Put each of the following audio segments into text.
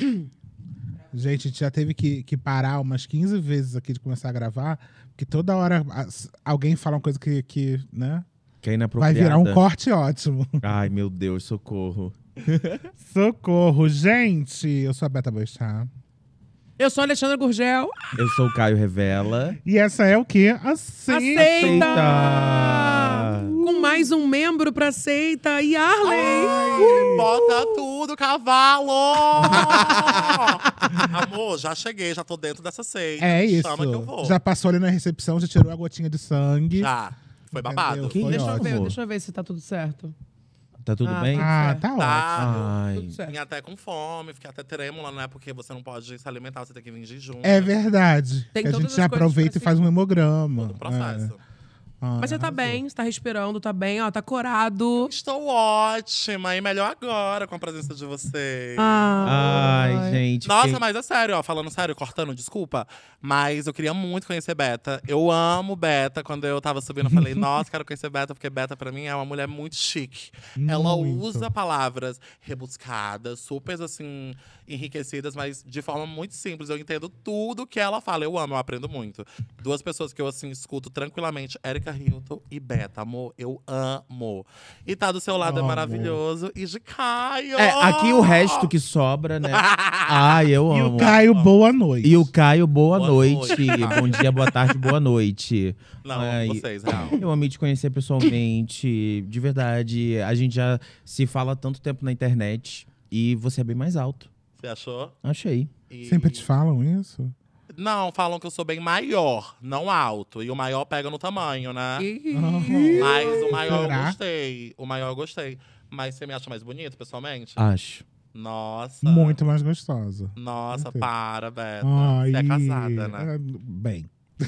Gente, a gente já teve que, que parar umas 15 vezes aqui de começar a gravar, porque toda hora alguém fala uma coisa que, que né? Que é Vai virar um corte ótimo. Ai, meu Deus, socorro. socorro, gente! Eu sou a Beta Boixá. Eu sou a Alexandra Gurgel. Eu sou o Caio Revela. E essa é o quê? Aceita! Aceita! mais um membro pra seita. E Arley! Ai, uh! Bota tudo, cavalo! Amor, já cheguei, já tô dentro dessa seita. É isso. Chama que eu vou. Já passou ali na recepção, já tirou a gotinha de sangue. Já. Foi babado. Foi deixa, ótimo. eu ver, deixa eu ver se tá tudo certo. Tá tudo ah, bem? Tá ah, tá, tá Tudo certo. Vim até com fome, fiquei até trêmula, né? Porque você não pode se alimentar, você tem que vir jejum. É né? verdade. Tem a gente aproveita e faz um hemograma. Todo o processo. É. Ah, Mas você tá bem, você tá respirando, tá bem, ó, tá corado. Estou ótima e melhor agora com a presença de vocês. Ah, Ai, ai. gente. Nossa, mas é sério, ó, falando sério, cortando, desculpa. Mas eu queria muito conhecer Beta. Eu amo Beta. Quando eu tava subindo, eu falei, nossa, quero conhecer Beta, porque Beta pra mim é uma mulher muito chique. Muito. Ela usa palavras rebuscadas, super assim, enriquecidas, mas de forma muito simples. Eu entendo tudo que ela fala. Eu amo, eu aprendo muito. Duas pessoas que eu assim escuto tranquilamente, Erika Erika Hilton e Beta. Amor, eu amo. E tá do seu lado é maravilhoso. E de Caio. É, aqui o resto que sobra, né? Ai, eu amo. E o Caio, boa noite. E o Caio, boa, boa noite. noite Bom dia, boa tarde, boa noite. Não, Ai, vocês, Eu amei te conhecer pessoalmente. De verdade, a gente já se fala tanto tempo na internet. E você é bem mais alto. Você achou? Achei. E... Sempre te falam isso? Não, falam que eu sou bem maior, não alto. E o maior pega no tamanho, né? Mas o maior eu gostei. O maior eu gostei. Mas você me acha mais bonito, pessoalmente? Acho. Nossa. Muito mais gostosa. Nossa, Entendi. para, Beto. Ai, Você é casada, né? é, Bem.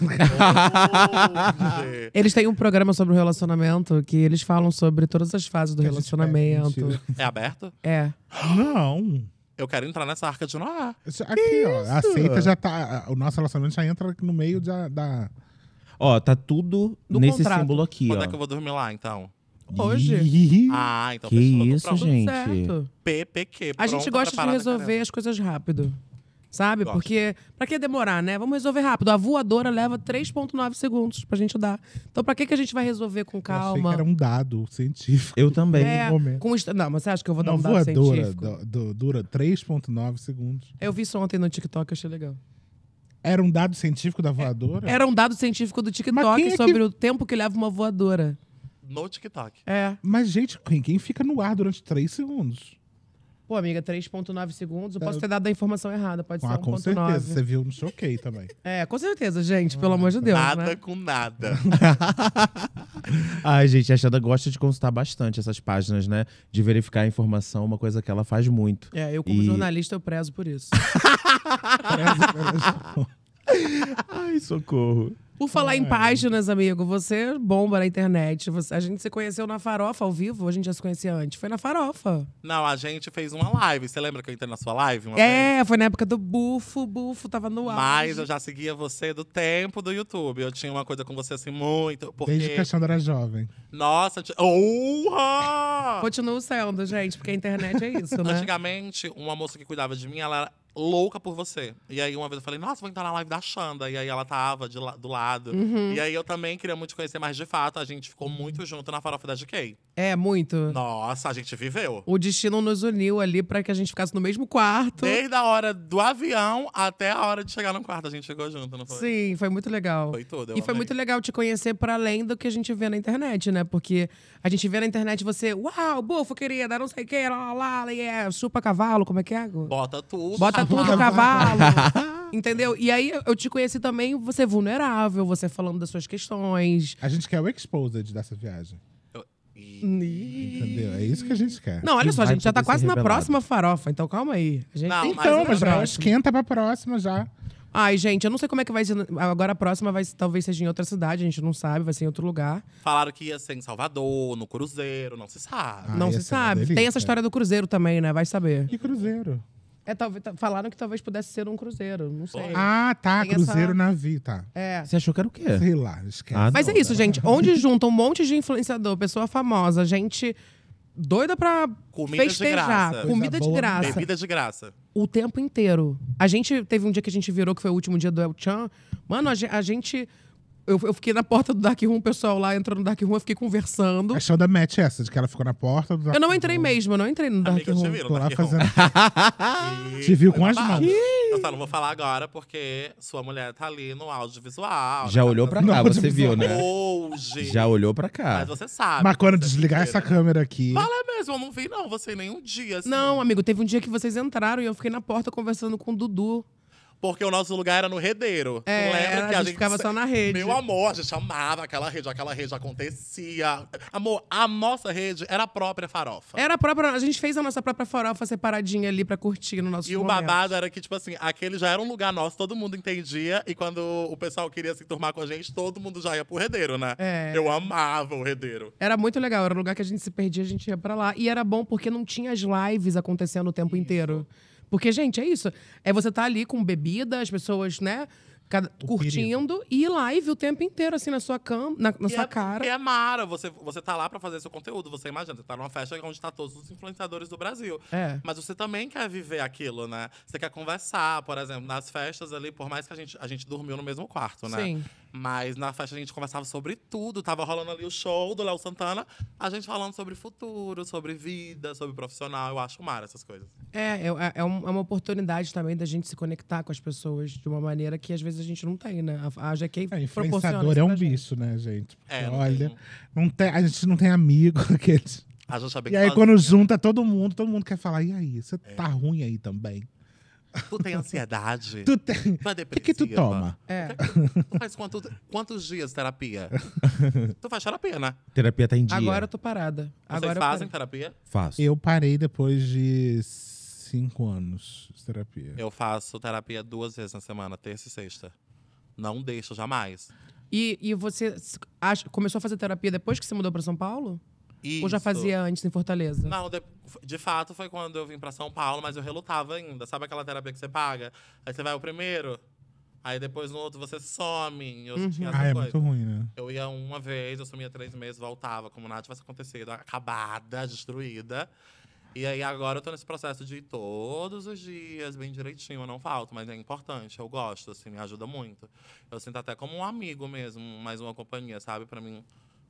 Eles têm um programa sobre o relacionamento que eles falam sobre todas as fases do relacionamento. é aberto? É. Não. Eu quero entrar nessa arca de Noah. Aqui, ó. A seita já tá. O nosso relacionamento já entra no meio da. da... Ó, tá tudo nesse contrato. símbolo aqui, Quando é ó. é que eu vou dormir lá, então? Hoje? ah, então Que isso, gente. Certo. PPQ. A gente gosta de resolver as coisas rápido. Sabe? Porque para que demorar, né? Vamos resolver rápido. A voadora leva 3,9 segundos pra gente dar. Então, para que, que a gente vai resolver com calma? Eu achei que era um dado científico. Eu também. É, com est... Não, mas você acha que eu vou dar Uma um dado científico? Do, do, dura 3,9 segundos. Eu vi isso ontem no TikTok, achei legal. Era um dado científico da voadora? Era um dado científico do TikTok é que... sobre o tempo que leva uma voadora. No TikTok. É. Mas, gente, quem, quem fica no ar durante 3 segundos? Pô, amiga, 3.9 segundos, eu é. posso ter dado a informação errada, pode ah, ser 1.9. Com certeza, você viu no Choquei também. É, com certeza, gente, pelo ah, amor de Deus, Nada né? com nada. Ai, gente, a Xanda gosta de consultar bastante essas páginas, né? De verificar a informação, uma coisa que ela faz muito. É, eu como e... jornalista, eu prezo por isso. prezo, prezo. Ai, socorro. Por falar ah, em é. páginas, amigo, você é bomba na internet. Você, a gente se conheceu na farofa ao vivo, a gente já se conhecia antes. Foi na farofa. Não, a gente fez uma live. Você lembra que eu entrei na sua live? é, vez? foi na época do bufo, bufo, tava no ar. Mas eu já seguia você do tempo do YouTube. Eu tinha uma coisa com você assim muito. Porque... Desde que a Xandra era jovem. Nossa, t... honra! Continua sendo, gente, porque a internet é isso, né? Antigamente, uma moça que cuidava de mim, ela louca por você. E aí uma vez eu falei, nossa, vou entrar na live da Xanda. E aí ela tava de la do lado. Uhum. E aí eu também queria muito te conhecer mais de fato. A gente ficou muito junto na farofa da GK. É, muito. Nossa, a gente viveu. O destino nos uniu ali para que a gente ficasse no mesmo quarto. Desde a hora do avião até a hora de chegar no quarto, a gente chegou junto, não foi? Sim, foi muito legal. Foi tudo, eu E amei. foi muito legal te conhecer para além do que a gente vê na internet, né? Porque a gente vê na internet você, uau, bufo, querida, não sei o que, lá, lá, lá, yeah, é chupa cavalo, como é que é? Bota tudo. Bota cavalo. tudo, cavalo. Entendeu? E aí eu te conheci também, você vulnerável, você falando das suas questões. A gente quer o exposed dessa viagem. Entendeu? É isso que a gente quer. Não, olha só, a gente já tá quase na próxima farofa, então calma aí. A gente Não, então, mas já esquenta pra próxima já. Ai, gente, eu não sei como é que vai ser. Agora a próxima vai, talvez seja em outra cidade, a gente não sabe, vai ser em outro lugar. Falaram que ia ser em Salvador, no Cruzeiro, não se sabe. Ah, não se é sabe. Tem essa história do Cruzeiro também, né? Vai saber. Que Cruzeiro? É, talvez, falaram que talvez pudesse ser um cruzeiro, não sei. Ah, tá, Tem cruzeiro essa... navio, tá. É. Você achou que era o quê? Sei lá, esquece. Ah, Mas é não, é isso, gente. Onde junta um monte de influenciador, pessoa famosa, gente doida pra comida festejar, de graça. comida de graça. Bebida de graça. O tempo inteiro. A gente teve um dia que a gente virou, que foi o último dia do El Chan. Mano, a gente eu, eu, fiquei na porta do Dark Room, o pessoal lá entrou no Dark Room, eu fiquei conversando. A da match essa, de que ela ficou na porta do Dark Eu não entrei Room. mesmo, eu não entrei no Dark Amiga, Room. Te viu, no Dark Room. Fazendo... te viu com as mãos. Eu só não vou falar agora, porque sua mulher tá ali no audiovisual. Já né? olhou pra cá, você viu, né? Hoje. Já olhou pra cá. Mas você sabe. Mas quando é desligar viu, essa câmera aqui. Fala mesmo, eu não vi, não, você nenhum dia. Assim. Não, amigo, teve um dia que vocês entraram e eu fiquei na porta conversando com o Dudu. Porque o nosso lugar era no redeiro. É, Lembra que a, gente, gente ficava só na rede. Meu amor, a gente amava aquela rede, aquela rede acontecia. Amor, a nossa rede era a própria farofa. Era a própria, a gente fez a nossa própria farofa separadinha ali pra curtir no nosso E o babado era que, tipo assim, aquele já era um lugar nosso, todo mundo entendia. E quando o pessoal queria se turmar com a gente, todo mundo já ia pro redeiro, né? É. Eu amava o redeiro. Era muito legal, era um lugar que a gente se perdia, a gente ia pra lá. E era bom porque não tinha as lives acontecendo o tempo Isso. inteiro. Porque, gente, é isso. É você tá ali com bebida, as pessoas, né? cada, curtindo perigo. e live o tempo inteiro, assim, na sua cama, na, na sua é, cara. E é mara, você, você tá lá para fazer seu conteúdo, você imagina, você tá numa festa onde tá todos os influenciadores do Brasil. É. Mas você também quer viver aquilo, né? Você quer conversar, por exemplo, nas festas ali, por mais que a gente, a gente dormiu no mesmo quarto, né? Sim. Mas na festa a gente conversava sobre tudo. Tava rolando ali o show do Léo Santana, a gente falando sobre futuro, sobre vida, sobre profissional. Eu acho mara essas coisas. É, é, é, é uma oportunidade também da gente se conectar com as pessoas de uma maneira que às vezes a gente não tem, né? A, GK é, influenciador é um bicho, né, gente? É, não Olha, tem. Não tem, a gente não tem amigo. Ah, e aí, tá- quando junta todo mundo, todo mundo quer falar, e aí, você é. tá ruim aí também? Tu tem ansiedade. Tu tem. Tá o que, que tu toma? É. Tu faz quanto, quantos dias de terapia? tu faz terapia, né? Terapia tá em dia. Agora eu tô parada. Vocês Agora fazem terapia? Faço. Eu parei depois de Cinco anos de terapia. Eu faço terapia duas vezes na semana, terça e sexta. Não deixo jamais. E, e você acha, começou a fazer terapia depois que você mudou para São Paulo? Isso. Ou já fazia antes em Fortaleza? Não, de, de fato foi quando eu vim para São Paulo, mas eu relutava ainda. Sabe aquela terapia que você paga? Aí você vai o primeiro, Aí depois no outro você some. Eu uhum. tinha ah, é muito ruim, né? Eu ia uma vez, eu sumia três meses, voltava, como nada tivesse acontecido, acabada, destruída. E aí agora eu tô nesse processo de ir todos os dias, bem direitinho, eu não falto, mas é importante, eu gosto, assim, me ajuda muito. Eu sinto até como um amigo mesmo, mais uma companhia, sabe? para mim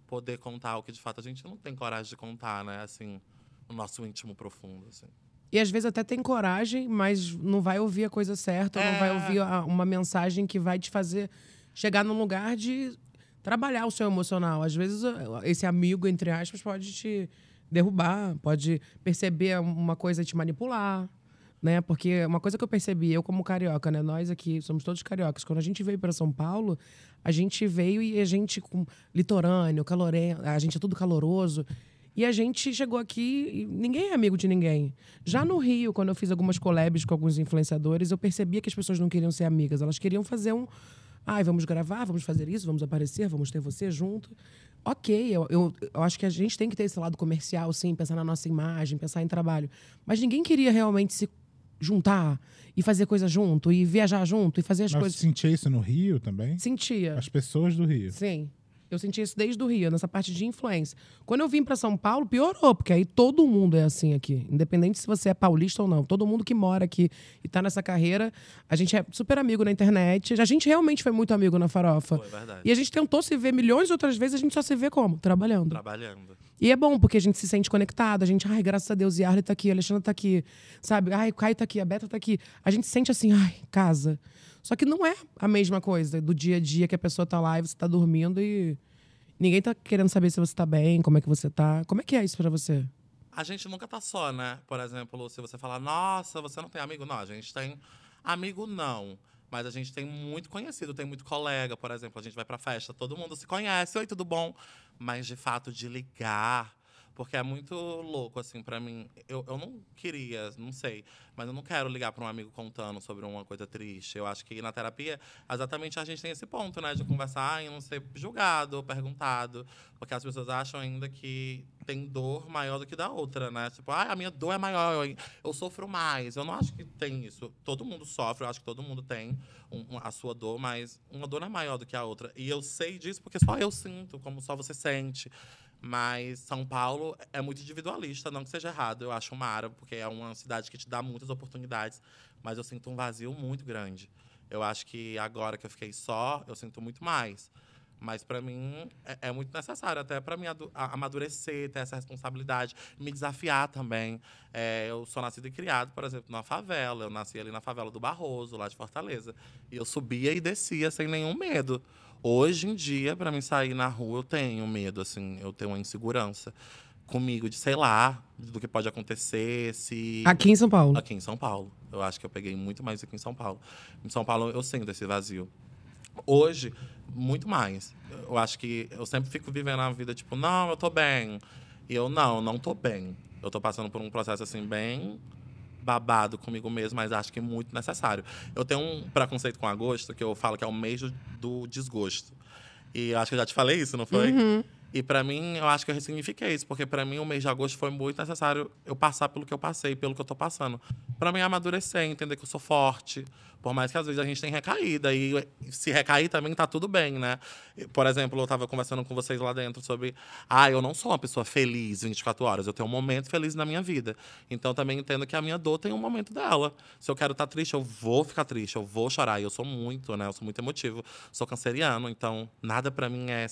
poder contar o que de fato a gente não tem coragem de contar, né? Assim, o nosso íntimo profundo, assim. E às vezes até tem coragem, mas não vai ouvir a coisa certa, é... não vai é. ouvir uma mensagem que vai te fazer chegar num lugar de trabalhar o seu emocional. Às vezes esse amigo, entre aspas, pode te derrubar, pode perceber uma coisa e te manipular. Né? Porque uma coisa que eu percebi, eu como carioca, né? Nós aqui somos todos cariocas. Quando a gente veio para São Paulo, a gente veio e a gente com litorâneo, calorento, a gente é tudo caloroso. E a gente chegou aqui, ninguém é amigo de ninguém. Já no Rio, quando eu fiz algumas collabs com alguns influenciadores, eu percebia que as pessoas não queriam ser amigas, elas queriam fazer um. Ai, vamos gravar, vamos fazer isso, vamos aparecer, vamos ter você junto ok, eu, eu, eu, acho que a gente tem que ter esse lado comercial, sim, pensar na nossa imagem, pensar em trabalho. Mas ninguém queria realmente se juntar e fazer coisa junto, e viajar junto, e fazer as Mas coisas. Você sentia isso no Rio também? Sentia. As pessoas do Rio. Sim. Eu senti isso desde o Rio, nessa parte de influência. Quando eu vim para São Paulo, piorou, porque aí todo mundo é assim aqui. Independente se você é paulista ou não. Todo mundo que mora aqui e tá nessa carreira, a gente é super amigo na internet. A gente realmente foi muito amigo na farofa. Foi, verdade. E a gente tentou se ver milhões de outras vezes, a gente só se vê como? Trabalhando. Trabalhando. E é bom, porque a gente se sente conectado. A gente, ai, graças a Deus, Yarley tá aqui, a Alexandra tá aqui, sabe? Ai, o Caio tá aqui, a Beta tá aqui. A gente sente assim, ai, casa. Só que não é a mesma coisa do dia a dia que a pessoa tá lá e você tá dormindo e ninguém tá querendo saber se você tá bem, como é que você tá. Como é que é isso para você? A gente nunca tá só, né? Por exemplo, se você falar, nossa, você não tem amigo. Não, a gente tem amigo não. Mas a gente tem muito conhecido, tem muito colega, por exemplo. A gente vai pra festa, todo mundo se conhece. Oi, tudo bom? Mas, de fato, de ligar porque é muito louco, assim, para mim. Eu, eu não queria, não sei. Mas eu não quero ligar para um amigo contando sobre uma coisa triste. Eu acho que na terapia, exatamente a gente tem esse ponto, né? De conversar e não ser julgado ou perguntado. Porque as pessoas acham ainda que tem dor maior do que da outra, né? Tipo, ah, a minha dor é maior, eu, eu sofro mais. Eu não acho que tem isso. Todo mundo sofre, eu acho que todo mundo tem um, a sua dor, mas uma dor é maior do que a outra. E eu sei disso porque só eu sinto, como só você sente. Mas São Paulo é muito individualista, não que seja errado. Eu acho uma área, porque é uma cidade que te dá muitas oportunidades, mas eu sinto um vazio muito grande. Eu acho que agora que eu fiquei só, eu sinto muito mais. Mas para mim é, é, muito necessário, até para mim amadurecer, ter essa responsabilidade, me desafiar também. É, eu sou nascido e criado, por exemplo, numa favela. Eu nasci ali na favela do Barroso, lá de Fortaleza. E eu subia e descia sem nenhum medo. Hoje em dia, para mim sair na rua, eu tenho medo, assim, eu tenho uma insegurança comigo de sei lá do que pode acontecer se aqui em São Paulo aqui em São Paulo eu acho que eu peguei muito mais aqui em São Paulo em São Paulo eu sinto esse vazio hoje muito mais eu acho que eu sempre fico vivendo a vida tipo não eu tô bem e eu não não tô bem eu tô passando por um processo assim bem babado comigo mesmo, mas acho que é muito necessário. Eu tenho um preconceito com agosto que eu falo que é o mês do desgosto. E acho que eu já te falei isso, não foi? Uhum. E para mim, eu acho que eu ressignifiquei isso, porque para mim o mês de agosto foi muito necessário eu passar pelo que eu passei, pelo que eu tô passando. Para mim amadurecer, entender que eu sou forte, por mais que às vezes a gente tenha recaída e se recair também tá tudo bem, né? Por exemplo, eu tava conversando com vocês lá dentro sobre, ah, eu não sou uma pessoa feliz 24 horas, eu tenho um momento feliz na minha vida. Então também entendo que a minha dor tem um momento dela. Se eu quero estar tá triste, eu vou ficar triste, eu vou chorar. E eu sou muito, né? Eu sou muito emotivo, sou canceriano, então nada para mim é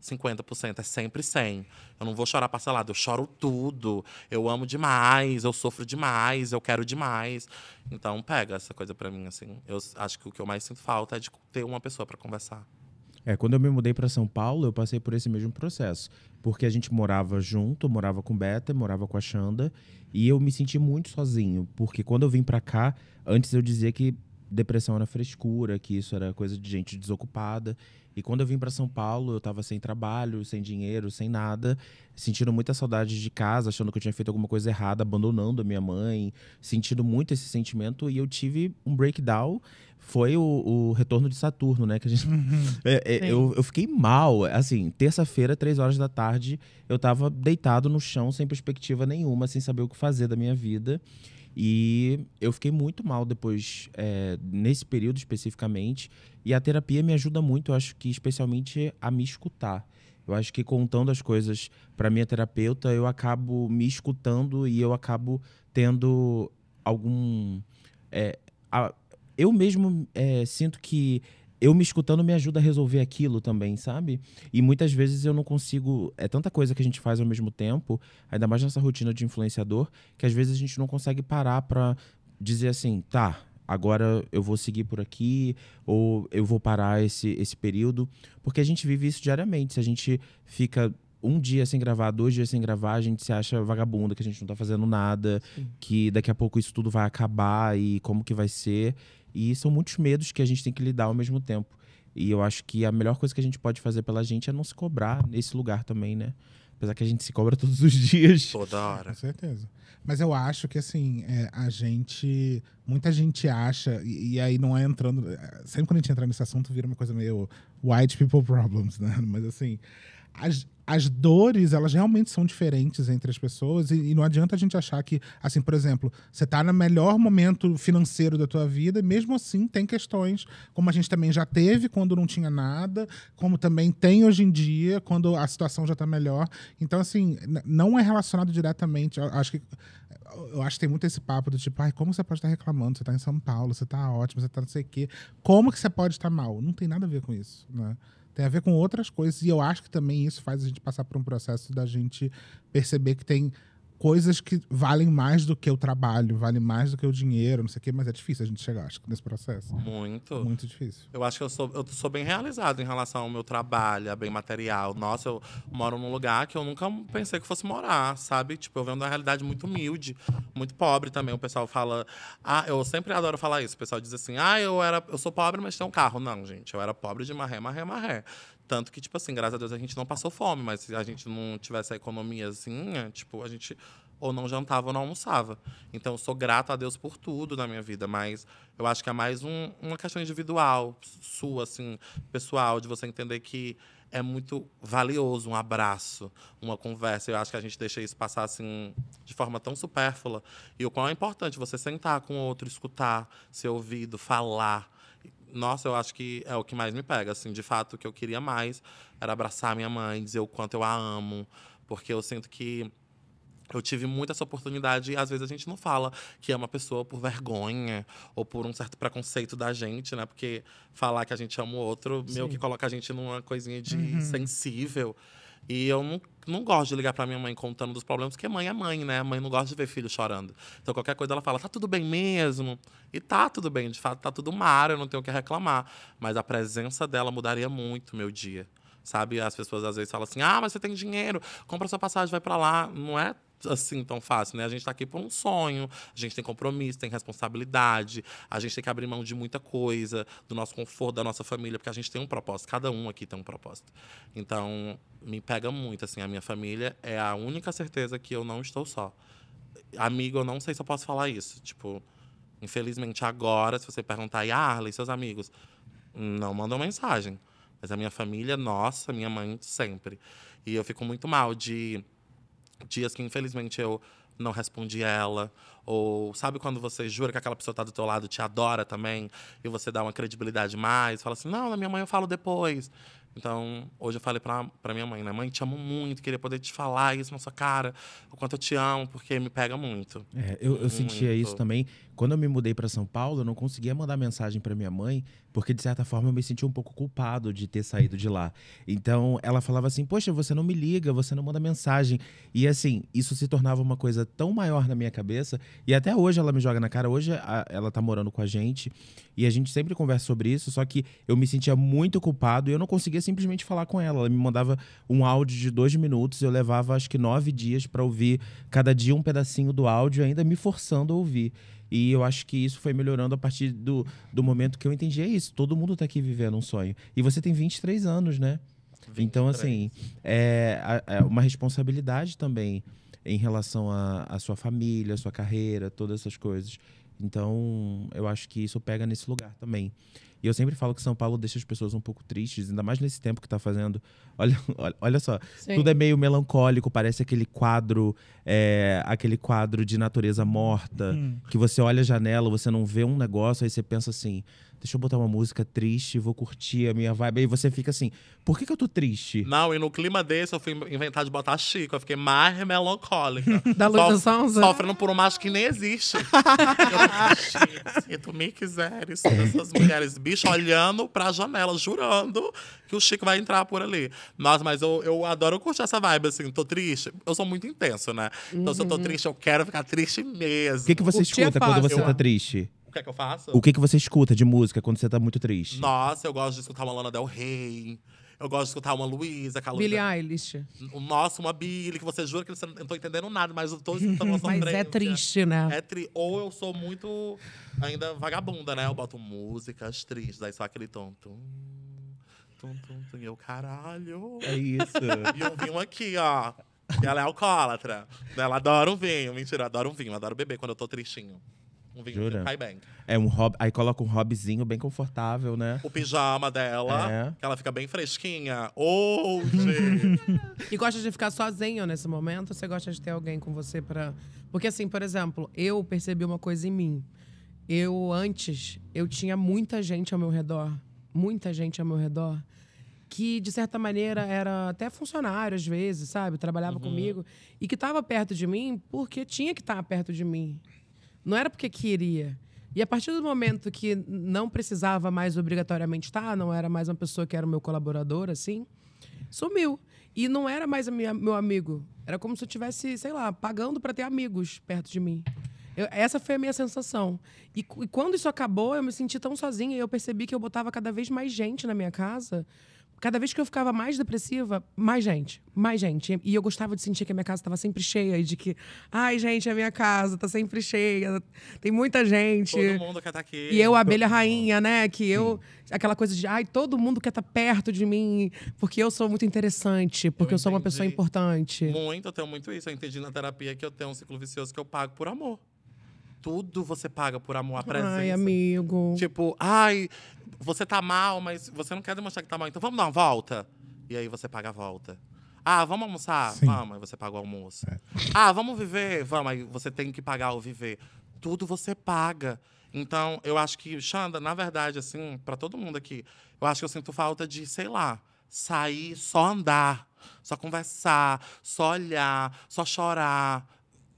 50% é sempre 100. Eu não vou chorar parcelado, eu choro tudo. Eu amo demais, eu sofro demais, eu quero demais. Então pega essa coisa para mim assim. Eu acho que o que eu mais sinto falta é de ter uma pessoa para conversar. É, quando eu me mudei para São Paulo, eu passei por esse mesmo processo. Porque a gente morava junto, morava com Beta, morava com a Xanda, e eu me senti muito sozinho, porque quando eu vim para cá, antes eu dizia que depressão era frescura, que isso era coisa de gente desocupada. E quando eu vim para São Paulo, eu estava sem trabalho, sem dinheiro, sem nada, sentindo muita saudade de casa, achando que eu tinha feito alguma coisa errada, abandonando a minha mãe, sentindo muito esse sentimento. E eu tive um breakdown. Foi o, o retorno de Saturno, né? Que a gente... Uhum. é, é, eu, eu fiquei mal. Assim, terça-feira, três horas da tarde, eu estava deitado no chão, sem perspectiva nenhuma, sem saber o que fazer da minha vida. E eu fiquei muito mal depois, é, nesse período especificamente. E a terapia me ajuda muito, eu acho que especialmente a me escutar. Eu acho que contando as coisas para minha terapeuta, eu acabo me escutando e eu acabo tendo algum. É, a, eu mesmo é, sinto que eu me escutando me ajuda a resolver aquilo também, sabe? E muitas vezes eu não consigo. É tanta coisa que a gente faz ao mesmo tempo, ainda mais nessa rotina de influenciador, que às vezes a gente não consegue parar para dizer assim, tá, agora eu vou seguir por aqui, ou eu vou parar esse, esse período. Porque a gente vive isso diariamente. Se a gente fica um dia sem gravar, dois dias sem gravar, a gente se acha vagabunda, que a gente não tá fazendo nada, Sim. que daqui a pouco isso tudo vai acabar e como que vai ser. E são muitos medos que a gente tem que lidar ao mesmo tempo. E eu acho que a melhor coisa que a gente pode fazer pela gente é não se cobrar nesse lugar também, né? Apesar que a gente se cobra todos os dias. Toda hora. Com certeza. Mas eu acho que, assim, é, a gente. Muita gente acha, e, e, aí não é entrando. É, sempre quando a gente entra nesse assunto, vira uma coisa meio white people problems, né? Mas, assim, as dores, elas realmente são diferentes entre as pessoas e, e não adianta a gente achar que, assim, por exemplo, você está no melhor momento financeiro da tua vida e mesmo assim tem questões, como a gente também já teve quando não tinha nada, como também tem hoje em dia, quando a situação já está melhor. Então, assim, não é relacionado diretamente, eu acho que eu acho que tem muito esse papo do tipo, ai, como você pode estar tá reclamando? Você está em São Paulo, você está ótimo, você está não sei o quê. Como que você pode estar tá mal? Não tem nada a ver com isso, né? tem a ver com outras coisas, e eu acho que também isso faz a gente passar por um processo da gente perceber que tem coisas que valem mais do que o trabalho, valem mais do que o dinheiro, não sei o quê, mas é difícil a gente chegar, acho, nesse processo. Muito. Muito difícil. Eu acho que eu sou, eu sou bem realizado em relação ao meu trabalho, a é bem material. Nossa, eu moro num lugar que eu nunca pensei que fosse morar, sabe? Tipo, eu venho de uma realidade muito humilde, muito pobre também. O pessoal fala. Ah, eu sempre adoro falar isso. O pessoal diz assim: ah, eu, era, eu sou pobre, mas tenho um carro. Não, gente, eu era pobre de marré, marré, marré. Tanto que, tipo assim, graças a Deus a gente não passou fome, mas se a gente não tivesse a economiazinha, assim, né, tipo, a gente ou não jantava ou não almoçava. Então, eu sou grato a Deus por tudo na minha vida, mas eu acho que é mais um, uma questão individual, sua, assim, pessoal, de você entender que é muito valioso um abraço, uma conversa. Eu acho que a gente deixa isso passar assim de forma tão supérflua. E o quão é importante você sentar com o outro, escutar, ser ouvido, falar nossa, eu acho que é o que mais me pega. Assim, de fato, o que eu queria mais era abraçar minha mãe, dizer o quanto eu a amo. Porque eu sinto que eu tive muito essa oportunidade e às vezes a gente não fala que ama é a pessoa por vergonha ou por um certo preconceito da gente, né? Porque falar que a gente ama o outro meio que coloca a gente numa coisinha de uhum. sensível. E eu não, não gosto de ligar para minha mãe contando dos problemas, porque mãe é mãe, né? a Mãe não gosta de ver filho chorando. Então qualquer coisa ela fala, tá tudo bem mesmo? E tá tudo bem, de fato tá tudo uma eu não tenho o que reclamar. Mas a presença dela mudaria muito meu dia. Sabe, as pessoas às vezes falam assim: ah, mas você tem dinheiro, compra sua passagem, vai para lá. Não é assim tão fácil, né? A gente tá aqui por um sonho, a gente tem compromisso, tem responsabilidade, a gente tem que abrir mão de muita coisa, do nosso conforto, da nossa família, porque a gente tem um propósito, cada um aqui tem um propósito. Então, me pega muito, assim, a minha família é a única certeza que eu não estou só. Amigo, eu não sei se eu posso falar isso, tipo, infelizmente agora, se você perguntar, e Arley, seus amigos, não mandam mensagem. Mas a minha família, é nossa, minha mãe sempre. E eu fico muito mal de dias que infelizmente eu não respondi ela. Ou sabe quando você jura que aquela pessoa está do teu lado, te adora também, e você dá uma credibilidade mais, fala assim, não, na minha mãe eu falo depois. Então, hoje eu falei para minha mãe, né? Mãe, te amo muito, queria poder te falar isso na sua cara, o quanto eu te amo, porque me pega muito. É, eu, eu muito. sentia isso também. Quando eu me mudei para São Paulo, eu não conseguia mandar mensagem para minha mãe, porque de certa forma eu me sentia um pouco culpado de ter saído de lá. Então, ela falava assim: Poxa, você não me liga, você não manda mensagem. E assim, isso se tornava uma coisa tão maior na minha cabeça, e até hoje ela me joga na cara. Hoje a, ela tá morando com a gente, e a gente sempre conversa sobre isso, só que eu me sentia muito culpado e eu não conseguia conseguia simplesmente falar com ela. Ela me mandava um áudio de dois minutos, eu levava acho que nove dias para ouvir cada dia um pedacinho do áudio, ainda me forçando a ouvir. E eu acho que isso foi melhorando a partir do, do momento que eu entendi. É isso, todo mundo está aqui vivendo um sonho. E você tem 23 anos, né? 23. Então, assim, é, é uma responsabilidade também em relação à sua família, à sua carreira, todas essas coisas. Então, eu acho que isso pega nesse lugar também. E eu sempre falo que São Paulo deixa as pessoas um pouco tristes, ainda mais nesse tempo que está fazendo. Olha, olha, olha só, Sim. tudo é meio melancólico, parece aquele quadro, é, aquele quadro de natureza morta, hum. que você olha a janela, você não vê um negócio, aí você pensa assim deixa eu botar uma música triste, vou curtir a minha vibe. Aí você fica assim, por que, que eu tô triste? Não, e no clima desse eu fui inventar de botar Chico. Eu fiquei mais melancólica. da Luísa Sonza? Sofrendo né? por um macho que nem existe. eu, se tu me quiseres, essas mulheres, bicho, olhando pra janela, jurando que o Chico vai entrar por ali. Nossa, mas eu, eu adoro curtir essa vibe, assim, tô triste. Eu sou muito intenso, né? Então, uhum. se eu tô uhum. triste, eu quero ficar triste mesmo. O que, que você é escuta quando você eu... tá triste? O que é que eu faço? O que, é que você escuta de música quando você tá muito triste? Nossa, eu gosto de escutar uma Lana Del Rey. Eu gosto de escutar uma Luísa, aquela Billie Eilish. Nossa, uma Billie, que você jura que você não, eu não tô entendendo nada, mas eu tô escutando uma Mas é triste, né? É tri... Ou eu sou muito ainda vagabunda, né? Eu boto músicas tristes, aí só aquele tonto. Tum, tum, tum, e eu, caralho. É isso. e um vinho aqui, ó. E ela é alcoólatra. Ela adora um vinho. Mentira, adora adoro um vinho. Eu adoro beber quando eu tô tristinho. Um vinho Jura? bem. É um hobby. Aí coloca um hobbyzinho bem confortável, né? O pijama dela, É. que ela fica bem fresquinha. Ou E gosta de ficar sozinho nesse momento? ou Você gosta de ter alguém com você pra. Porque, assim, por exemplo, eu percebi uma coisa em mim. Eu, antes, eu tinha muita gente ao meu redor. Muita gente ao meu redor. Que, de certa maneira, era até funcionário, às vezes, sabe? Trabalhava uhum. comigo. E que estava perto de mim porque tinha que estar tá perto de mim. Não era porque queria. E a partir do momento que não precisava mais obrigatoriamente estar, tá, não era mais uma pessoa que era o meu colaborador, assim, sumiu. E não era mais minha, meu amigo. Era como se eu tivesse, sei lá, pagando para ter amigos perto de mim. Eu, essa foi a minha sensação. E, e, quando isso acabou, eu me senti tão sozinha. E eu percebi que eu botava cada vez mais gente na minha casa cada vez que eu ficava mais depressiva, mais gente, mais gente. E eu gostava de sentir que a minha casa estava sempre cheia e de que, ai, gente, a minha casa tá sempre cheia, tem muita gente. Todo mundo quer estar tá aqui. E eu, a abelha rainha, né? Que Sim. eu, aquela coisa de, ai, todo mundo quer estar tá perto de mim, porque eu sou muito interessante, porque eu, eu sou uma pessoa importante. Muito, eu tenho muito isso. Eu entendi na terapia que eu tenho um ciclo vicioso que eu pago por amor tudo você paga por amor à presença. Ai, amigo. Tipo, ai, você tá mal, mas você não quer demonstrar que tá mal, então vamos dar uma volta. E aí você paga a volta. Ah, vamos almoçar? Sim. Vamos, aí você paga o almoço. É. Ah, vamos viver? Vamos, aí você tem que pagar o viver. Tudo você paga. Então, eu acho que, Xanda, na verdade, assim, para todo mundo aqui, eu acho que eu sinto falta de, sei lá, sair, só andar, só conversar, só olhar, só chorar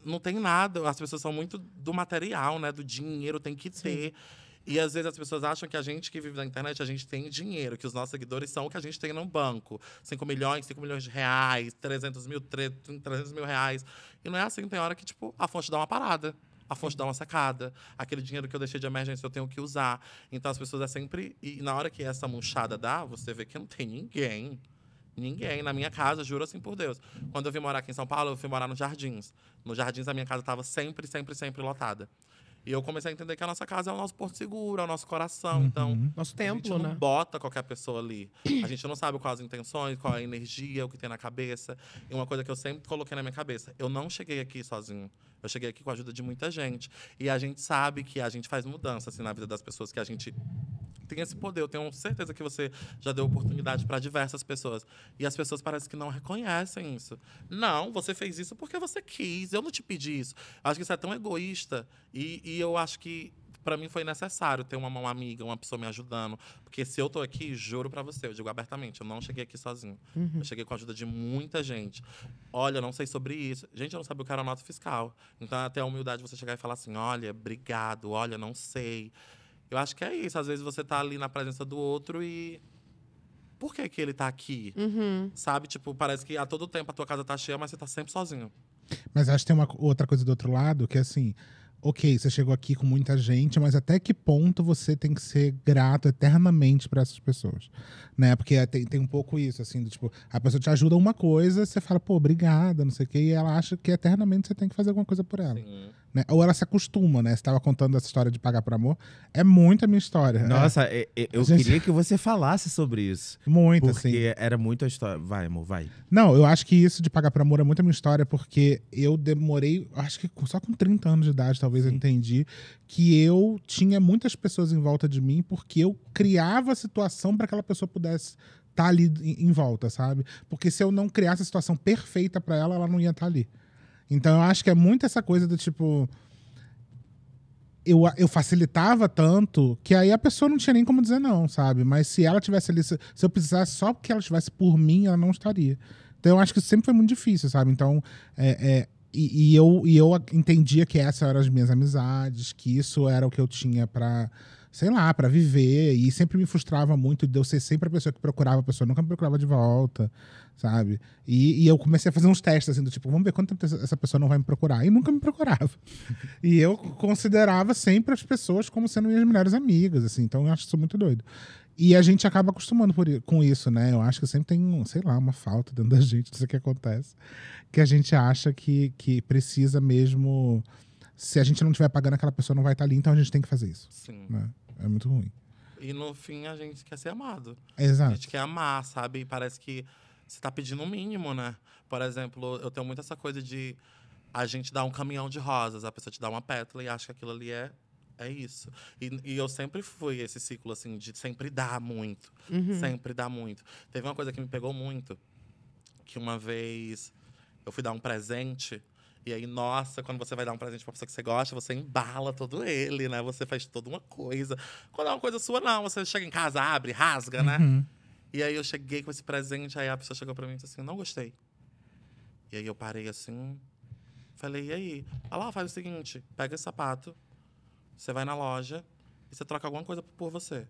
não tem nada. As pessoas são muito do material, né? Do dinheiro, tem que ter. Sim. E às vezes as pessoas acham que a gente que vive na internet, a gente tem dinheiro, que os nossos seguidores são o que a gente tem no banco. 5 milhões, 5 milhões de reais, 300 mil, 300 mil reais. E não é assim, tem hora que, tipo, a fonte dá uma parada. A fonte dá uma sacada. Aquele dinheiro que eu deixei de emergência, eu tenho que usar. Então as pessoas é sempre. E na hora que essa murchada dá, você vê que não tem ninguém Ninguém. Na minha casa, juro assim por Deus. Quando eu vim morar aqui em São Paulo, eu fui morar nos Jardins. Nos Jardins, a minha casa estava sempre, sempre, sempre lotada. E eu comecei a entender que a nossa casa é o nosso porto seguro, é o nosso coração. Uhum. Então, nosso templo, a gente não né? bota qualquer pessoa ali. A gente não sabe quais as intenções, qual é a energia, o que tem na cabeça. E uma coisa que eu sempre coloquei na minha cabeça: eu não cheguei aqui sozinho. Eu cheguei aqui com a ajuda de muita gente. E a gente sabe que a gente faz mudança assim, na vida das pessoas que a gente tem esse poder. Eu tenho certeza que você já deu oportunidade para diversas pessoas. E as pessoas parecem que não reconhecem isso. Não, você fez isso porque você quis. Eu não te pedi isso. Acho que isso é tão egoísta. E, e eu acho que para mim foi necessário ter uma mão amiga, uma pessoa me ajudando. Porque se eu tô aqui, juro para você, eu digo abertamente, eu não cheguei aqui sozinho. Uhum. Eu cheguei com a ajuda de muita gente. Olha, eu não sei sobre isso. Gente, eu não sabia o que era nota fiscal. Então, é até a humildade você chegar e falar assim: olha, obrigado, olha, não sei. Eu acho que é isso. Às vezes você tá ali na presença do outro e. Por que, que ele tá aqui? Uhum. Sabe? Tipo, parece que a todo tempo a tua casa tá cheia, mas você tá sempre sozinho. Mas acho que tem uma outra coisa do outro lado, que é assim. Ok, você chegou aqui com muita gente, mas até que ponto você tem que ser grato eternamente para essas pessoas? Né? Porque é, tem, tem um pouco isso, assim, do tipo, a pessoa te ajuda uma coisa, você fala, pô, obrigada, não sei o quê, e ela acha que eternamente você tem que fazer alguma coisa por ela. Sim. Né? Ou ela se acostuma, né? Você estava contando essa história de pagar por amor. É muito a minha história. É. Nossa, é. é eu, eu gente... queria que você falasse sobre isso. Muito, porque assim. Porque era muito a história. Vai, amor, vai. Não, eu acho que isso de pagar por amor é muito a minha história, porque eu demorei, acho que só com 30 anos de idade, talvez eu entendi, que eu tinha muitas pessoas em volta de mim porque eu criava a situação para que aquela pessoa pudesse estar tá ali em volta, sabe? Porque se eu não criasse a situação perfeita para ela, ela não ia estar tá ali. Então eu acho que é muito essa coisa do tipo. Eu, eu facilitava tanto que aí a pessoa não tinha nem como dizer não, sabe? Mas se ela tivesse ali, se, se eu precisasse só porque ela estivesse por mim, ela não estaria. Então eu acho que sempre foi muito difícil, sabe? Então, é, é e, e, eu, e eu entendia que essas eram as minhas amizades, que isso era o que eu tinha para sei lá, para viver. E sempre me frustrava muito de eu ser sempre a pessoa que procurava a pessoa, nunca me procurava de volta, sabe? E, e eu comecei a fazer uns testes, assim, do tipo, vamos ver quanto tempo essa pessoa não vai me procurar. E nunca me procurava. e eu considerava sempre as pessoas como sendo minhas melhores amigas, assim. Então eu acho isso muito doido. E a gente acaba acostumando por, com isso, né? Eu acho que sempre tem, sei lá, uma falta dentro da gente, o que acontece, que a gente acha que, que precisa mesmo. Se a gente não estiver pagando, aquela pessoa não vai estar ali, então a gente tem que fazer isso. Sim. Né? É muito ruim. E no fim a gente quer ser amado. Exato. A gente quer amar, sabe? E parece que você tá pedindo o um mínimo, né? Por exemplo, eu tenho muito essa coisa de a gente dar um caminhão de rosas, a pessoa te dá uma pétala e acha que aquilo ali é é isso. E, e, eu sempre fui esse ciclo, assim, de sempre dar muito. Uhum. Sempre dar muito. Teve uma coisa que me pegou muito, que uma vez eu fui dar um presente e aí, nossa, quando você vai dar um presente pra pessoa que você gosta, você embala todo ele, né? Você faz toda uma coisa. Quando é uma coisa sua, não. Você chega em casa, abre, rasga, né? uhum. né? E aí eu cheguei com esse presente, aí a pessoa chegou pra mim e disse assim: não gostei. E aí eu parei assim, falei: e aí? Olha lá, faz o seguinte: pega esse sapato, você vai na loja e você troca alguma coisa por você.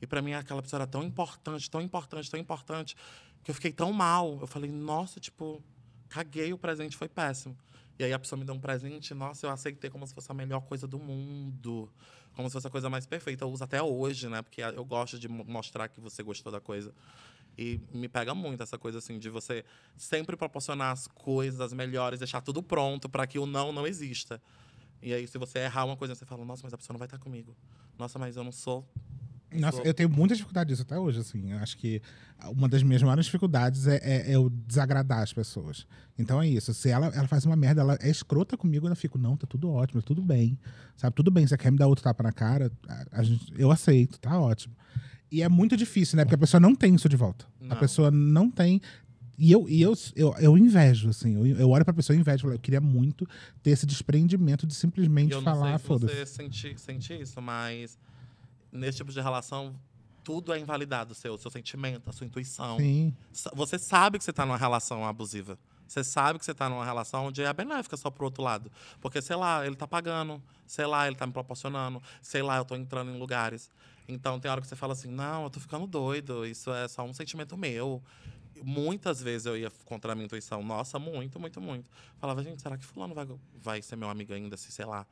E para mim aquela pessoa era tão importante, tão importante, tão importante, que eu fiquei tão mal. Eu falei, nossa, tipo, caguei, o presente foi péssimo. E aí a pessoa me deu um presente, nossa, eu aceitei como se fosse a melhor coisa do mundo. Como se fosse a coisa mais perfeita. Eu uso até hoje, né? Porque eu gosto de mostrar que você gostou da coisa. E me pega muito essa coisa assim de você sempre proporcionar as coisas as melhores, deixar tudo pronto para que o não não exista. E aí, se você errar uma coisa, você fala, nossa, mas a pessoa não vai estar comigo. Nossa, mas eu não sou nossa, eu tenho muita dificuldade disso até hoje, assim. Eu acho que uma das minhas maiores dificuldades é, é, é eu desagradar as pessoas. Então é isso. Se ela, ela faz uma merda, ela é escrota comigo, eu fico, não, tá tudo ótimo, tá tudo bem. Sabe, tudo bem, você quer me dar outro tapa na cara, a, gente, eu aceito, tá ótimo. E é muito difícil, né? Porque a pessoa não tem isso de volta. Não. A pessoa não tem. E eu, e eu, eu, eu invejo, assim. Eu, eu olho pra pessoa e invejo. Eu queria muito ter esse desprendimento de simplesmente falar, foda-se. Eu não sei se você sente, sente isso, mas nesse tipo de relação, tudo é invalidado seu, o seu sentimento, a sua intuição. Sim. Você sabe que você está numa relação abusiva. Você sabe que você está numa relação onde é benéfica só pro outro lado. Porque, sei lá, ele está pagando, sei lá, ele está me proporcionando, sei lá, eu estou entrando em lugares. Então tem hora que você fala assim, não, eu estou ficando doido, isso é só um sentimento meu. Muitas vezes eu ia contra a minha intuição, nossa, muito, muito, muito. Falava, gente, será que fulano vai, vai ser meu amigo ainda, se, sei lá,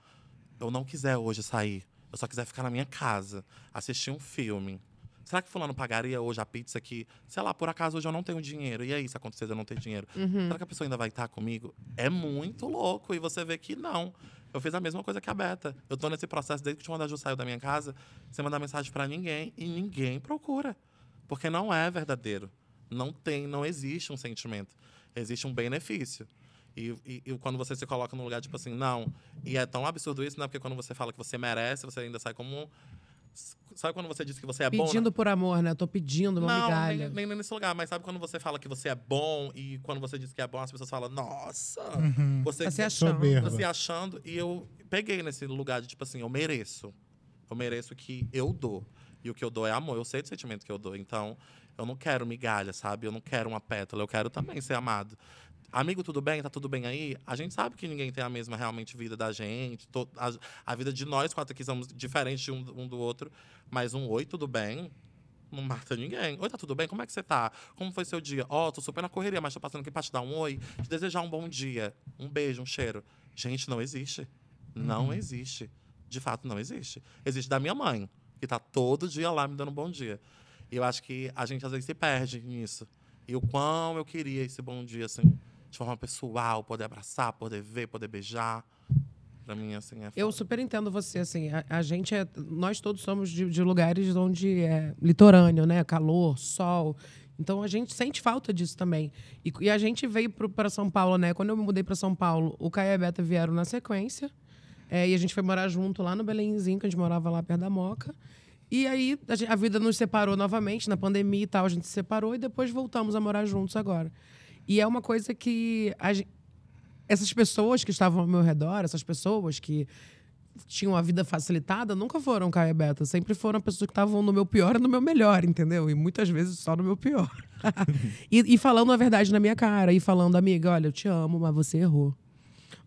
eu não quiser hoje sair? Eu só quiser ficar na minha casa, assistir um filme. Será que fulano pagaria hoje a pizza que, sei lá, por acaso hoje eu não tenho dinheiro? E aí, se acontecer eu não ter dinheiro? Uhum. Será que a pessoa ainda vai estar comigo? É muito louco. E você vê que não. Eu fiz a mesma coisa que a Beta. Eu tô nesse processo desde que o Timão da Ju saiu da minha casa, sem mandar mensagem para ninguém e ninguém procura. Porque não é verdadeiro. Não tem, não existe um sentimento. Existe um benefício. E, e, e, quando você se coloca num lugar, tipo assim, não. E é tão absurdo isso, né? Porque quando você fala que você merece, você ainda sai como. Sabe quando você diz que você é pedindo bom? Né? Pedindo por amor, né? Eu tô pedindo uma não, migalha. Nem, nem, nesse lugar, mas sabe quando você fala que você é bom e quando você diz que é bom, as pessoas falam, nossa! Uhum. Você tá se achando. Soberba. Tá se achando. E eu peguei nesse lugar de, tipo assim, eu mereço. Eu mereço o que eu dou. E o que eu dou é amor. Eu sei do sentimento que eu dou. Então, eu não quero migalha, sabe? Eu não quero uma pétala. Eu quero também ser amado. Amigo, tudo bem? Tá tudo bem aí? A gente sabe que ninguém tem a mesma realmente vida da gente. a, a, vida de nós quatro aqui somos diferentes um, um do outro. Mas um oi, tudo bem? não mata ninguém. Oi, tá tudo bem? Como é que você tá? Como foi seu dia? Ó, oh, tô super na correria, mas tô passando aqui pra te dar um oi, te desejar um bom dia, um beijo, um cheiro. Gente, não existe. Não uhum. existe. De fato, não existe. Existe da minha mãe, que tá todo dia lá me dando um bom dia. E eu acho que a gente às vezes se perde nisso. E o quão eu queria esse bom dia, assim de forma pessoal, poder abraçar, poder ver, poder beijar. Pra mim, assim, é foda. Eu super entendo você, assim. A, a gente é. Nós todos somos de, de, lugares onde é litorâneo, né? Calor, sol. Então a gente sente falta disso também. E, e a gente veio para São Paulo, né? Quando eu me mudei para São Paulo, o Caio e a Beta vieram na sequência. É, e a gente foi morar junto lá no Belenzinho, que a gente morava lá perto da Moca. E aí a, gente, a vida nos separou novamente, na pandemia e tal, a gente se separou e depois voltamos a morar juntos agora. E é uma coisa que gente, essas pessoas que estavam ao meu redor, essas pessoas que tinham a vida facilitada, nunca foram Caia Beta. Sempre foram pessoas que estavam no meu pior e no meu melhor, entendeu? E muitas vezes só no meu pior. e, e falando a verdade na minha cara. E falando, amiga, olha, eu te amo, mas você errou.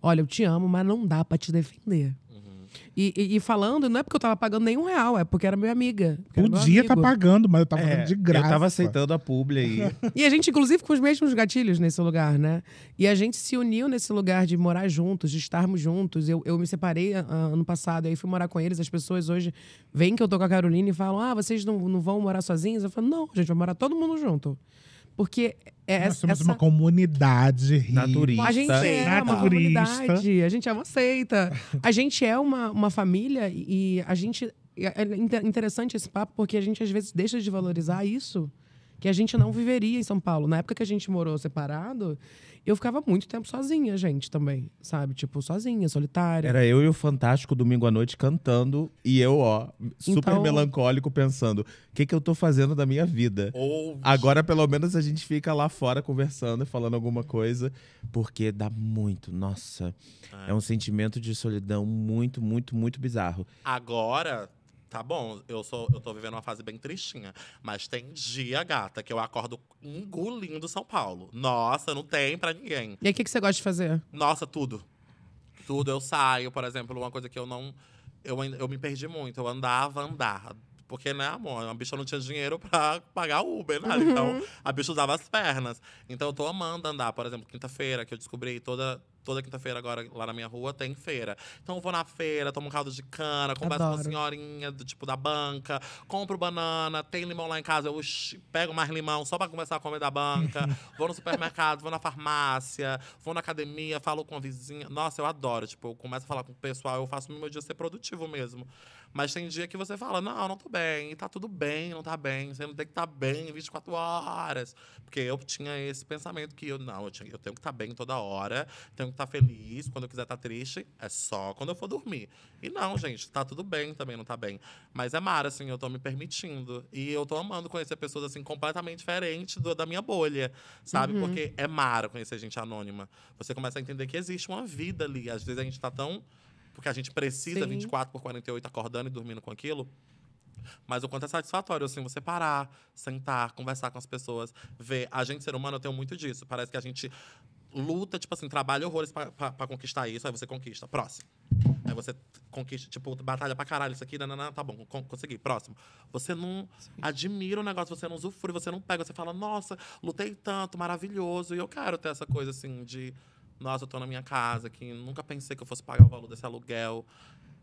Olha, eu te amo, mas não dá para te defender. E, e, e, falando, não é porque eu tava pagando nenhum real, é porque era minha amiga. Podia estar tá pagando, mas eu tava é, de graça. Eu tava aceitando a publi aí. e a gente, inclusive, com os mesmos gatilhos nesse lugar, né? E a gente se uniu nesse lugar de morar juntos, de estarmos juntos. Eu, eu me separei uh, ano passado, aí fui morar com eles. As pessoas hoje veem que eu tô com a Carolina e falam: ah, vocês não, não vão morar sozinhos? Eu falo: não, a gente vai morar todo mundo junto. Porque é, Nós somos essa... uma comunidade rica. Naturista. A gente é Naturista. uma comunidade. A gente é uma seita. A gente é uma, uma família e a gente... É, é interessante esse papo porque a gente às vezes deixa de valorizar isso que a gente não viveria em São Paulo. Na época que a gente morou separado, eu ficava muito tempo sozinha, gente, também, sabe? Tipo, sozinha, solitária. Era eu e o Fantástico domingo à noite cantando e eu, ó, super então... melancólico pensando: o que, que eu tô fazendo da minha vida? Oh, Agora, pelo menos, a gente fica lá fora conversando e falando alguma coisa, porque dá muito. Nossa, é, é um sentimento de solidão muito, muito, muito bizarro. Agora, Tá bom, eu, sou, eu tô vivendo uma fase bem tristinha. Mas tem dia, gata, que eu acordo engolindo São Paulo. Nossa, não tem pra ninguém. E aí, o que, que você gosta de fazer? Nossa, tudo. Tudo. Eu saio, por exemplo, uma coisa que eu não. Eu, eu me perdi muito. Eu andava, andava. Porque, né, amor, a bicha não tinha dinheiro pra pagar Uber, né? Então, uhum. a bicha usava as pernas. Então, eu tô amando andar. Por exemplo, quinta-feira, que eu descobri toda Toda quinta-feira, agora, lá na minha rua, tem feira. Então eu vou na feira, tomo um caldo de cana, converso Adoro. com a senhorinha, do, tipo, da banca, compro banana, tem limão lá em casa, eu pego mais limão só para começar a comer da banca. vou no supermercado, vou na farmácia, vou na academia, falo com a vizinha. Nossa, eu adoro. Tipo, eu começo a falar com o pessoal, eu faço o meu dia ser produtivo mesmo. Mas tem dia que você fala, não, não tô bem, e tá tudo bem, não tá bem, você não tem que estar tá bem 24 horas. Porque eu tinha esse pensamento que eu, não, eu, tinha, eu tenho que estar tá bem toda hora, tenho que estar tá feliz, quando eu quiser estar tá triste, é só quando eu for dormir. E não, gente, tá tudo bem também, não tá bem. Mas é mara, assim, eu tô me permitindo. E eu tô amando conhecer pessoas, assim, completamente diferentes da minha bolha, sabe? Uhum. Porque é mara conhecer gente anônima. Você começa a entender que existe uma vida ali. Às vezes a gente tá tão. Porque a gente precisa Sim. 24 por 48 acordando e dormindo com aquilo. Mas o quanto é satisfatório, assim, você parar, sentar, conversar com as pessoas, ver. A gente, ser humano, eu tenho muito disso. Parece que a gente luta, tipo assim, trabalha horrores pra, pra, pra conquistar isso, aí você conquista. Próximo. Aí você conquista, tipo, batalha pra caralho, isso aqui, nanana, tá bom, con consegui, próximo. Você não Sim. admira o negócio, você não usufrui, você não pega, você fala, nossa, lutei tanto, maravilhoso. E eu quero ter essa coisa assim de, nossa, eu tô na minha casa, que nunca pensei que eu fosse pagar o valor desse aluguel.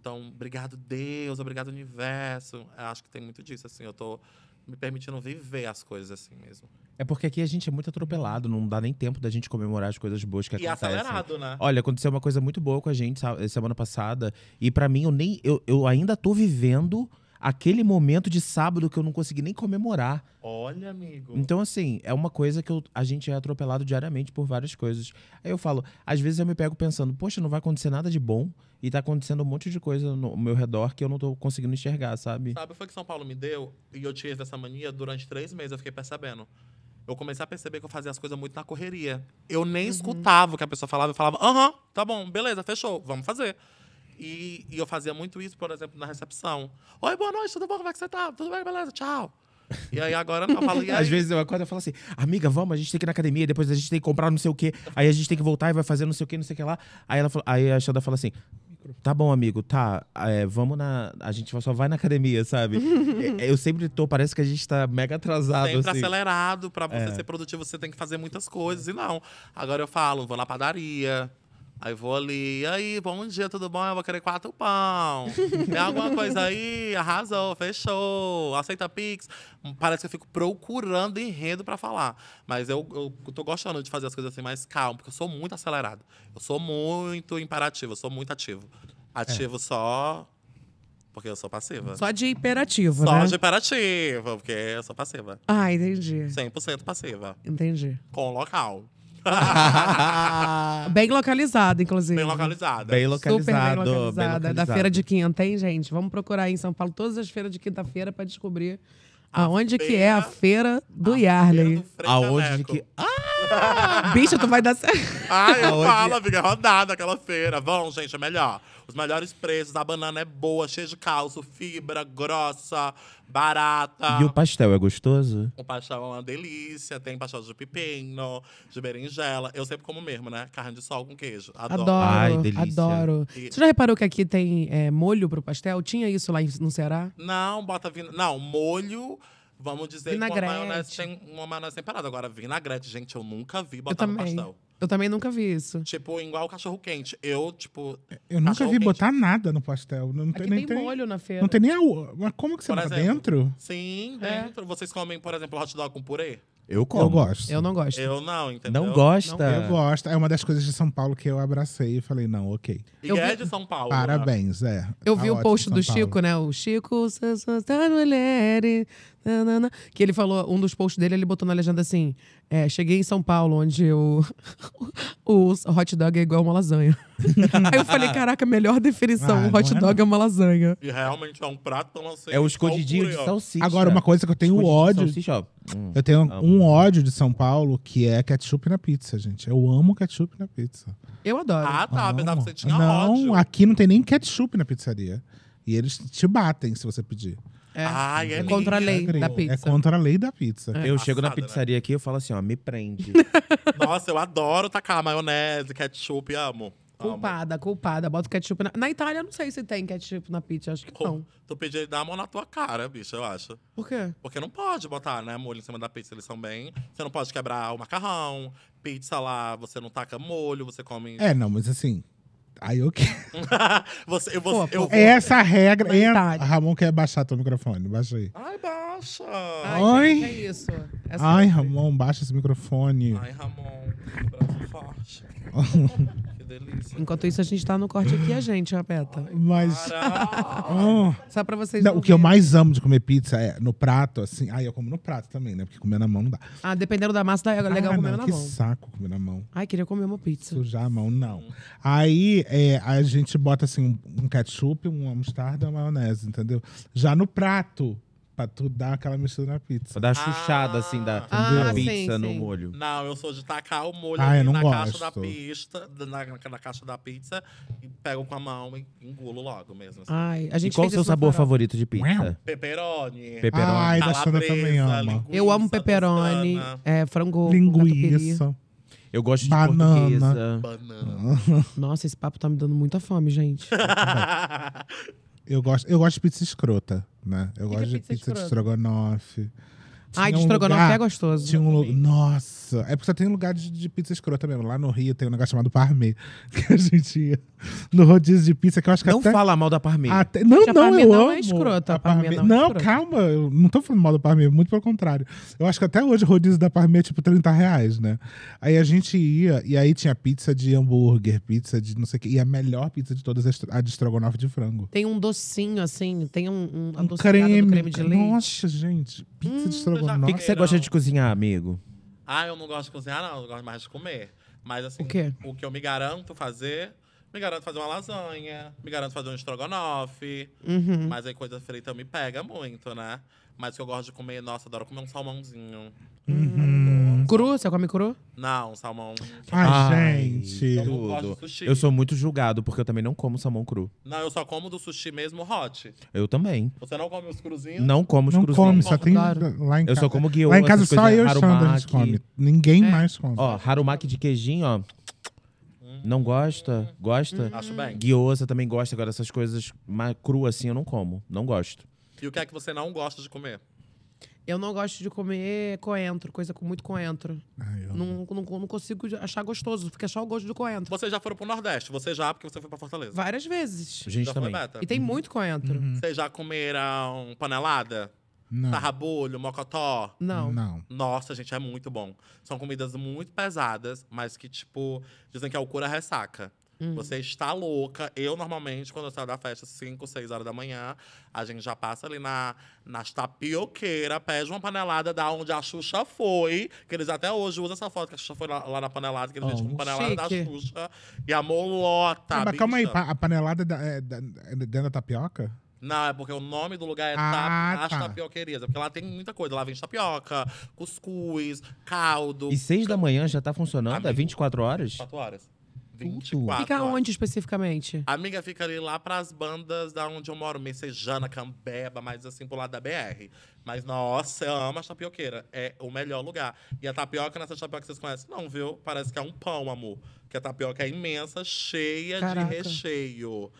Então, obrigado, Deus, obrigado, universo. Eu acho que tem muito disso, assim, eu tô me permitindo viver as coisas assim mesmo. É porque aqui a gente é muito atropelado, não dá nem tempo da gente comemorar as coisas boas que e acontecem. E acelerado, né? Olha, aconteceu uma coisa muito boa com a gente eh, semana passada. E para mim, eu nem. Eu, eu ainda tô vivendo aquele momento de sábado que eu não consegui nem comemorar. Olha, amigo. Então, assim, é uma coisa que eu, a gente é atropelado diariamente por várias coisas. Aí eu falo, às vezes eu me pego pensando, poxa, não vai acontecer nada de bom. E tá acontecendo um monte de coisa no meu redor que eu não tô conseguindo enxergar, sabe? Sabe, foi que São Paulo me deu, e eu tive essa mania durante três meses, eu fiquei percebendo. Eu comecei a perceber que eu fazia as coisas muito na correria. Eu nem uhum. escutava o que a pessoa falava, eu falava, aham, tá bom, beleza, fechou, vamos fazer. E, e, eu fazia muito isso, por exemplo, na recepção. Oi, boa noite, tudo bom? Como é que você tá? Tudo bem, beleza? Tchau. E aí agora eu falo, e aí? Às vezes eu acordo e falo assim, amiga, vamos, a gente tem que ir na academia, depois a gente tem que comprar não sei o quê, aí a gente tem que voltar e vai fazer não sei o quê, não sei o que lá. Aí ela aí a Xanda fala assim, Tá bom, amigo, tá. É, vamos na. A gente só vai na academia, sabe? É, eu sempre tô, parece que a gente tá mega atrasado. Sempre assim. acelerado, pra você é. ser produtivo, você tem que fazer muitas coisas. E não. Agora eu falo, vou na padaria, Aí vou ali, aí, bom dia, tudo bom? Eu vou querer quatro pão. Tem alguma coisa aí? Arrasou, fechou. Aceita Pix. Hum, parece que eu fico procurando enredo para falar. Mas eu, eu tô gostando de fazer as coisas assim mais calmo, porque eu sou muito acelerado. Eu sou muito imperativo, eu sou muito ativo. Ativo é. só porque eu sou passiva. Só de imperativo, Só né? Só de imperativo, porque eu sou passiva. Ah, entendi. 100% passiva. Entendi. Com local. bem localizada, inclusive. Bem localizada. Bem localizado. Super bem localizada. Bem localizado. Da feira de quinta, hein, gente? Vamos procurar aí em São Paulo todas as feiras de quinta-feira para descobrir a aonde feira, que é a feira do a Yarley. Feira do Aonde que. Ah! Bicho, tu vai dar certo. Ah, eu falo, fica é rodada aquela feira. Vão, gente, é melhor. Os melhores preços, a banana é boa, cheia de calço, fibra, grossa, barata. E o pastel é gostoso? O pastel é uma delícia. Tem pastel de pepino, de berinjela. Eu sempre como mesmo, né? Carne de sol com queijo. Adoro. Adoro, Ai, delícia. adoro. E... Você já reparou que aqui tem é, molho pro pastel? Tinha isso lá no Ceará? Não, bota vinho. Não, molho… Vamos dizer vinagrete. que uma maionese, tem, uma maionese tem parada. Agora, vinagrete, gente, eu nunca vi botar eu no também. pastel. Eu também nunca vi isso. Tipo, igual cachorro quente. Eu, tipo. Eu nunca vi botar nada no pastel. Não tem Aqui nem tem molho na feira. Não tem nem a. Mas como que você por bota dentro? Sim, é. dentro. É. Vocês comem, por exemplo, hot dog com purê? Eu como. Eu gosto. Eu não gosto. Eu não, entendeu? Não gosta? Não, eu gosto. É uma das coisas de São Paulo que eu abracei e falei, não, ok. E eu é de São Paulo. Parabéns, né? é. Eu tá vi o post do Paulo. Chico, né? O Chico, suas mulheres né? nanana, que ele falou, um dos posts dele, ele botou na legenda assim: é, Cheguei em São Paulo, onde o, o hot dog é igual uma lasanha. Aí eu falei: Caraca, melhor definição: ah, é hot é dog não. é, uma lasanha. E realmente é um prato tão lasanha. É o escondidinho de salsicha. Agora, uma coisa que eu tenho ódio. Salsicha, hum, eu tenho amo. um ódio de São Paulo que é ketchup na pizza, gente. Eu amo ketchup na pizza. Eu adoro. Ah, tá. Apesar que você tinha não, ódio. Não, aqui não tem nem ketchup na pizzaria. E eles te batem se você pedir. É, Ai, ah, é, é contra a lei da é pizza. É contra a lei da pizza. É. Eu Passada, chego na né? pizzaria né? aqui e falo assim, ó, me prende. Nossa, eu adoro tacar maionese, ketchup, amo. Culpada, culpada. Bota ketchup na. Na Itália, não sei se tem ketchup na pizza, acho que oh, não. Tu pedindo dar a mão na tua cara, bicho, eu acho. Por quê? Porque não pode botar, né, molho em cima da pizza, eles são bem. Você não pode quebrar o macarrão, pizza lá, você não taca molho, você come. É, não, mas assim, Aí eu quero. você, eu, Pô, eu vou... É essa regra. É... Ramon quer baixar teu microfone. Baixa aí. Ai, baixa. Ai. Que é isso? Essa é Ai, Ramon, baixa esse microfone. Ai, Ramon. Braço forte. delícia. Enquanto isso, a gente tá no corte aqui, a gente, Rapeta. Mas. Ah. Só pra vocês. Não, o que eu mais amo de comer pizza é no prato, assim. Ah, eu como no prato também, né? Porque comer na mão não dá. Ah, dependendo da massa, é legal ah, comer não, na que mão. Que saco comer na mão. Ai, queria comer uma pizza. Sujar a mão, não. Aí é, a gente bota assim um, um ketchup, uma mostarda, uma maionese, entendeu? Já no prato, Pra tu dar aquela mistura na pizza. Pra dar chuchada, ah, assim, da ah, pizza sim, no molho. Não, eu sou de tacar o molho ah, na gosto. caixa da pista, na, na, caixa da pizza, e pego com a mão e engulo logo mesmo. Assim. Ai, a gente e qual o seu sabor favorito de pizza? Pepperoni. Pepperoni. Ai, da Sandra também ama. eu amo pepperoni, é, frango Linguiça. Eu gosto de Banana. portuguesa. Banana. Nossa, esse papo tá me dando muita fome, gente. eu gosto, eu gosto de pizza escrota, né? Eu que gosto que é pizza de pizza escrota? de estrogonofe. Ai, de um estrogonofe lugar, é gostoso. Tinha um Nossa! É porque só tem lugar de, de, pizza escrota mesmo. Lá no Rio tem um negócio chamado Parmê, que a gente ia no rodízio de pizza, que eu acho que não até. Não fala mal da Parmê. Até, não, não, eu não é amo. É escrota, a Parmê, não, é não é escrota. calma, eu não tô falando mal da Parmê, muito pelo contrário. Eu acho que até hoje o rodízio da Parmê é tipo 30 reais, né? Aí a gente ia, e aí tinha pizza de hambúrguer, pizza de não sei o quê, e a melhor pizza de todas é a de estrogonofe de frango. Tem um docinho assim, tem um, um, um creme, creme de leite. Nossa, gente, pizza hum, de estrogonofe já O que, que você gosta de cozinhar, amigo? Ah, eu não gosto de cozinhar, não. Eu gosto mais de comer. Mas assim, O quê? o que eu me garanto fazer, me garanto fazer uma lasanha, me garanto fazer um estrogonofe. Uhum. Mas aí coisa frita me pega muito, né? Mas o que eu gosto de comer, nossa, adoro comer um salmãozinho. Uhum. Cru? Você come cru? Não, salmão. Ai, Ai, gente. Eu gosto de sushi. Eu sou muito julgado, porque eu também não como salmão cru. Não, eu só como do sushi mesmo hot. Eu também. Você não come os cruzinhos? Não como os Não cruzinhos. come, só tem lá em casa. Eu só como guiô. Lá em casa só eu e o Xander a gente harumaki. come. Ninguém é. mais come. Ó, harumaki de queijinho, ó. Hum. Não gosta? Gosta? Acho bem. Guiosa também gosta. Agora, essas coisas cru assim, eu não como. Não gosto. E o que é que você não gosta de comer? Eu não gosto de comer coentro, coisa com muito coentro. Ai, eu... não, não, não, consigo achar gostoso, porque achar é o gosto do coentro. Vocês já foram pro Nordeste, você já, porque você foi pra Fortaleza. Várias vezes. A gente já também. E tem uhum. muito coentro. Uhum. Vocês já comeram panelada? Não. Sarrabulho, mocotó? Não. Não. Nossa, gente, é muito bom. São comidas muito pesadas, mas que, tipo, dizem que é o cura ressaca. Hum. Você está louca. Eu, normalmente, quando eu saio da festa, 5, 6 horas da manhã, a gente já passa ali na, nas tapioqueiras, pede uma panelada da onde a Xuxa foi. Que eles até hoje usam essa foto que a Xuxa foi lá, lá na panelada, que eles oh, com panelada chique. da Xuxa e a molota. Ah, mas calma aí, a panelada é é da, é, da, dentro da tapioca? Não, é porque o nome do lugar é ah, ta tá. Tapioquerias. É porque lá tem muita coisa. Lá vem tapioca, cuscuz, caldo. E seis da manhã já tá funcionando? Amigo, é 24 horas? 24 horas. 24 Fica onde especificamente? Amiga, fica ali lá pras bandas da onde eu moro, Messejana, Cambeba, mais assim pro lado da BR. Mas nossa, eu amo a tapioqueira. É o melhor lugar. E a tapioca nessa tapioca que vocês conhecem, não, viu? Parece que é um pão, amor. Que a tapioca é imensa, cheia Caraca. de recheio.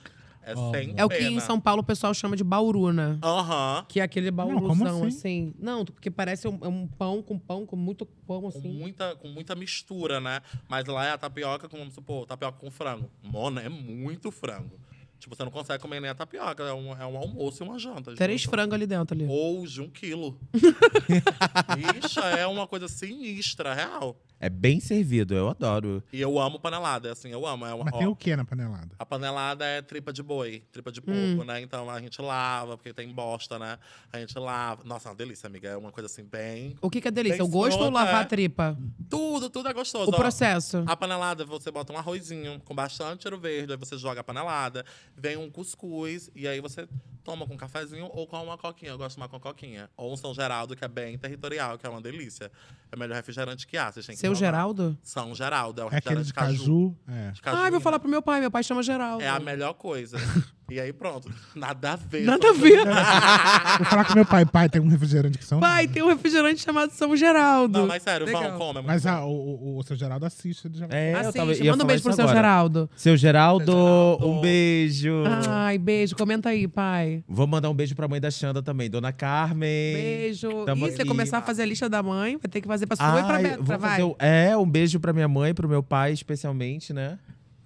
É sem É o que em São Paulo o pessoal chama de bauru, né? Aham. Uhum. Que é aquele bauruzão, não, assim? assim? Não, porque parece um, é um, pão com pão, com muito pão, assim. Com muita, com muita mistura, né? Mas lá é a tapioca com, vamos supor, tapioca com frango. Mona, é muito frango. Tipo, você não consegue comer nem a tapioca. É um, é um almoço e uma janta. Três frangos ali dentro. ali. Ou de um quilo. Ixa é uma coisa sinistra, real. É bem servido, eu adoro. E eu amo panelada, é assim, eu amo. É uma, Mas tem ó, o que na panelada? A panelada é tripa de boi, tripa de porco, hum. né? Então a gente lava, porque tem bosta, né? A gente lava. Nossa, é uma delícia, amiga. É uma coisa assim, bem. O que, que é delícia? O gosto ou lavar é... a tripa? Tudo, tudo é gostoso. O ó. processo. A panelada, você bota um arrozinho com bastante cheiro verde, aí você joga a panelada, vem um cuscuz, e aí você toma com um cafezinho ou com uma coquinha. Eu gosto de tomar com coquinha. Ou um São Geraldo, que é bem territorial, que é uma delícia. É o melhor refrigerante que há. Vocês têm que Seu Geraldo? São Geraldo, é o refrigerante é aquele de caju. caju. É. De ah, vou falar pro meu pai. Meu pai chama Geraldo. É a melhor coisa. E aí pronto, nada a ver. Nada a ver. Vou falar com meu pai. Pai, tem um refrigerante que são. Pai, tem um refrigerante chamado São Geraldo. Não, mas sério, Legal. vão, come. É mas ah, o, o, o, seu Geraldo assiste. Ele já... É, assiste. Manda um beijo pro seu Geraldo. seu Geraldo. Seu Geraldo, um beijo. Ai, beijo. Comenta aí, pai. Vou mandar um beijo pra mãe da Xanda também, Dona Carmen. Beijo. Tamo e se você começar a fazer a lista da mãe, vai ter que fazer pra sua mãe e pra, pra vai. O, é, um beijo pra minha mãe, pro meu pai especialmente, né?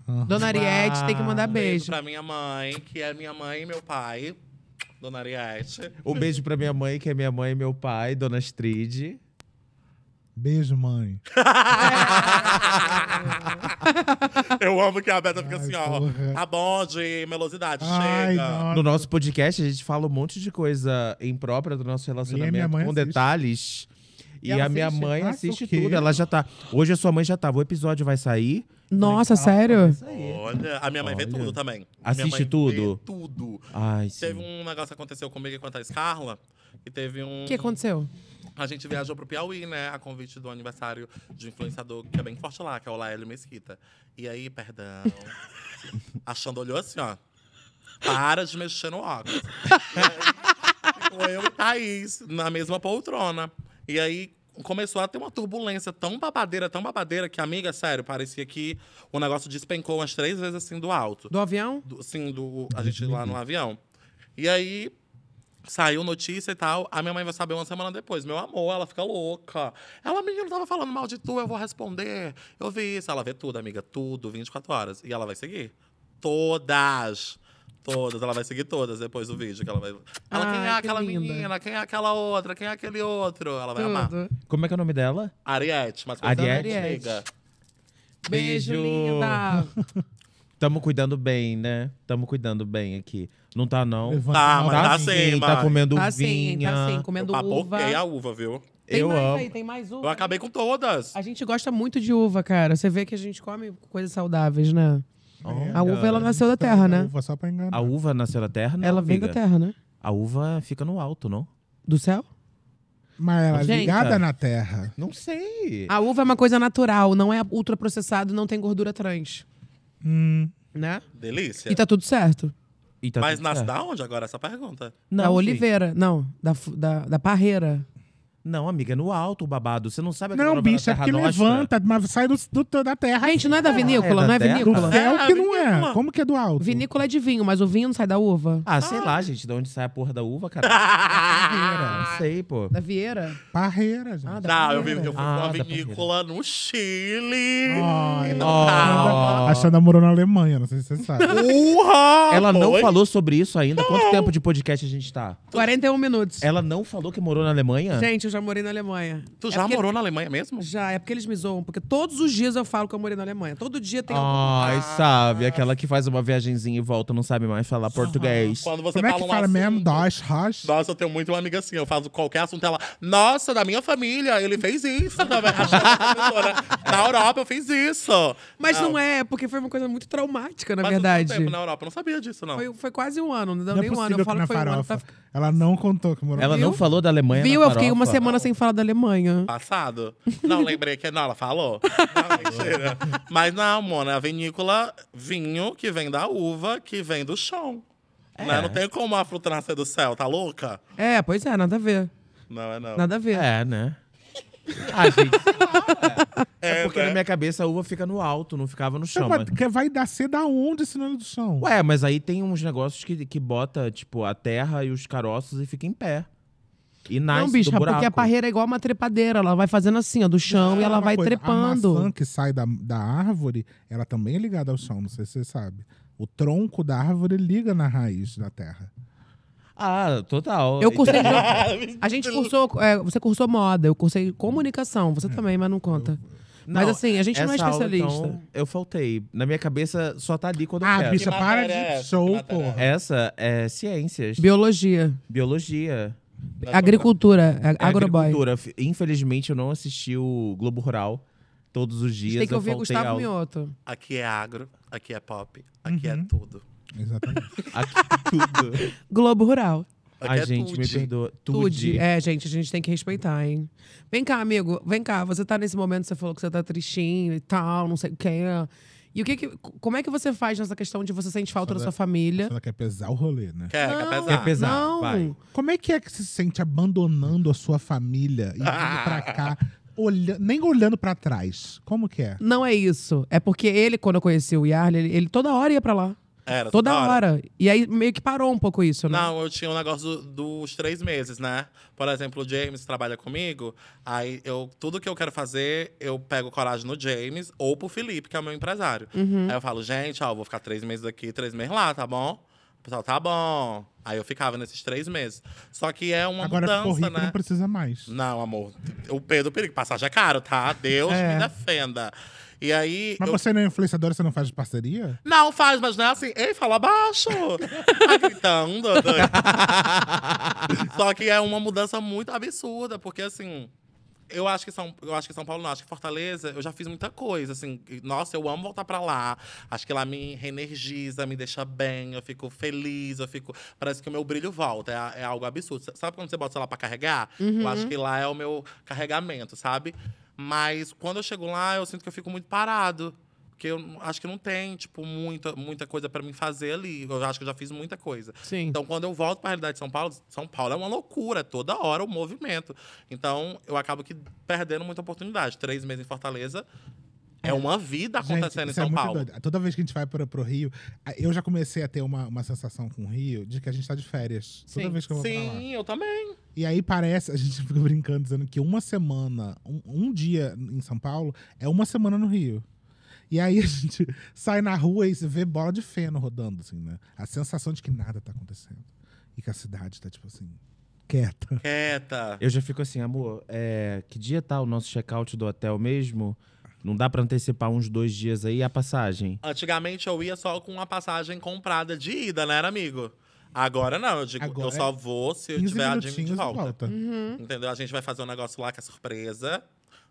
Uhum. Dona Ariete tem que mandar beijo. Beijo Pra minha mãe, que é minha mãe e meu pai. Dona Ariete. Um beijo pra minha mãe, que é minha mãe e meu pai, Dona Astrid. Beijo, mãe. Eu amo que a Beta fica assim, ó. Tá bom de melosidade, Ai, chega. nossa. No nosso podcast, a gente fala um monte de coisa imprópria do nosso minha relacionamento mãe com assiste. detalhes. E, E a minha mãe Ah, assiste tudo. Ela já tá. Hoje a sua mãe já tava. O episódio vai sair. Nossa, Legal, sério? Isso aí. Olha, a minha mãe Olha. vê tudo também. minha Assiste mãe tudo? Vê tudo. Ai, sim. Teve um negócio que aconteceu comigo e com a Carla. E teve um. O que aconteceu? A gente viajou pro Piauí, né? A convite do aniversário de um influenciador que é bem forte lá, que é o Laeli Mesquita. E aí, perdão. a Xanda olhou assim, ó. Para de mexer no óculos. Ficou eu e Thaís na mesma poltrona. E aí, começou a ter uma turbulência tão babadeira, tão babadeira, que, amiga, sério, parecia que o negócio despencou umas três vezes assim do alto. Do avião? Do, sim, do, a gente lá no avião. E aí, Saiu notícia e tal. A minha mãe vai saber uma semana depois. Meu amor, ela fica louca. Ela, menino, tava falando mal de tu, eu vou responder. Eu vi isso. Ela vê tudo, amiga, tudo, 24 horas. E ela vai seguir. Todas todas, ela vai seguir todas depois do vídeo que ela vai. Ela, Ai, quem é aquela linda. menina? Quem é aquela outra? Quem é aquele outro? Ela vai Tudo. amar. Como é que é o nome dela? Ariete, mas Ariete. Ariete. É Beijo, Beijo, linda. Tamo cuidando bem, né? Tamo cuidando bem aqui. Não tá, não? Tá, mas tá, tá sim, sim Tá comendo tá vinha. Sim, tá sim, comendo eu uva. Eu a uva, viu? Tem eu mais amo. aí, tem mais uva. Eu acabei com todas. A gente gosta muito de uva, cara. Você vê que a gente come coisas saudáveis, né? A uva, ela nasceu da tá, terra, né? A uva só pra enganar. A uva nasceu da terra? Não, ela vem da terra, né? A uva fica no alto, não? Do céu? Mas ela é ligada tá. na terra. Não sei. A uva é uma coisa natural, não é ultraprocessado, não tem gordura trans. Hum. Né? Delícia. E tá tudo certo. E tá Mas tudo nasce certo. da onde agora essa pergunta? da oliveira. Não, da, da, da parreira. Não, amiga, é no alto o babado. Você não sabe a Não, bicho, é porque levanta, mas sai do, do, da terra. Gente, não é da ah, vinícola, é, não é da vinícola. É, o ah, que não é. Como que é do alto? Vinícola é de vinho, mas o vinho não sai da uva. Ah, sei lá, gente, de onde sai a porra da uva, cara. da Não sei, pô. Da Vieira? Parreira, gente. Ah, não, eu, vi, eu fui ah, a vinícola no Chile. Ai, não. oh. A Xanda morou na Alemanha, não sei se você sabe. Urra! Ela não falou sobre isso ainda. Não. Quanto tempo de podcast a gente tá? 41 minutos. Ela não falou que morou na Alemanha? Gente, eu já já morei na Alemanha. Tu é já morou na Alemanha mesmo? Já, é porque eles me zoam. Porque todos os dias eu falo que eu morei na Alemanha. Todo dia tem Ai, sabe. Ah. Aquela que faz uma viagenzinha e volta, não sabe mais falar português. Quando você Como é fala é que fala um mesmo? Dois, hash. Nossa, eu tenho muito uma amiga assim. Eu faço qualquer assunto, ela… Nossa, da minha família, ele fez isso. Tá né? na Europa, eu fiz isso. Mas não. não. é, porque foi uma coisa muito traumática, na Mas verdade. Tempo na Europa, eu não sabia disso, não. Foi, foi quase um ano, não deu não é nem é um ano. Eu falo que foi farofa. um ano. Tá... Ela não contou que morou Ela viu? não falou da Alemanha Viu? eu fiquei uma semana semana sem falar da Alemanha. Passado. Não, lembrei que. Não, ela falou. Não, mentira. Mas não, Mona, a vinícola, vinho que vem da uva, que vem do chão. É. Né? Não tem como a fruta nascer do céu, tá louca? É, pois é, nada a ver. Não, é não. Nada a ver. É, né? Ah, gente. É, é porque né? na minha cabeça a uva fica no alto, não ficava no chão. Mas... Que vai dar da onde esse nome do chão? Ué, mas aí tem uns negócios que, que bota, tipo, a terra e os caroços e fica em pé. E nasce Não, bicho, do buraco. porque a parreira é igual uma trepadeira. Ela vai fazendo assim, ó, do chão e ela é vai coisa, trepando. A maçã que sai da, da árvore, ela também é ligada ao chão, não sei se você sabe. O tronco da árvore liga na raiz da terra. Ah, total. Eu cursei. a gente cursou. É, você cursou moda, eu cursei comunicação. Você é, também, mas não conta. Eu... Não, mas assim, a gente não é especialista. Aula, então, eu faltei. Na minha cabeça só tá ali quando ah, eu quero. Ah, bicha, para de é show, é porra. Essa é ciências. Biologia. Biologia. Tá, tá, tá. Agricultura, é, agroboy. Agricultura. Infelizmente, eu não assisti o Globo Rural todos os dias. Tem que ouvir Gustavo ao... Mioto. Aqui é agro, aqui é pop, aqui é uhum. é tudo. Exatamente. aqui é tudo. Globo Rural. Aqui é gente, tude. me perdoa. Tudo. É, gente, a gente tem que respeitar, hein? Vem cá, amigo. Vem cá. Você tá nesse momento, você falou que você tá tristinho e tal, não sei o que. E o que, que como é que você faz nessa questão de você sente falta da sua família? Ela quer é pesar o rolê, né? Quer, não, quer pesar. Quer pesar, não. vai. Como é que é que se sente abandonando a sua família e indo pra cá? Olha, nem olhando para trás. Como que é? Não é isso. É porque ele, quando eu conheci o Yarley, ele, ele toda hora ia para lá. Era, toda, toda hora. hora. E aí meio que parou um pouco isso, né? Não, eu tinha um negócio do, dos três meses, né? Por exemplo, o James trabalha comigo, aí eu tudo que eu quero fazer, eu pego coragem no James ou pro Felipe, que é o meu empresário. Uhum. Aí eu falo, gente, ó, vou ficar três meses aqui, três meses lá, tá bom? O pessoal, tá bom. Aí eu ficava nesses três meses. Só que é uma Agora mudança, rico, né? não precisa mais. Não, amor. O Pedro Perigo, passagem é caro, tá? Deus é. me defenda. E aí. Mas eu... você não é influenciadora, você não faz parceria? Não, faz, mas não é assim. Ei, fala baixo! tá gritando. Só que é uma mudança muito absurda, porque assim eu acho que São, eu acho que São Paulo não, acho que Fortaleza, eu já fiz muita coisa, assim, nossa, eu amo voltar para lá. Acho que lá me reenergiza, me deixa bem, eu fico feliz, eu fico, parece que o meu brilho volta, é, é algo absurdo. Sabe quando você bota o celular para carregar? Uhum. Eu acho uhum. que lá é o meu carregamento, sabe? Mas quando eu chego lá, eu sinto que eu fico muito parado. Porque eu acho que não tem, tipo, muita, muita coisa para mim fazer ali. Eu acho que eu já fiz muita coisa. Sim. Então, quando eu volto para a realidade de São Paulo, São Paulo é uma loucura, toda hora o movimento. Então, eu acabo que perdendo muita oportunidade. Três meses em Fortaleza, é uma vida acontecendo gente, em é São é Paulo. Doido. Toda vez que a gente vai para, o Rio, eu já comecei a ter uma, uma sensação com o Rio de que a gente está de férias. Sim. Toda vez que eu vou Sim, eu também. E aí parece, a gente fica brincando dizendo que uma semana, um, um dia em São Paulo é uma semana no Rio. E aí a gente sai na rua e vê bola de feno rodando, assim, né? A sensação de que nada tá acontecendo. E que a cidade tá, tipo assim, quieta. Quieta! Eu já fico assim, amor, é, que dia tá o nosso check-out do hotel mesmo? Não dá para antecipar uns dois dias aí a passagem? Antigamente eu ia só com uma passagem comprada de ida, né, amigo? Agora não, eu digo, Agora eu só vou se eu tiver a Jimmy de volta. volta. Uhum. Entendeu? A gente vai fazer um negócio lá que é surpresa.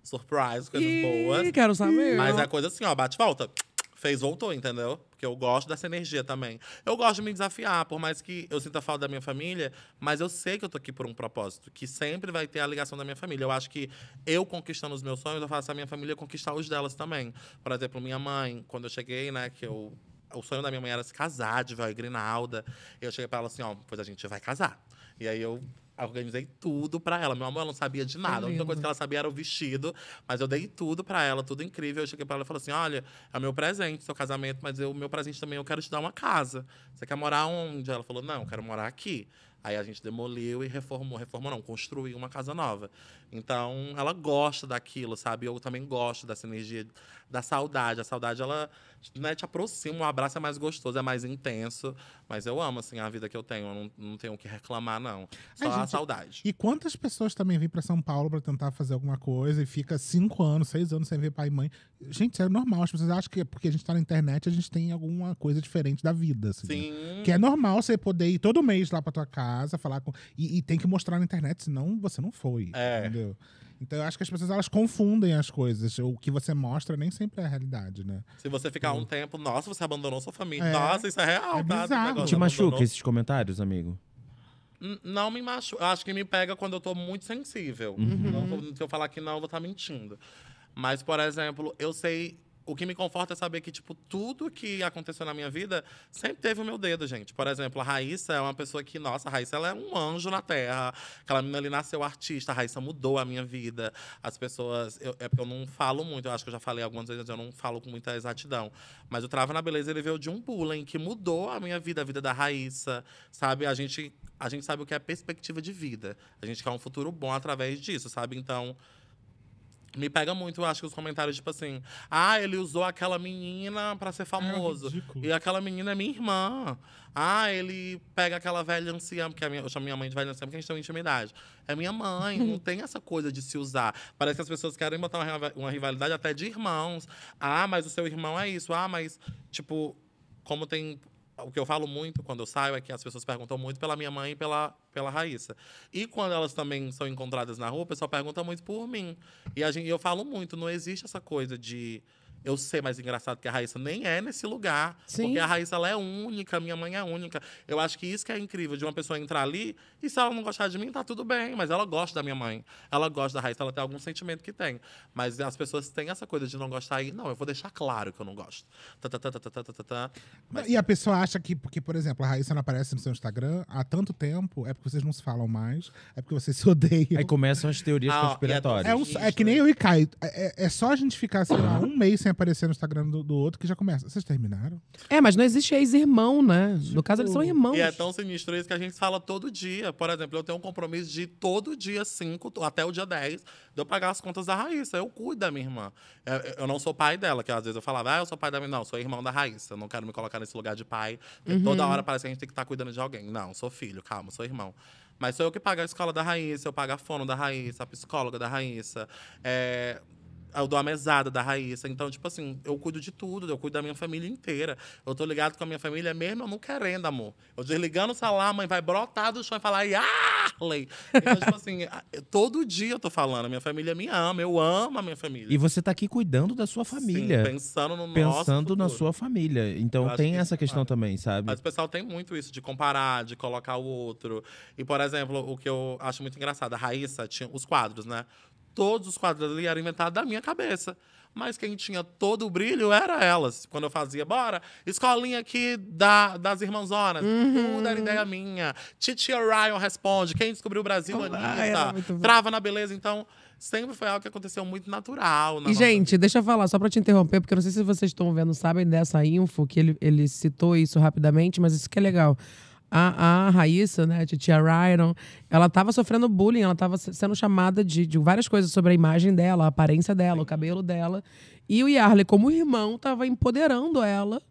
Surprise, coisas Ih, boas. quero saber. Mas é coisa assim, ó, bate volta. Fez, voltou, entendeu? Porque eu gosto dessa energia também. Eu gosto de me desafiar, por mais que eu sinta falta da minha família, mas eu sei que eu tô aqui por um propósito, que sempre vai ter a ligação da minha família. Eu acho que eu conquistando os meus sonhos, eu faço a minha família conquistar os delas também. Por exemplo, minha mãe, quando eu cheguei, né, que eu o sonho da minha mãe era se casar de véu e grinalda. Eu cheguei para ela assim, ó, pois a gente vai casar. E aí eu organizei tudo para ela. Meu amor, ela não sabia de tá nada. É a única coisa que ela sabia era o vestido, mas eu dei tudo para ela, tudo incrível. Eu cheguei para ela e falei assim: "Olha, é o meu presente, seu casamento, mas o meu presente também eu quero te dar uma casa. Você quer morar onde?" Ela falou: "Não, eu quero morar aqui." Aí a gente demoliu e reformou, reformou não, construiu uma casa nova. Então, ela gosta daquilo, sabe? Eu também gosto dessa energia da saudade. A saudade, ela né, te aproxima, o um abraço é mais gostoso, é mais intenso. Mas eu amo, assim, a vida que eu tenho. Eu não, não tenho o que reclamar, não. Só Ai, a, saudade. E quantas pessoas também vêm para São Paulo para tentar fazer alguma coisa e fica cinco anos, seis anos sem ver pai e mãe? Gente, isso é normal. As pessoas acham que é porque a gente tá na internet, a gente tem alguma coisa diferente da vida. Assim, né? Sim. Né? Que é normal você poder ir todo mês lá pra tua casa, falar com. E, e tem que mostrar na internet, senão você não foi. É. Entendeu? entendeu? Então eu acho que as pessoas elas confundem as coisas. O que você mostra nem sempre é a realidade, né? Se você ficar então um tempo, nossa, você abandonou sua família. É, nossa, isso é, é real, é tá? Bizarro. Te machuca esses comentários, amigo? não me machuca. Acho que me pega quando eu tô muito sensível. Uhum. Não, se eu falar que não, eu vou estar tá mentindo. Mas, por exemplo, eu sei o que me conforta é saber que, tipo, tudo que aconteceu na minha vida sempre teve o meu dedo, gente. Por exemplo, a Raíssa é uma pessoa que, nossa, a Raíssa ela é um anjo na Terra. Aquela menina ali nasceu artista, a Raíssa mudou a minha vida. As pessoas. Eu, é porque eu não falo muito, eu acho que eu já falei algumas vezes, eu não falo com muita exatidão. Mas o Trava na Beleza, ele veio de um bullying que mudou a minha vida, a vida da Raíssa, sabe? A gente, a gente sabe o que é perspectiva de vida. A gente quer um futuro bom através disso, sabe? Então me pega muito, eu acho, os comentários, tipo assim. Ah, ele usou aquela menina pra ser ah, é famoso. É e aquela menina é minha irmã. Ah, ele pega aquela velha anciã, porque minha, eu chamo minha mãe de velha anciã porque a gente tem intimidade. É minha mãe, não tem essa coisa de se usar. Parece que as pessoas querem botar uma, uma rivalidade até de irmãos. Ah, mas o seu irmão é isso. Ah, mas, tipo, como tem o que eu falo muito quando eu saio é que as pessoas perguntam muito pela minha mãe e pela, pela Raíssa. E quando elas também são encontradas na rua, o pessoal pergunta muito por mim. E a gente, eu falo muito, não existe essa coisa de eu ser mais engraçado que a Raíssa nem é nesse lugar. Sim. Porque a Raíssa ela é única, minha mãe é única. Eu acho que isso que é incrível, de uma pessoa entrar ali e se ela não gostar de mim, tá tudo bem. Mas ela gosta da minha mãe. Ela gosta da Raíssa, ela tem algum sentimento que tem. Mas as pessoas têm essa coisa de não gostar e, não, eu vou deixar claro que eu não gosto. Tá, tá, tá, tá, tá, tá, tá, tá, tá. Mas... E a pessoa acha que, porque, por exemplo, a Raíssa não aparece no seu Instagram há tanto tempo, é porque vocês não se falam mais, é porque vocês se odeiam. Aí começam as teorias ah, é conspiratórias. É, é, um, é, que nem né? eu e Caio. É, é, é só a gente ficar, sei lá, um mês sem aparecer no Instagram do, do outro que já começa. Vocês terminaram? É, mas não existe ex-irmão, né? Tipo, no caso, eles são irmãos. E é tão sinistro isso que a gente fala todo dia. Por exemplo, eu tenho um compromisso de todo dia 5, até o dia 10, de eu pagar as contas da Raíssa. Eu cuido da minha irmã. Eu, é, é, eu não sou pai dela, que às vezes eu falava, ah, eu sou pai da minha. Não, sou irmão da Raíssa. Eu não quero me colocar nesse lugar de pai. Uhum. Toda hora parece que a gente tem que estar tá cuidando de alguém. Não, sou filho, calma, sou irmão. Mas sou eu que pago a escola da Raíssa, eu pago a fono da Raíssa, a psicóloga da Raíssa. É, eu dou a mesada da Raíssa. Então, tipo assim, eu cuido de tudo, eu cuido da minha família inteira. Eu tô ligado com a minha família mesmo, eu não querendo, amor. Eu desligando o celular, a mãe vai brotar do chão e falar, Yarley! Então, tipo assim, todo dia eu tô falando, a minha família me ama, eu amo a minha família. E você tá aqui cuidando da sua família. Sim, pensando no pensando nosso Pensando na sua família. Então tem que essa questão também, sabe? Mas o pessoal tem muito isso de comparar, de colocar o outro. E, por exemplo, o que eu acho muito engraçado, a Raíssa tinha os quadros, né? todos os quadros ali eram inventados da minha cabeça. Mas quem tinha todo o brilho era elas. Quando eu fazia, bora, escolinha aqui da, das irmãzonas. Uhum. Tudo era ideia minha. Titia Ryan responde. Quem descobriu o Brasil, Olá, Anitta. Trava na beleza. Então, sempre foi algo que aconteceu muito natural. e, gente, vida. deixa eu falar, só para te interromper, porque eu não sei se vocês estão vendo, sabem dessa info, que ele, ele citou isso rapidamente, mas isso que é legal a, a Raíssa, né, a tia Ryan, ela tava sofrendo bullying, ela tava sendo chamada de, de várias coisas sobre a imagem dela, a aparência dela, o cabelo dela. E o Yarley, como irmão, tava empoderando ela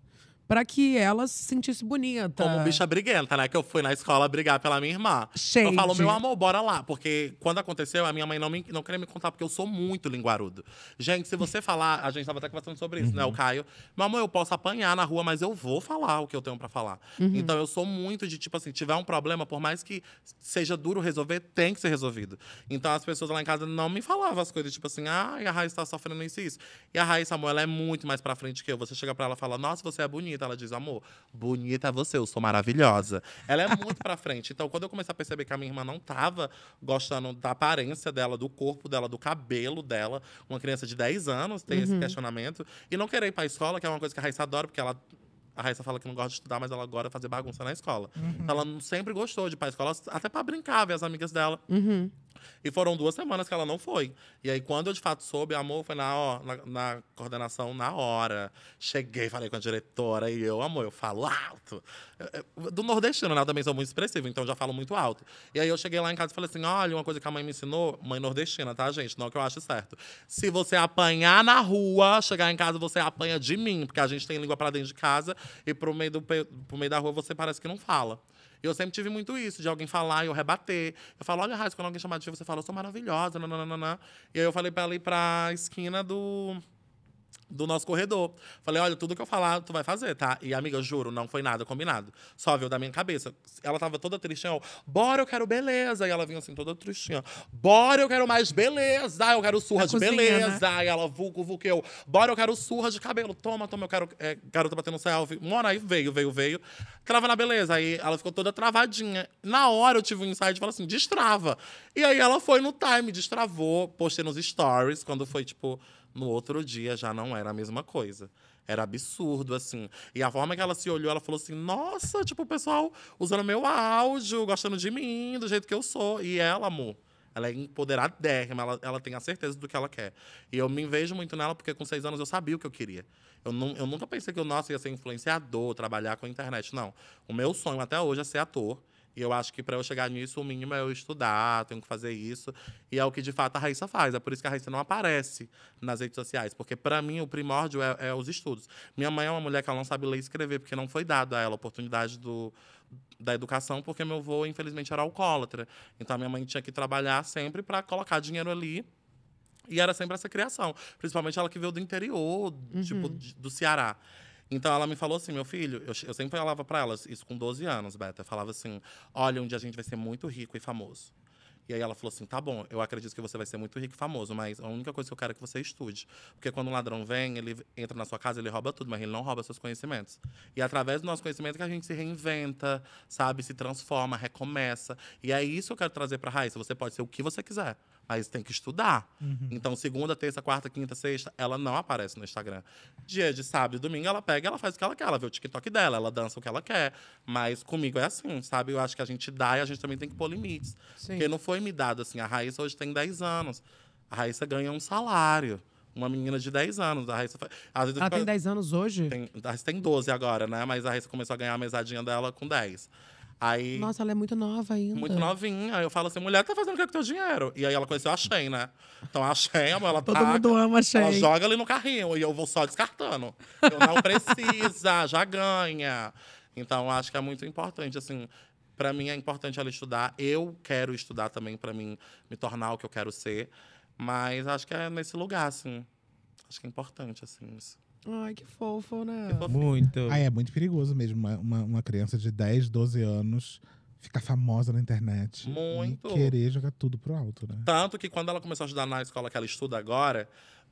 para que ela se sentisse bonita. Como bicha briguenta, né? Que eu fui na escola brigar pela minha irmã. Shade. Eu falo, meu amor, bora lá. Porque quando aconteceu, a minha mãe não, me, não queria me contar, porque eu sou muito linguarudo. Gente, se você falar, a gente tava até conversando sobre isso, uhum. né? O uhum. Caio. Meu amor, eu posso apanhar na rua, mas eu vou falar o que eu tenho para falar. Uhum. Então eu sou muito de, tipo assim, tiver um problema, por mais que seja duro resolver, tem que ser resolvido. Então as pessoas lá em casa não me falavam as coisas, tipo assim, ah, a Raíssa tá sofrendo isso e isso. E a Raíssa, amor, ela é muito mais pra frente que eu. Você chega para ela e fala, nossa, você é bonita bonita. Ela diz, amor, bonita é você, eu sou maravilhosa. Ela é muito pra frente. Então, quando eu comecei a perceber que a minha irmã não tava gostando da aparência dela, do corpo dela, do cabelo dela, uma criança de 10 anos tem uhum. esse questionamento, e não querer ir pra escola, que é uma coisa que a Raíssa adora, porque ela a Raíssa fala que não gosta de estudar, mas ela agora fazer bagunça na escola. Uhum. Então, ela sempre gostou de ir pra escola, até para brincar, ver as amigas dela. Uhum. E foram duas semanas que ela não foi. E aí, quando eu de fato soube, amor, foi na, na, na coordenação na hora. Cheguei, falei com a diretora e eu, amor, eu falo alto. Do nordestino, né? Eu também sou muito expressivo, então já falo muito alto. E aí eu cheguei lá em casa e falei assim: olha, uma coisa que a mãe me ensinou, mãe nordestina, tá, gente? Não é o que eu acho certo. Se você apanhar na rua, chegar em casa, você apanha de mim, porque a gente tem língua para dentro de casa e pro meio, do, pro meio da rua você parece que não fala. Eu sempre tive muito isso, de alguém falar e eu rebater. Eu falo, olha, Raiz, quando alguém chamar de você fala, eu sou maravilhosa, nananana. E aí eu falei pra ela ir pra esquina do do nosso corredor. Falei, olha, tudo que eu falar, tu vai fazer, tá? E, amiga, juro, não foi nada combinado. Só viu da minha cabeça. Ela tava toda tristinha, eu, bora, eu quero beleza. E ela vinha assim, toda tristinha. Bora, eu quero mais beleza. Eu quero surra Na de cozinha, né? beleza. Né? E ela, vulco, vulco, eu, bora, eu quero surra de cabelo. Toma, toma, eu quero é, garota batendo selfie. mora aí veio, veio, veio. Trava na beleza. Aí ela ficou toda travadinha. Na hora eu tive um insight, falei assim, destrava. E aí ela foi no time, destravou, postei nos stories, quando foi, tipo… No outro dia já não era a mesma coisa. Era absurdo, assim. E a forma que ela se olhou, ela falou assim: nossa, tipo, o pessoal usando meu áudio, gostando de mim, do jeito que eu sou. E ela, amor, ela é empoderadérrima, ela, ela tem a certeza do que ela quer. E eu me vejo muito nela porque com seis anos eu sabia o que eu queria. Eu, não, eu nunca pensei que eu, nosso ia ser influenciador, trabalhar com a internet. Não. O meu sonho até hoje é ser ator. E eu acho que para eu chegar nisso, o mínimo é eu estudar, tenho que fazer isso. E é o que de fato a Raíssa faz. É por isso que a Raíssa não aparece nas redes sociais. Porque para mim o primórdio é, é, os estudos. Minha mãe é uma mulher que ela não sabe ler e escrever, porque não foi dada a ela a oportunidade do, da educação, porque meu avô, infelizmente, era alcoólatra. Então minha mãe tinha que trabalhar sempre para colocar dinheiro ali e era sempre essa criação. Principalmente ela que veio do interior, tipo, uhum. tipo, do Ceará. Então ela me falou assim: meu filho, eu, eu sempre falava para elas, isso com 12 anos, Beta. Eu falava assim: olha, um dia a gente vai ser muito rico e famoso. E aí ela falou assim: tá bom, eu acredito que você vai ser muito rico e famoso, mas a única coisa que eu quero é que você estude. Porque quando um ladrão vem, ele entra na sua casa, ele rouba tudo, mas ele não rouba seus conhecimentos. E é através do nosso conhecimento que a gente se reinventa, sabe? Se transforma, recomeça. E é isso que eu quero trazer pra Raíssa: você pode ser o que você quiser. Mas tem que estudar. Uhum. Então, segunda, terça, quarta, quinta, sexta, ela não aparece no Instagram. Dia de sábado e domingo, ela pega ela faz o que ela quer. Ela vê o TikTok dela, ela dança o que ela quer. Mas comigo é assim, sabe? Eu acho que a gente dá e a gente também tem que pôr limites. Sim. Porque não foi me dado assim. A Raíssa hoje tem 10 anos. A Raíssa ganha um salário uma menina de 10 anos. A Raíssa, às vezes, ela tem 10 anos hoje? Tem, a Raíssa tem 12 agora, né? Mas a Raíssa começou a ganhar a mesadinha dela com 10. Aí, Nossa, ela é muito nova ainda. Muito novinha. Aí eu falo assim, mulher, tá fazendo o que com o teu dinheiro? E aí ela conheceu a Shen, né? Então a Shen, ela Todo taca, tá mundo ama a Shen. Ela joga ali no carrinho e eu vou só descartando. Eu não precisa, já ganha. Então acho que é muito importante, assim… Para mim é importante ela estudar. Eu quero estudar também para mim me tornar o que eu quero ser. Mas acho que é nesse lugar, assim. Acho que é importante, assim, isso. Ai, que fofo, né? Que muito. Ah, é muito perigoso mesmo. Uma, uma, uma, criança de 10, 12 anos ficar famosa na internet. Muito. E querer jogar tudo pro alto, né? Tanto que quando ela começou a estudar na escola que ela estuda agora,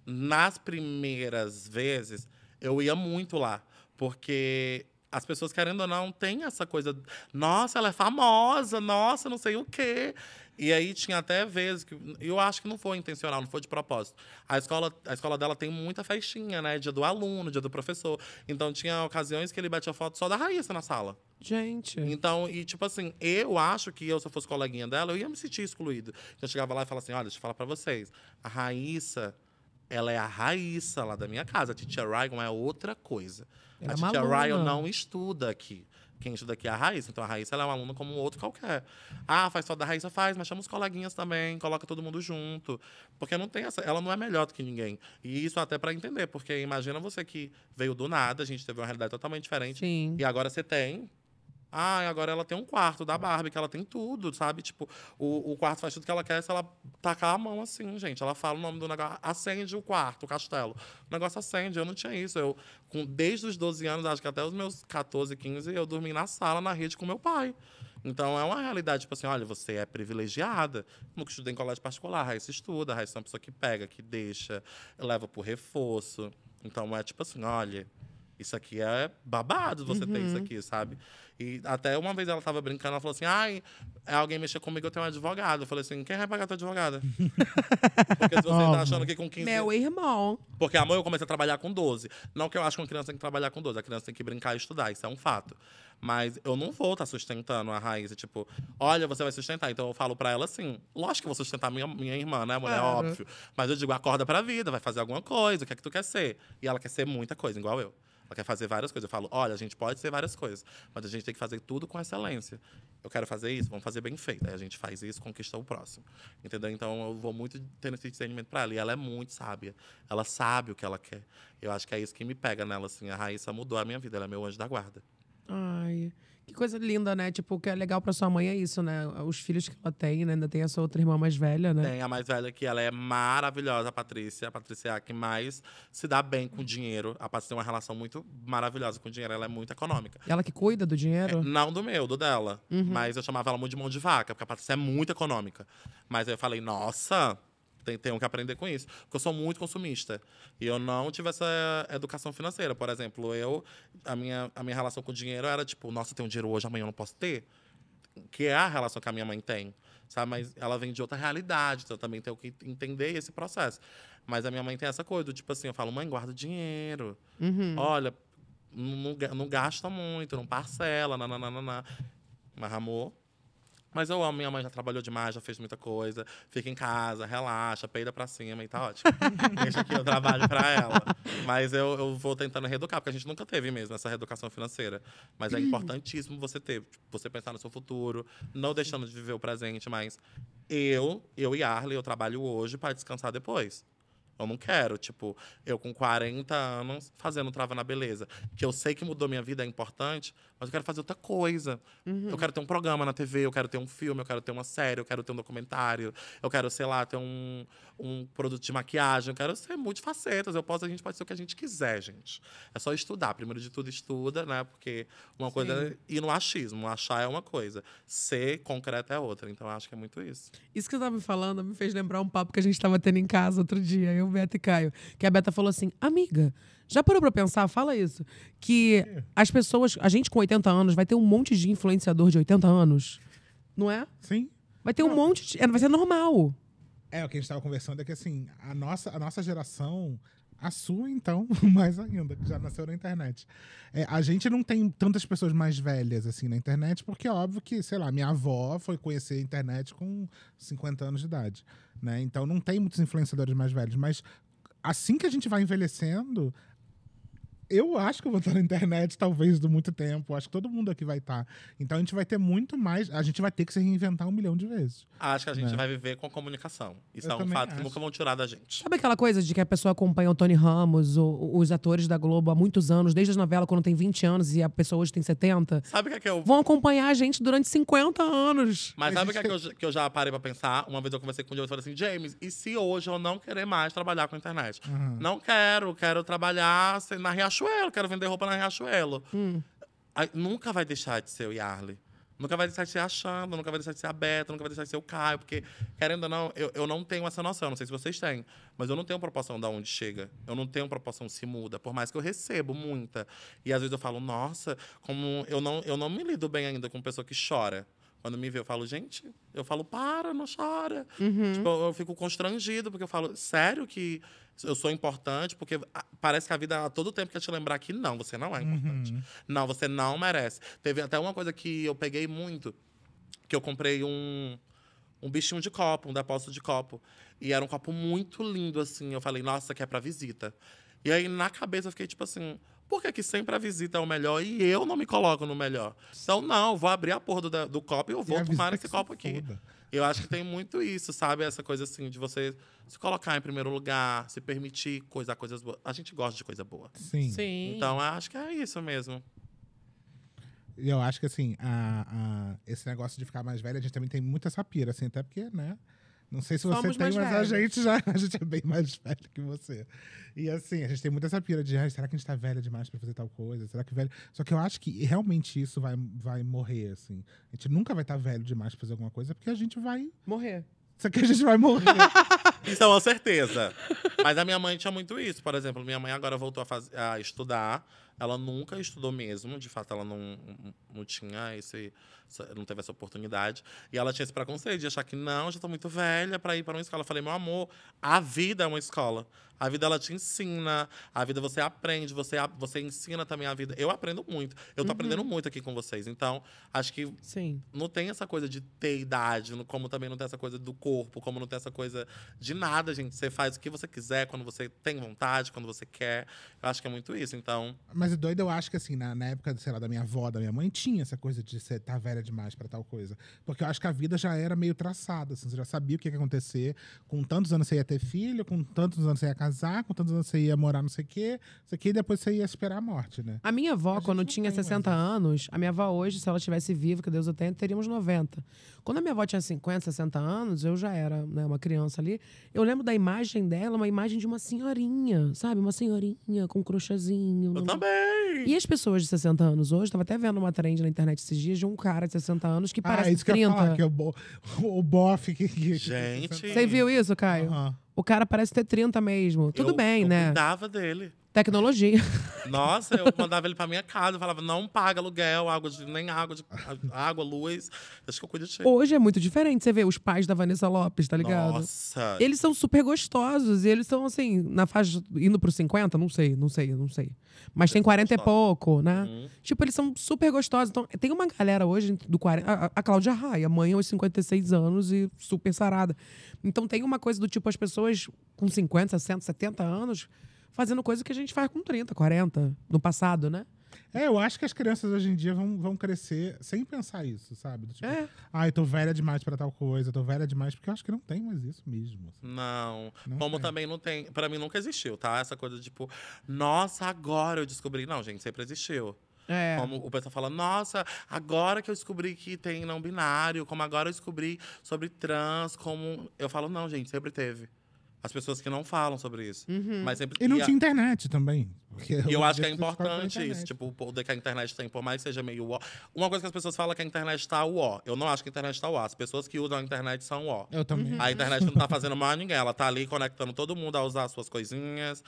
nas primeiras vezes, eu ia muito lá. Porque as pessoas, querendo ou não, têm essa coisa. Nossa, ela é famosa, nossa, não sei o quê. E aí tinha até vezes que. Eu acho que não foi intencional, não foi de propósito. A escola, a escola dela tem muita festinha, né? Dia do aluno, dia do professor. Então tinha ocasiões que ele batia foto só da Raíssa na sala. Gente. Então, e tipo assim, eu acho que eu, se eu fosse coleguinha dela, eu ia me sentir excluído. Então eu chegava lá e falava assim: olha, deixa eu falar pra vocês. A Raíssa ela é a Raíssa lá da minha casa. A Titia Ryan é outra coisa. Era é a Titia Ryan não estuda aqui. Quem estuda aqui é a Raíssa. Então a Raíssa ela é um aluno como um outro qualquer. Ah, faz só da Raíssa? Faz, mas chama os coleguinhas também, coloca todo mundo junto. Porque não tem essa. Ela não é melhor do que ninguém. E isso até para entender, porque imagina você que veio do nada, a gente teve uma realidade totalmente diferente. Sim. E agora você tem ah, agora ela tem um quarto da Barbie, que ela tem tudo, sabe? Tipo, o, o quarto faz tudo que ela quer, se ela tacar a mão assim, gente. Ela fala o nome do negócio, acende o quarto, o castelo. O negócio acende, eu não tinha isso. Eu, com, desde os 12 anos, acho que até os meus 14, 15, eu dormi na sala, na rede com meu pai. Então é uma realidade, tipo assim, olha, você é privilegiada. Como que estudei em colégio particular, a Raíssa estuda, a Raíssa é uma pessoa que pega, que deixa, leva pro reforço. Então é tipo assim, olha, isso aqui é babado você uhum. ter isso uhum. aqui, sabe? E até uma vez ela tava brincando, ela falou assim: ai, é alguém mexeu comigo, eu tenho um advogado. Eu falei assim: quem vai pagar tua advogada? Porque se você oh, tá achando que com 15. Meu irmão. Porque a mãe eu comecei a trabalhar com 12. Não que eu acho que uma criança tem que trabalhar com 12, a criança tem que brincar e estudar, isso é um fato. Mas eu não vou estar tá sustentando a raiz, tipo, olha, você vai sustentar. Então eu falo para ela assim: lógico que vou sustentar minha, minha irmã, né, mulher? Claro. Óbvio. Mas eu digo: acorda pra vida, vai fazer alguma coisa, o que é que tu quer ser? E ela quer ser muita coisa, igual eu. Ela quer fazer várias coisas. Eu falo, olha, a gente pode ser várias coisas, mas a gente tem que fazer tudo com excelência. Eu quero fazer isso, vamos fazer bem feito. Aí a gente faz isso, conquista o próximo. Entendeu? Então eu vou muito tendo esse discernimento para ela. E ela é muito sábia. Ela sabe o que ela quer. Eu acho que é isso que me pega nela, assim. A Raíssa mudou a minha vida. Ela é meu anjo da guarda. Ai. Que coisa linda, né? Tipo, o que é legal pra sua mãe é isso, né? Os filhos que ela tem, né? Ainda tem essa outra irmã mais velha, né? Tem a mais velha que ela é maravilhosa, a Patrícia. A Patrícia é a que mais se dá bem com dinheiro. A Patrícia tem uma relação muito maravilhosa com o dinheiro. Ela é muito econômica. Ela que cuida do dinheiro? É, não do meu, do dela. Uhum. Mas eu chamava ela muito de mão de vaca, porque a Patrícia é muito econômica. Mas aí eu falei, nossa, tem, tenho que aprender com isso. Porque eu sou muito consumista. E eu não tive essa educação financeira. Por exemplo, eu, a minha, a minha relação com o dinheiro era tipo, nossa, eu tenho dinheiro hoje, amanhã eu não posso ter. Que é a relação que a minha mãe tem. Sabe? Mas ela vem de outra realidade, então eu também tenho que entender esse processo. Mas a minha mãe tem essa coisa, tipo assim, eu falo, mãe, guarda dinheiro. Uhum. Olha, não, não, gasta muito, não parcela, nananana. Mas, amor, mas eu amo, minha mãe já trabalhou demais, já fez muita coisa. Fica em casa, relaxa, peida pra cima e tá ótimo. Deixa aqui eu trabalho pra ela. Mas eu, eu vou tentando reeducar, porque a gente nunca teve mesmo essa reeducação financeira. Mas é uhum. importantíssimo você ter, tipo, você pensar no seu futuro, não deixando de viver o presente, mas eu, eu e Arley, eu trabalho hoje para descansar depois. Eu não quero, tipo, eu com 40 anos fazendo trava na beleza. Que eu sei que mudou minha vida, é importante, mas eu quero fazer outra coisa. Uhum. Eu quero ter um programa na TV, eu quero ter um filme, eu quero ter uma série, eu quero ter um documentário, eu quero, sei lá, ter um, um produto de maquiagem, eu quero ser multifacetas. Eu posso, a gente pode ser o que a gente quiser, gente. É só estudar. Primeiro de tudo, estuda, né? Porque uma Sim. coisa. E no achismo, achar é uma coisa, ser concreto é outra. Então, eu acho que é muito isso. Isso que você estava me falando me fez lembrar um papo que a gente estava tendo em casa outro dia. Eu eu, Beto e Caio. Que a Beta falou assim: amiga, já parou pra pensar? Fala isso. Que é. as pessoas, a gente com 80 anos, vai ter um monte de influenciador de 80 anos. Não é? Sim. Vai ter não. um monte de. É, vai ser normal. É, o que a gente estava conversando é que assim, a nossa, a nossa geração, a sua, então, mais ainda, que já nasceu na internet. É, a gente não tem tantas pessoas mais velhas assim na internet, porque é óbvio que, sei lá, minha avó foi conhecer a internet com 50 anos de idade. Né? Então não tem muitos influenciadores mais velhos. Mas assim que a gente vai envelhecendo, eu acho que eu vou estar na internet, talvez, do muito tempo. Acho que todo mundo aqui vai estar. Então a gente vai ter muito mais. A gente vai ter que se reinventar um milhão de vezes. Acho que a gente né? vai viver com a comunicação. Isso eu é um fato acho. que nunca vão tirar da gente. Sabe aquela coisa de que a pessoa acompanha o Tony Ramos, ou, os atores da Globo há muitos anos, desde as novelas, quando tem 20 anos e a pessoa hoje tem 70? Sabe o que é que eu. Vão acompanhar a gente durante 50 anos. Mas a sabe o gente... que, é que, eu, que eu já parei pra pensar? Uma vez eu conversei com o Diego e falei assim: James, e se hoje eu não querer mais trabalhar com a internet? Uhum. Não quero, quero trabalhar assim, na Riachuelo Riachuelo, quero vender roupa na Riachuelo. Hum. Aí, nunca vai deixar de ser o Yarley. Nunca vai deixar de ser a Xanda, nunca vai deixar de ser a Beto, nunca vai deixar de ser o Caio, porque, querendo ou não, eu, eu não tenho essa noção, não sei se vocês têm, mas eu não tenho proporção de onde chega. Eu não tenho proporção se muda, por mais que eu recebo muita. E às vezes eu falo, nossa, como eu não, eu não me lido bem ainda com pessoa que chora. Quando me vê, eu falo, gente, eu falo, para, não chora. Uhum. Tipo, eu fico constrangido, porque eu falo, sério que eu sou importante, porque parece que a vida a todo tempo quer te lembrar que não, você não é uhum. importante. Uhum. Não, você não merece. Teve até uma coisa que eu peguei muito, que eu comprei um, um bichinho de copo, um depósito de copo. E era um copo muito lindo, assim. Eu falei, nossa, que é pra visita. E aí, na cabeça, eu fiquei tipo assim, por que, que sempre a visita é o melhor e eu não me coloco no melhor? Então, não, vou abrir a porra do, do copo e eu vou e tomar esse copo aqui. Foda. Eu acho que tem muito isso, sabe? Essa coisa assim de você se colocar em primeiro lugar, se permitir coisar coisas boas. A gente gosta de coisa boa. Sim. Sim. Então acho que é isso mesmo. Eu acho que assim, a, a, esse negócio de ficar mais velha, a gente também tem muita sapira, assim, até porque, né? Não sei se você Somos tem, mas velhos. a gente já a gente é bem mais velho que você. E assim, a gente tem muita essa pira de ah, será que a gente tá velha demais para fazer tal coisa? Será que velho. Só que eu acho que realmente isso vai, vai morrer, assim. A gente nunca vai estar tá velho demais pra fazer alguma coisa, porque a gente vai. Morrer. Só que a gente vai morrer. isso é uma certeza. Mas a minha mãe tinha muito isso. Por exemplo, minha mãe agora voltou a, fazer, a estudar ela nunca estudou mesmo, de fato ela não, não tinha esse, não teve essa oportunidade. E ela tinha esse preconceito de achar que não, já estou muito velha para ir para uma escola. Eu falei, meu amor, a vida é uma escola. A vida ela te ensina, a vida você aprende, você, você ensina também a vida. Eu aprendo muito, eu tô uhum. aprendendo muito aqui com vocês. Então, acho que Sim. não tem essa coisa de ter idade, como também não tem essa coisa do corpo, como não tem essa coisa de nada, gente. Você faz o que você quiser, quando você tem vontade, quando você quer. Eu acho que é muito isso, então. Mas o é doido, eu acho que assim, na, na época, sei lá, da minha avó, da minha mãe, tinha essa coisa de você tá velha demais para tal coisa. Porque eu acho que a vida já era meio traçada, assim, você já sabia o que ia acontecer. Com tantos anos você ia ter filho, com tantos anos você ia casar casar, com tantos anos você ia morar, não sei o quê, não sei o quê, e depois você ia esperar a morte, né? A minha avó, a quando tinha 60 mais. anos, a minha avó hoje, se ela estivesse viva, que Deus o tenha, teríamos 90. Quando a minha avó tinha 50, 60 anos, eu já era né, uma criança ali, eu lembro da imagem dela, uma imagem de uma senhorinha, sabe? Uma senhorinha com um crochêzinho. Eu também! E as pessoas de 60 anos hoje, tava até vendo uma trend na internet esses dias de um cara de 60 anos que ah, parece ah, isso 30. Que eu ia falar, que é o, bo... o bofe que. Gente! Você viu isso, Caio? Aham. Uhum o cara parece ter 30 mesmo. Tudo eu, bem, eu né? Eu cuidava dele. Tecnologia. Nossa, eu mandava ele pra minha casa, falava, não paga aluguel, água de, nem água, de, água, luz. Acho que eu cuido de ti. Hoje é muito diferente. Você vê os pais da Vanessa Lopes, tá ligado? Nossa. Eles são super gostosos. E eles são, assim, na faixa. indo os 50, não sei, não sei, não sei. Mas eles tem 40 e pouco, né? Uhum. Tipo, eles são super gostosos. Então, tem uma galera hoje do 40. A, a Cláudia Raia, mãe aos 56 anos e super sarada. Então, tem uma coisa do tipo, as pessoas com 50, 60, 70 anos fazendo coisa que a gente faz com 30, 40, no passado, né? É, eu acho que as crianças hoje em dia vão, vão crescer sem pensar isso, sabe? Do tipo, é. ai, tô velha demais para tal coisa, tô velha demais, porque eu acho que não tem mais isso mesmo. Não. não Como tem. também não tem. para mim nunca existiu, tá? Essa coisa de tipo, nossa, agora eu descobri. Não, gente, sempre existiu. É. Como o pessoal fala, nossa, agora que eu descobri que tem não binário, como agora eu descobri sobre trans, como. Eu falo, não, gente, sempre teve as pessoas que não falam sobre isso. Uhum. Mas sempre, e não tinha a... internet também. E eu acho que é importante isso, tipo, o poder que a internet tem, por mais que seja meio ó. Uma coisa que as pessoas falam é que a internet tá ó. Eu não acho que a internet tá ó. As pessoas que usam a internet são ó. Eu também. Uhum. A internet não tá fazendo mal a ninguém. Ela tá ali conectando todo mundo a usar as suas coisinhas.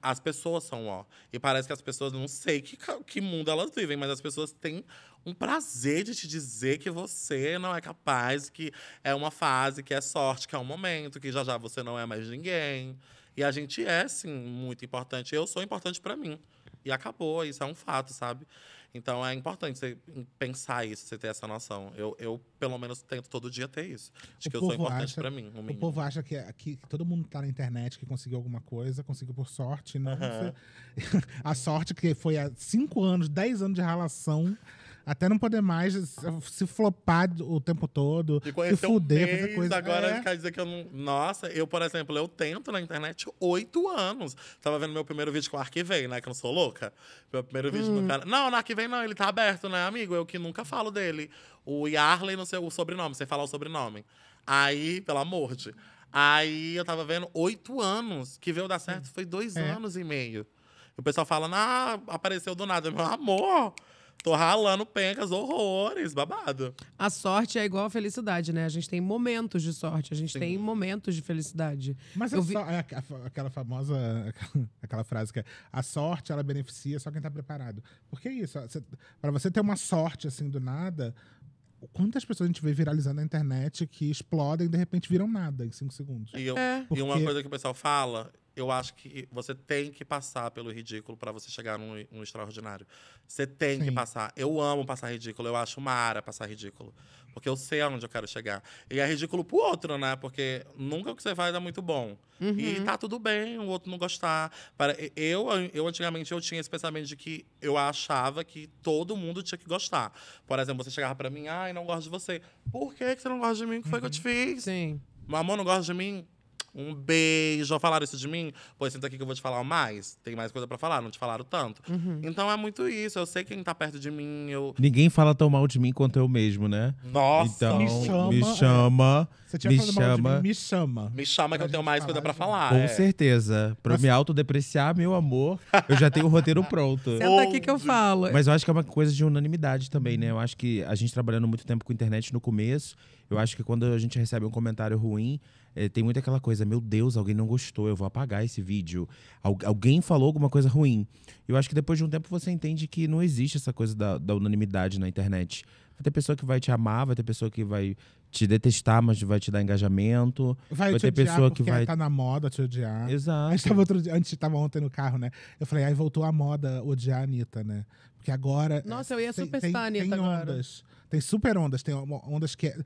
As pessoas são ó. E parece que as pessoas, não sei que, que mundo elas vivem, mas as pessoas têm um prazer de te dizer que você não é capaz, que é uma fase, que é sorte, que é um momento, que já já você não é mais ninguém. E a gente é, sim, muito importante. Eu sou importante para mim. E acabou, isso é um fato, sabe? Então é importante você pensar isso, você ter essa noção. Eu, eu pelo menos, tento todo dia ter isso. De o que eu sou importante para mim. O, povo acha que, é, que, todo mundo tá na internet, que conseguiu alguma coisa, conseguiu por sorte. Não, uhum. a sorte que foi há cinco anos, dez anos de relação até não poder mais se flopar o tempo todo, se fuder, mês, fazer coisa. Agora é. quer dizer que eu não. Nossa, eu, por exemplo, eu tento na internet oito anos. Tava vendo meu primeiro vídeo com o arquivei, né? Que eu não sou louca. Meu primeiro vídeo hum. no cara. Não, no arquivei não, ele tá aberto, né, amigo? Eu que nunca falo dele. O Yarley, o sobrenome, sem falar o sobrenome. Aí, pelo amor de. Aí eu tava vendo oito anos, que veio dar certo, hum. foi dois é. anos e meio. o pessoal fala, ah, apareceu do nada. Meu amor, Tô ralando pencas, horrores, babado. A sorte é igual a felicidade, né? A gente tem momentos de sorte, a gente Sim. tem momentos de felicidade. Mas vi... so... É, aquela famosa aquela frase que é a sorte ela beneficia só quem tá preparado. Porque é isso, para você ter uma sorte assim do nada, quantas pessoas a gente vê viralizando na internet que explodem e de repente viram nada em cinco segundos. E, eu, é. Porque... e uma coisa que o pessoal fala, eu acho que você tem que passar pelo ridículo para você chegar num, num extraordinário. Você tem Sim. que passar. Eu amo passar ridículo, eu acho uma área passar ridículo. Porque eu sei aonde eu quero chegar. E é ridículo pro outro, né? Porque nunca o que você vai dar muito bom. Uhum. E tá tudo bem, o outro não gostar. Eu, eu, antigamente, eu tinha esse pensamento de que eu achava que todo mundo tinha que gostar. Por exemplo, você chegava para mim, ai, não gosto de você. Por que, que você não gosta de mim? O que foi uhum. que eu te uhum. fiz? Sim. Meu amor, não gosta de mim? Um beijo. Falaram isso de mim? Pois senta aqui que eu vou te falar mais. Tem mais coisa para falar, não te falaram tanto. Uhum. Então é muito isso. Eu sei quem tá perto de mim. Eu... Ninguém fala tão mal de mim quanto eu mesmo, né? Nossa! Então, me chama. Me chama. Você tinha me chama, mim, me chama. Me chama que eu tenho mais coisa para né? falar. Com é. certeza. Pra Mas... me autodepreciar, meu amor, eu já tenho o roteiro pronto. Senta aqui que eu falo. Mas eu acho que é uma coisa de unanimidade também, né? Eu acho que a gente trabalhando muito tempo com internet no começo, eu acho que quando a gente recebe um comentário ruim, é, tem muito aquela coisa, meu Deus, alguém não gostou, eu vou apagar esse vídeo. Algu alguém falou alguma coisa ruim. Eu acho que depois de um tempo você entende que não existe essa coisa da, da unanimidade na internet. Vai ter pessoa que vai te amar, vai ter pessoa que vai te detestar, mas vai te dar engajamento. Vai, vai te ter pessoa que vai. tá na moda te odiar. Exato. tava outro dia, antes tava ontem no carro, né? Eu falei, aí voltou a moda odiar a Anitta, né? Porque agora. Nossa, é eu ia tem, super tem, a Anitta tem ondas. Agora. Tem super ondas, tem ondas que. É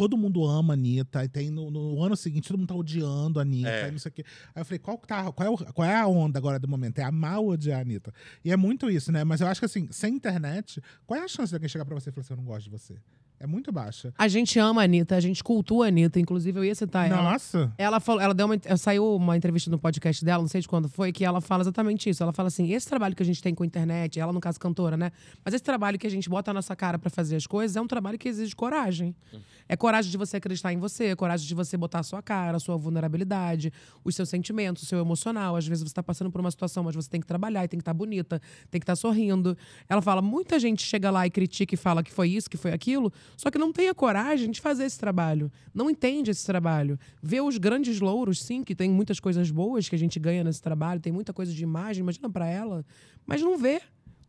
todo mundo ama a Anitta, e tem no, no ano seguinte todo mundo tá odiando a Anitta, é. não sei o quê. Aí eu falei, qual, tá, qual, é o, qual é a onda agora do momento? É amar ou odiar a Anitta? E é muito isso, né? Mas eu acho que assim, sem internet, qual é a chance de alguém chegar pra você e falar assim, eu não gosto de você? É muito baixa. A gente ama a Anitta, a gente cultua a Anitta. Inclusive, eu ia citar ela. Nossa! Ela, falou, ela deu uma. Saiu uma entrevista no podcast dela, não sei de quando foi, que ela fala exatamente isso. Ela fala assim: esse trabalho que a gente tem com a internet, ela, no caso, cantora, né? Mas esse trabalho que a gente bota a nossa cara para fazer as coisas é um trabalho que exige coragem. É coragem de você acreditar em você, é coragem de você botar a sua cara, a sua vulnerabilidade, os seus sentimentos, o seu emocional. Às vezes você tá passando por uma situação, mas você tem que trabalhar e tem que estar tá bonita, tem que estar tá sorrindo. Ela fala: muita gente chega lá e critica e fala que foi isso, que foi aquilo. Só que não tem a coragem de fazer esse trabalho, não entende esse trabalho. Vê os grandes louros, sim, que tem muitas coisas boas que a gente ganha nesse trabalho, tem muita coisa de imagem, imagina para ela, mas não vê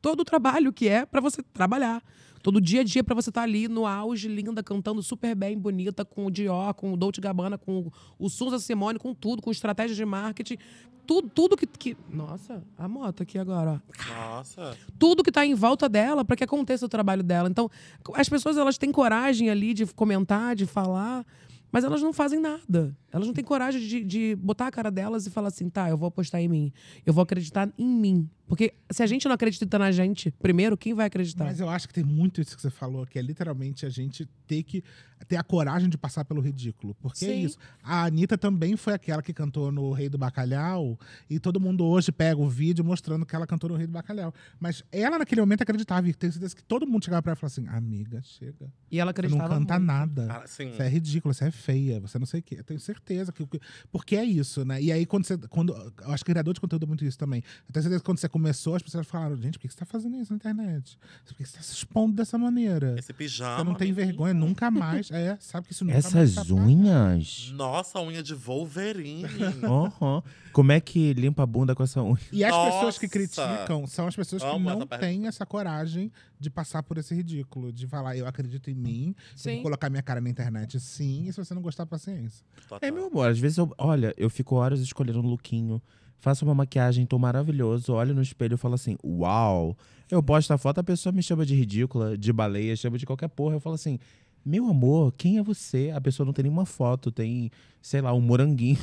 todo o trabalho que é para você trabalhar. Todo dia a dia para você estar tá ali no auge, linda, cantando super bem, bonita, com o Dior, com o Dolce Gabbana, com o Susan Simone, com tudo, com estratégias de marketing. Tudo, tudo que, que. Nossa, a moto aqui agora, ó. Nossa. Tudo que está em volta dela para que aconteça o trabalho dela. Então, as pessoas elas têm coragem ali de comentar, de falar. Mas elas não fazem nada. Elas não têm coragem de, de botar a cara delas e falar assim: tá, eu vou apostar em mim. Eu vou acreditar em mim. Porque se a gente não acredita na gente, primeiro, quem vai acreditar? Mas eu acho que tem muito isso que você falou, que é literalmente a gente ter que ter a coragem de passar pelo ridículo. Porque é Sim. é isso. A Anitta também foi aquela que cantou no Rei do Bacalhau, e todo mundo hoje pega o vídeo mostrando que ela cantou no Rei do Bacalhau. Mas ela, naquele momento, acreditava, e tenho certeza que todo mundo chegava pra ela e falava assim: amiga, chega. E ela acreditava. Você não canta muito. nada. Ah, é ridículo, isso é feia, você não sei o quê. Eu tenho certeza que. Porque é isso, né? E aí, quando você. Quando, eu acho que criador de conteúdo é muito isso também. Eu tenho certeza que quando você começou, as pessoas falaram: gente, por que você tá fazendo isso na internet? Por que você tá se expondo dessa maneira? Esse pijama. Você não tem vergonha nunca mais. É, sabe que isso nunca Essas mais. Essas tá unhas. Nossa, unha de Wolverine. Uhum. Como é que limpa a bunda com essa unha? E as Nossa! pessoas que criticam são as pessoas que não essa têm essa coragem de passar por esse ridículo, de falar, eu acredito em mim, sim. vou colocar minha cara na internet sim, e se você não gostar, paciência. Total. É meu amor, às vezes eu, olha, eu fico horas escolhendo um lookinho, faço uma maquiagem, tô maravilhoso, olho no espelho e falo assim, uau. Eu posto a foto, a pessoa me chama de ridícula, de baleia, chama de qualquer porra. Eu falo assim, meu amor, quem é você? A pessoa não tem nenhuma foto, tem, sei lá, um moranguinho.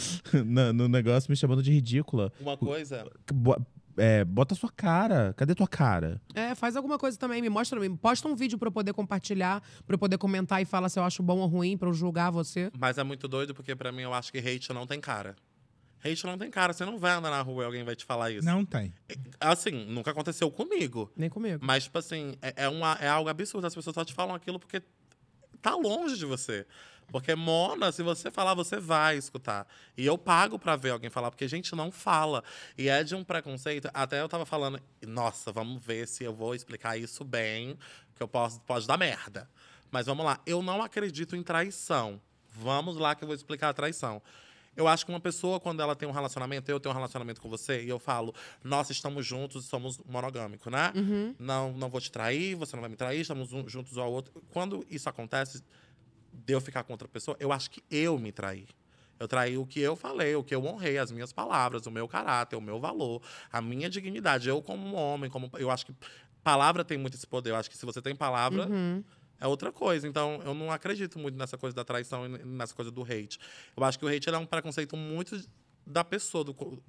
no, no, negócio me chamando de ridícula. Uma coisa. é, bota a sua cara. Cadê tua cara? É, faz alguma coisa também, me mostra, me posta um vídeo para eu poder compartilhar, para eu poder comentar e falar se eu acho bom ou ruim, para eu julgar você. Mas é muito doido porque para mim eu acho que hate não tem cara. Hate não tem cara, você não vai andar na rua e alguém vai te falar isso. Não tem. Assim, nunca aconteceu comigo. Nem comigo. Mas, tipo assim, é, é, uma, é algo absurdo. As pessoas só te falam aquilo porque tá longe de você. Porque Mona, se você falar, você vai escutar. E eu pago para ver alguém falar, porque a gente não fala. E é de um preconceito. Até eu tava falando, nossa, vamos ver se eu vou explicar isso bem, que eu posso pode dar merda. Mas vamos lá, eu não acredito em traição. Vamos lá que eu vou explicar a traição. Eu acho que uma pessoa, quando ela tem um relacionamento, eu tenho um relacionamento com você, e eu falo, nós estamos juntos e somos monogâmicos, né? Uhum. Não, não vou te trair, você não vai me trair, estamos um, juntos ao outro. Quando isso acontece, de eu ficar com outra pessoa, eu acho que eu me traí. Eu traí o que eu falei, o que eu honrei, as minhas palavras, o meu caráter, o meu valor, a minha dignidade. Eu, como homem, como. Eu acho que palavra tem muito esse poder. Eu acho que se você tem palavra. Uhum. É outra coisa. Então, eu não acredito muito nessa coisa da traição e nessa coisa do hate. Eu acho que o hate é um preconceito muito da pessoa, do,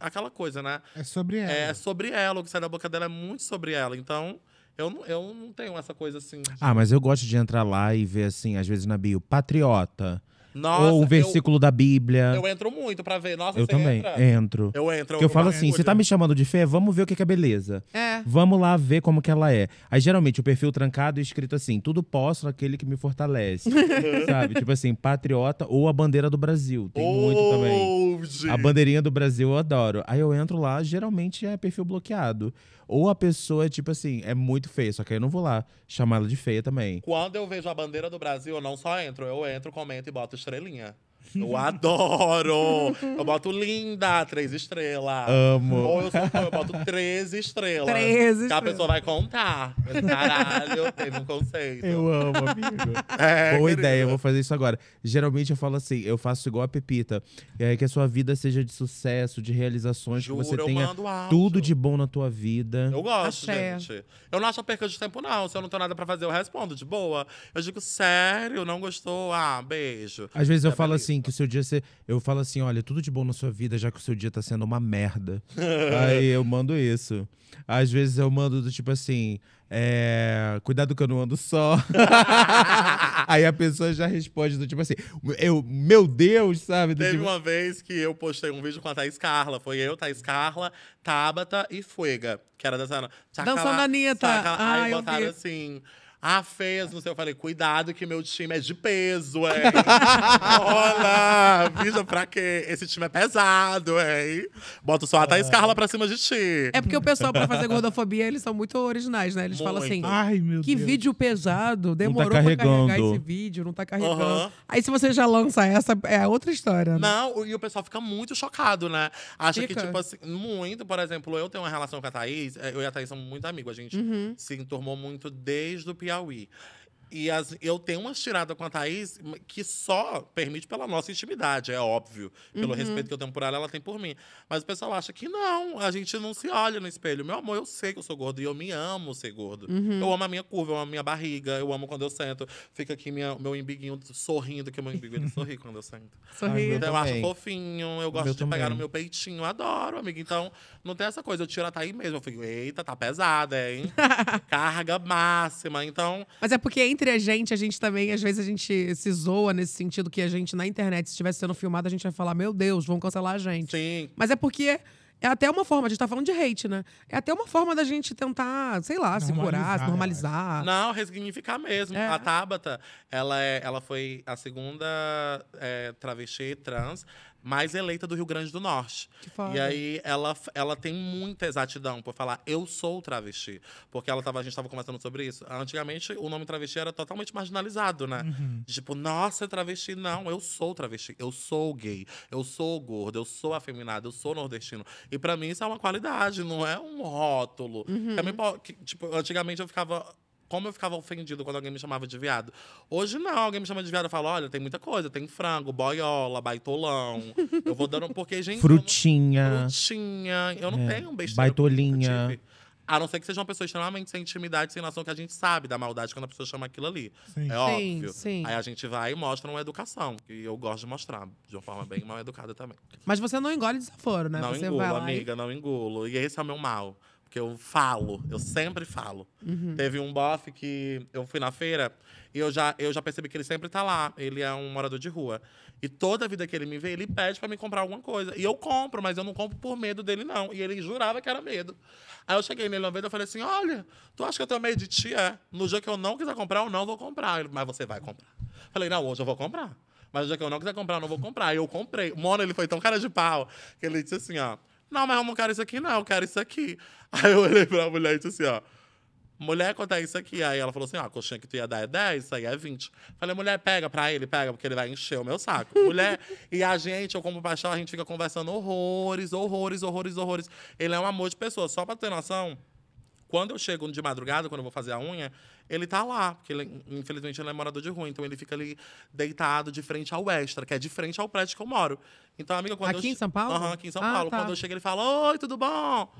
aquela coisa, né? É sobre ela. É sobre ela, o que sai da boca dela é muito sobre ela. Então, eu não, eu não tenho essa coisa assim. De... Ah, mas eu gosto de entrar lá e ver, assim, às vezes na bio, patriota. Nossa, ou um versículo eu, da Bíblia. Eu entro muito pra ver. Nossa, eu também entra? entro. Eu entro. Eu, eu falo assim, você tá me chamando de fé? Vamos ver o que, é beleza. É. Vamos lá ver como que ela é. Aí, geralmente, o perfil trancado é escrito assim, tudo posso naquele que me fortalece. Sabe? Tipo assim, patriota ou a bandeira do Brasil. Tem oh, muito também. A bandeirinha do Brasil eu adoro. Aí eu entro lá, geralmente é perfil bloqueado. Ou a pessoa é tipo assim, é muito feia, só que aí eu não vou lá chamar ela de feia também. Quando eu vejo a bandeira do Brasil, eu não só entro, eu entro, comento e boto estrelinha. Eu adoro! Eu boto linda, três estrelas. Amo. Ou eu sou eu boto três estrelas. Três estrelas. Que a pessoa vai contar. caralho, teve um conceito. Eu amo, amigo. É, Boa ideia, eu vou fazer isso agora. Geralmente eu falo assim, eu faço igual a Pepita. É, que a sua vida seja de sucesso, de realizações, Juro, que você tenha tudo de bom na tua vida. Eu gosto, Achei. Tá gente. Eu não acho perca de tempo, não. Se eu não tenho nada pra fazer, eu respondo de boa. Eu digo, sério, não gostou? Ah, beijo. Às vezes é eu falo assim, assim, que o seu dia. Se... Eu falo assim: olha, tudo de bom na sua vida, já que o seu dia tá sendo uma merda. Aí eu mando isso. Às vezes eu mando do tipo assim: é... cuidado que eu não ando só. Aí a pessoa já responde do tipo assim: eu, meu Deus, sabe? Teve tipo... uma vez que eu postei um vídeo com a Thaís Carla. Foi eu, Thaís Carla, Tabata e Fuega, que era dançando. Dançando a Anitta. Aí ah, botaram assim. Ah, fez, não sei. Eu falei, cuidado que meu time é de peso, hein? Olá, bicha, pra quê? Esse time é pesado, hein? Bota só a Thaís Carla pra cima de ti. É porque o pessoal, pra fazer gordofobia, eles são muito originais, né? Eles muito. falam assim, Ai, meu que Deus. vídeo pesado, tá demorou tá pra carregar esse vídeo, não tá carregando. Uhum. Aí se você já lança essa, é outra história, né? Não, e o pessoal fica muito chocado, né? Acha fica. que, tipo assim, muito, por exemplo, eu tenho uma relação com a Thaís, eh, eu e a Thaís somos muito amigos, a gente uhum. se entormou muito desde o Piauí Yahweh E as, eu tenho uma tirada com a Thaís que só permite pela nossa intimidade, é óbvio. Pelo uhum. respeito que eu tenho por ela, ela tem por mim. Mas o pessoal acha que não, a gente não se olha no espelho. Meu amor, eu sei que eu sou gordo e eu me amo ser gordo. Uhum. Eu amo a minha curva, eu amo a minha barriga, eu amo quando eu sento. Fica aqui minha, meu umbiguinho sorrindo, que o meu umbiguinho sorri quando eu sento. sorri Então eu acho fofinho, eu gosto de também. pegar no meu peitinho, adoro, amiga. Então não tem essa coisa, eu tiro a Thaís mesmo. Eu fico, eita, tá pesada, hein? Carga máxima. Então. Mas é porque é entre a gente, a gente também, às vezes a gente se zoa nesse sentido que a gente na internet, se estivesse sendo filmado, a gente vai falar: meu Deus, vão cancelar a gente. Sim. Mas é porque é até uma forma, a gente tá falando de hate, né? É até uma forma da gente tentar, sei lá, normalizar, se curar, se normalizar. Não, resignificar mesmo. É. A Tabata, ela, é, ela foi a segunda é, travesti trans mais eleita do Rio Grande do Norte. Que foda. E aí ela, ela tem muita exatidão por falar eu sou travesti, porque ela tava, a gente tava conversando sobre isso. Antigamente o nome travesti era totalmente marginalizado, né? Uhum. Tipo, nossa, travesti não, eu sou travesti, eu sou gay, eu sou gordo, eu sou afeminado, eu sou nordestino. E para mim isso é uma qualidade, não é um rótulo. Uhum. Também, tipo, antigamente eu ficava como eu ficava ofendido quando alguém me chamava de viado. Hoje não, alguém me chama de viado, e fala: olha, tem muita coisa, tem frango, boiola, baitolão. Eu vou dando, porque gente, frutinha. Eu não, frutinha. Eu não é, tenho um besteira. Baitolinha. A não ser que seja uma pessoa extremamente sem intimidade, sem noção, que a gente sabe da maldade quando a pessoa chama aquilo ali. Sim. É sim, óbvio. Sim. Aí a gente vai e mostra uma educação, que eu gosto de mostrar, de uma forma bem mal educada também. Mas você não engole desaforo, né? Não você engulo, amiga, e... não engulo. E esse é o meu mal porque eu falo, eu sempre falo. Uhum. Teve um bofe que eu fui na feira e eu já, eu já percebi que ele sempre tá lá. Ele é um morador de rua. E toda a vida que ele me vê, ele pede para me comprar alguma coisa. E eu compro, mas eu não compro por medo dele, não. E ele jurava que era medo. Aí eu cheguei nele uma vez e falei assim: olha, tu acha que eu tenho medo de ti? É. No dia que eu não quiser comprar, eu não vou comprar. Ele, mas você vai comprar. Falei, não, hoje eu vou comprar. Mas no dia que eu não quiser comprar, eu não vou comprar. E eu comprei. Mono ele foi tão cara de pau que ele disse assim: ó. Não, mas eu não quero isso aqui, não, eu quero isso aqui. Aí eu olhei pra mulher e disse assim, ó. Mulher, quanto é isso aqui? Aí ela falou assim: ó, a coxinha que tu ia dar é 10, isso aí é 20. Falei, mulher, pega pra ele, pega, porque ele vai encher o meu saco. Mulher, e a gente, eu como pastor, a gente fica conversando horrores, horrores, horrores, horrores. Ele é um amor de pessoa. Só pra ter noção, quando eu chego de madrugada, quando eu vou fazer a unha, ele tá lá, porque ele, infelizmente ele é morador de rua, então ele fica ali deitado de frente ao Extra, que é de frente ao prédio que eu moro. Então, amiga, quando aqui eu... em São Paulo? uhum, aqui em São ah, Paulo. Tá. Quando eu chego, ele fala: Oi, tudo bom?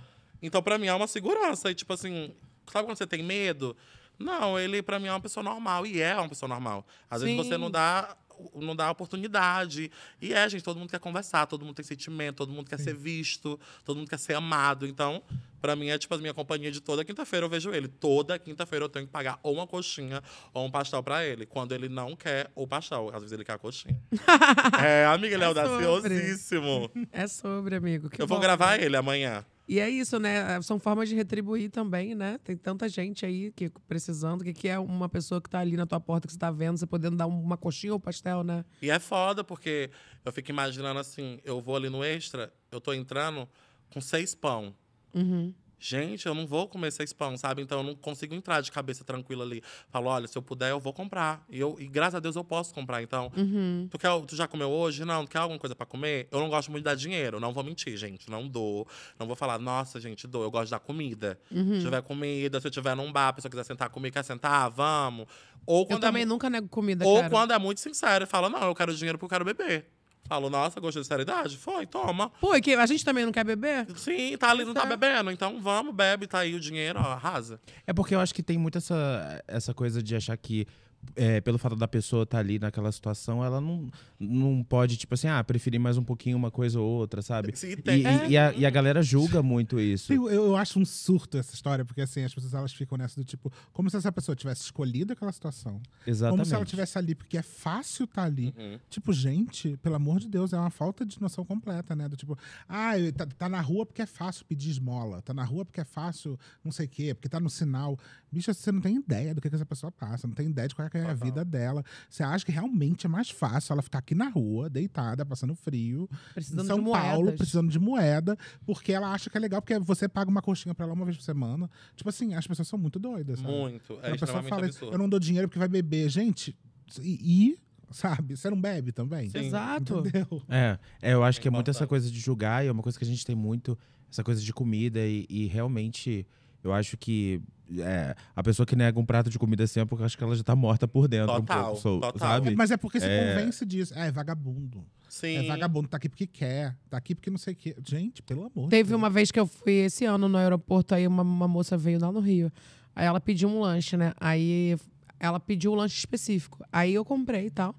Então, pra mim, é uma segurança. E, tipo assim, sabe quando você tem medo? Não, ele, pra mim, é uma pessoa normal. E é uma pessoa normal. Às Sim. vezes você não dá não dá oportunidade. E é, gente, todo mundo quer conversar, todo mundo tem sentimento, todo mundo quer Sim. ser visto, todo mundo quer ser amado. Então, para mim, é tipo a minha companhia de toda quinta-feira eu vejo ele. Toda quinta-feira eu tenho que pagar ou uma coxinha ou um pastel para ele. Quando ele não quer o pastel, às vezes ele quer a coxinha. é, amiga, ele é, é audaciosíssimo. Sobre. É sobre, amigo. Que eu bom, vou gravar né? ele amanhã. E é isso, né? É, são formas de retribuir também, né? Tem tanta gente aí que precisando, que, que é uma pessoa que tá ali na tua porta, que você tá vendo, você podendo dar uma coxinha ou pastel, né? E é foda, porque eu fico imaginando assim, eu vou ali no extra, eu tô entrando com seis pão. Uhum gente, eu não vou comer esse pão, sabe? Então eu não consigo entrar de cabeça tranquila ali. Falo, olha, se eu puder, eu vou comprar. E, eu, e graças a Deus eu posso comprar. Então, uhum. tu, quer, tu já comeu hoje? Não, tu quer alguma coisa para comer? Eu não gosto muito de dar dinheiro, não vou mentir, gente. Não dou. Não vou falar, nossa, gente, dou. Eu gosto de dar comida. Uhum. Se tiver comida, se eu tiver num bar, a pessoa quiser sentar comigo, quer sentar, ah, vamos. Ou quando eu é também é, nunca nego comida, Ou cara. quando é muito sincero e fala, não, eu quero dinheiro porque eu quero beber. Falou, nossa, gostou de seriedade? Foi, toma. Pô, que a gente também não quer beber? Sim, tá ali, não tá, tá bebendo. Então vamos, bebe, tá aí o dinheiro, ó, arrasa. É porque eu acho que tem muito essa, essa coisa de achar que é, pelo fato da pessoa estar tá ali naquela situação, ela não, não pode, tipo assim, ah, preferir mais um pouquinho uma coisa ou outra, sabe? Sim, tem. E, é. e, a, e a é. galera julga muito isso. Eu, eu acho um surto essa história, porque assim, as pessoas elas ficam nessa do tipo, como se essa pessoa tivesse escolhido aquela situação. Exatamente. Como se ela tivesse ali, porque é fácil estar tá ali. Uhum. Tipo, gente, pelo amor de Deus, é uma falta de noção completa, né? Do tipo, ah, tá, tá na rua porque é fácil pedir esmola, tá na rua porque é fácil não sei o quê, porque tá no sinal. Bicho, você não tem ideia do que, que essa pessoa passa, não tem ideia de qual é é a vida dela. Você acha que realmente é mais fácil ela ficar aqui na rua, deitada, passando frio, precisando em São Paulo, moedas. precisando de moeda, porque ela acha que é legal, porque você paga uma coxinha pra ela uma vez por semana. Tipo assim, as pessoas são muito doidas. Sabe? Muito. É a pessoa fala, absurdo. eu não dou dinheiro porque vai beber. Gente, e sabe? Você não bebe também? Sim. Exato. Entendeu? É, é, é eu acho é que é muito essa coisa de julgar, e é uma coisa que a gente tem muito, essa coisa de comida, e, e realmente eu acho que é, a pessoa que nega um prato de comida assim é porque acho que ela já tá morta por dentro. Total, um pouco, so, total. Sabe? Mas é porque se é... convence disso. é vagabundo. É Sim. É vagabundo, tá aqui porque quer, tá aqui porque não sei o quê. Gente, pelo amor Teve de uma vez que eu fui esse ano no aeroporto, aí uma, uma moça veio lá no Rio. Aí ela pediu um lanche, né? Aí ela pediu um lanche específico. Aí eu comprei e tal.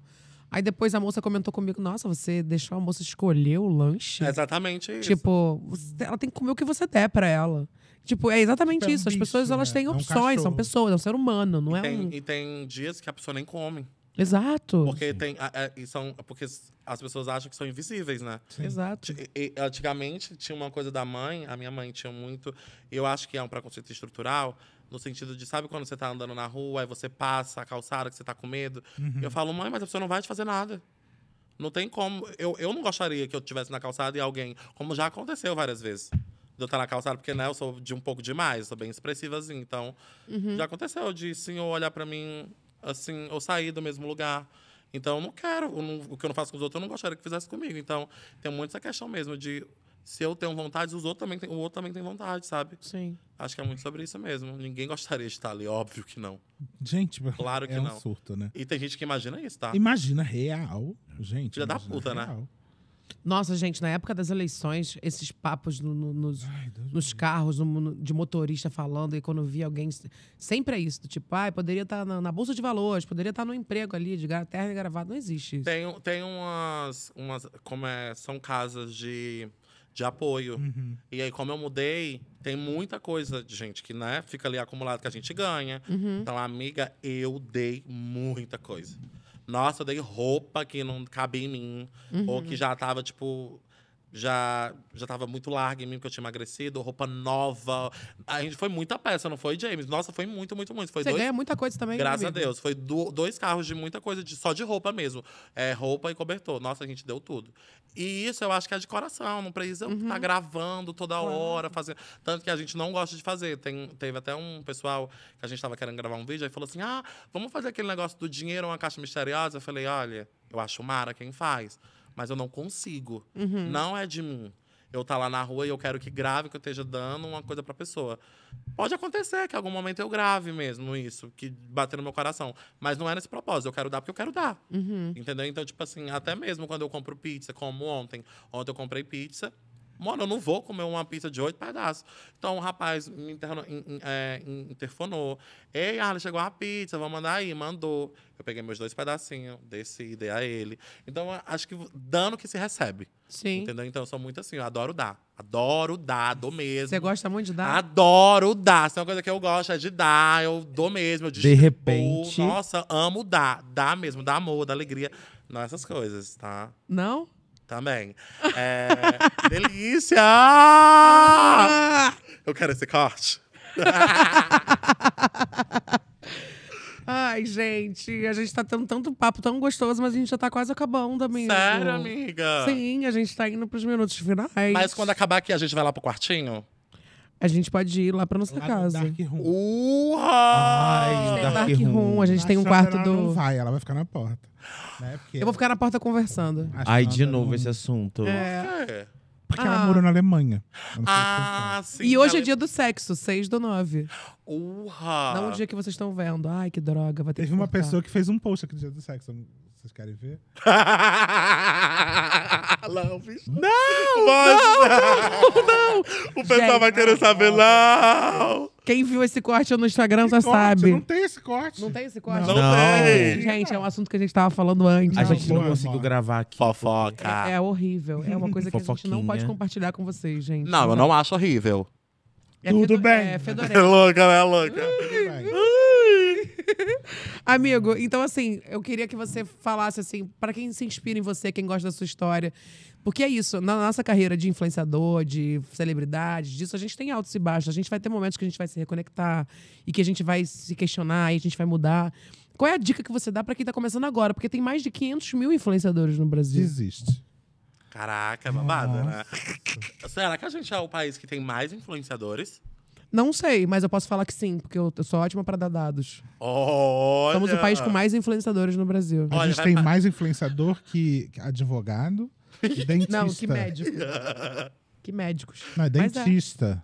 Aí depois a moça comentou comigo: Nossa, você deixou a moça escolher o lanche? É exatamente isso. Tipo, ela tem que comer o que você der para ela. Tipo, é exatamente tipo, é isso. As pessoas elas né? têm é. opções, é um são pessoas, é um ser humano, não e é tem, um... E tem dias que a pessoa nem come. Exato. Porque Sim. tem. são, porque as pessoas acham que são invisíveis, né? Sim. Exato. E, antigamente tinha uma coisa da mãe, a minha mãe tinha muito. Eu acho que é um preconceito estrutural, no sentido de, sabe quando você tá andando na rua, aí você passa a calçada, que você tá com medo. Uhum. Eu falo, mãe, mas a pessoa não vai te fazer nada. Não tem como. Eu, eu não gostaria que eu estivesse na calçada e alguém. Como já aconteceu várias vezes de eu estar na calçada, porque né, eu sou de um pouco demais, eu sou bem expressiva assim. Então, uhum. já aconteceu de senhor olhar para mim assim, ou sair do mesmo lugar. Então, eu não quero, eu não, o que eu não faço com os outros, eu não gostaria que fizesse comigo. Então, tem muito essa questão mesmo de se eu tenho vontade, os outros também tem, o outro também tem vontade, sabe? Sim. Acho que é muito sobre isso mesmo. Ninguém gostaria de estar ali, óbvio que não. Gente, claro que é um não. surto, né? E tem gente que imagina isso, tá? Imagina real. Gente, filha da puta, né? real. né? Nossa, gente, na época das eleições, esses papos no, no, nos, Ai, nos carros no, de motorista falando, e quando via alguém. Sempre é isso, do tipo, ah, poderia estar tá na, na, Bolsa de Valores, poderia estar tá no emprego ali, de terra e gravado. Não existe isso. Tem, tem umas, umas. Como é, são casas de, de apoio. Uhum. E aí, como eu mudei, tem muita coisa de gente que né, fica ali acumulada que a gente ganha. Uhum. Então, amiga, eu dei muita coisa. Nossa, eu dei roupa que não cabia em mim. Uhum. Ou que já tava, tipo. Já, já tava muito larga em mim, porque eu tinha emagrecido, roupa nova. A gente foi muita peça, não foi, James? Nossa, foi muito, muito, muito. Foi Você dois... ganha muita coisa também, né, Graças a Deus. Foi do, dois carros de muita coisa, de, só de roupa mesmo. É, roupa e cobertor. Nossa, a gente deu tudo. E isso eu acho que é de coração, não precisa estar tá uhum. tá gravando toda hora, fazendo. Tanto que a gente não gosta de fazer. Tem, teve até um pessoal que a gente estava querendo gravar um vídeo, aí falou assim: ah, vamos fazer aquele negócio do dinheiro, uma caixa misteriosa. Eu falei: olha, eu acho mara quem faz, mas eu não consigo. Uhum. Não é de mim eu estar tá lá na rua e eu quero que grave, que eu esteja dando uma coisa para a pessoa. Pode acontecer que em algum momento eu grave mesmo isso, que bater no meu coração. Mas não é nesse propósito. Eu quero dar porque eu quero dar. Uhum. Entendeu? Então, tipo assim, até mesmo quando eu compro pizza, como ontem. Ontem eu comprei pizza. Mano, eu não vou comer uma pizza de oito pedaços. Então o rapaz me interno, in, in, é, interfonou. Ei, Arlen, chegou uma pizza, vou mandar aí. Mandou. Eu peguei meus dois pedacinhos, desci, dei a ele. Então, acho que dano que se recebe. Sim. Entendeu? Então, eu sou muito assim, eu adoro dar. Adoro dar, dou mesmo. Você gosta muito de dar? Adoro dar. Se é uma coisa que eu gosto é de dar, eu dou mesmo. Eu de repente. Nossa, amo dar. Dar mesmo, dar amor, dar alegria. Não essas coisas, tá? Não? Também. É... Delícia! Eu quero esse corte. Ai, gente, a gente tá tendo tanto papo tão gostoso, mas a gente já tá quase acabando, amiga. Sério, amiga? Sim, a gente tá indo pros minutos finais. Mas quando acabar aqui, a gente vai lá pro quartinho? A gente pode ir lá pra nossa lá casa. Dark Room. Uhá! Ai, Dark, Dark Room. Room. A gente a tem um quarto do. Não vai, ela vai ficar na porta. Né? Porque... Eu vou ficar na porta conversando. Acho Ai, de tá novo esse assunto. É. é. Porque ah. ela morou na Alemanha. Ah, sim. E hoje é dia do sexo, 6 do 9. Urra! Não o dia que vocês estão vendo. Ai, que droga, vai ter Teve uma pessoa que fez um post aqui do dia do sexo. Vocês querem ver? não, bicho. Não, Mas, não, não, O pessoal Gente, vai querer saber, não. Quem viu esse corte no Instagram já sabe. Não tem esse corte. Não tem esse corte? Não, não tem. Gente, é um assunto que a gente tava falando antes. A gente não, é conseguiu gravar aqui. Fofoca. É, é horrível. É uma coisa que a gente não pode compartilhar com vocês, gente. Não, eu não acho horrível. É Tudo bem. É fedorento. É louca, né, louca? Tudo bem. Amigo, então assim, eu queria que você falasse assim, para quem se inspira em você, quem gosta da sua história. Porque é isso, na nossa carreira de influenciador, de celebridade, disso a gente tem altos e baixos. A gente vai ter momentos que a gente vai se reconectar e que a gente vai se questionar e a gente vai mudar. Qual é a dica que você dá para quem tá começando agora? Porque tem mais de 500 mil influenciadores no Brasil. Existe. Caraca, babada, né? Será que a gente é o país que tem mais influenciadores? Não sei, mas eu posso falar que sim, porque eu, eu sou ótima para dar dados. Olha. Somos o país com mais influenciadores no Brasil. Olha, a gente tem pra... mais influenciador que advogado e dentista. Não, que médico. que médicos. Não, é dentista.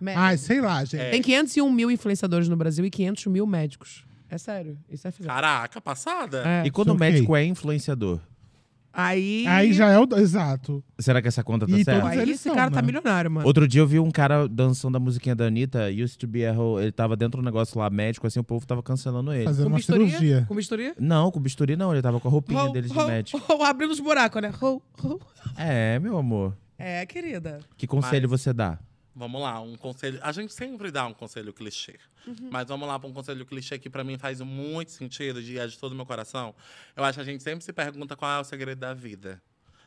Mas é. sei lá, gente. É. Tem 501 mil influenciadores no Brasil e 500 mil médicos. É sério, isso é fizado. Caraca, passada. É. E quando o é médico é influenciador? Aí. Aí já é o. Exato. Será que essa conta tá e certa? esse são, cara tá né? tá milionário, mano. Outro dia eu vi um cara dançando a musiquinha da Anitta, Used to be a Ele tava dentro do negócio lá médico, assim, o povo tava cancelando ele. Fazendo com uma bisturia? cirurgia. Com bisturi? Não, com bisturi não. Ele tava com a roupinha ho, dele de ho, médico. Ho, abrindo os buracos, né? Ho, ho. É, meu amor. É, querida. Que conselho Mas... você dá? Vamos lá, um conselho. A gente sempre dá um conselho clichê. Uhum. Mas vamos lá para um conselho clichê que para mim faz muito sentido, de, é de todo o meu coração. Eu acho que a gente sempre se pergunta qual é o segredo da vida.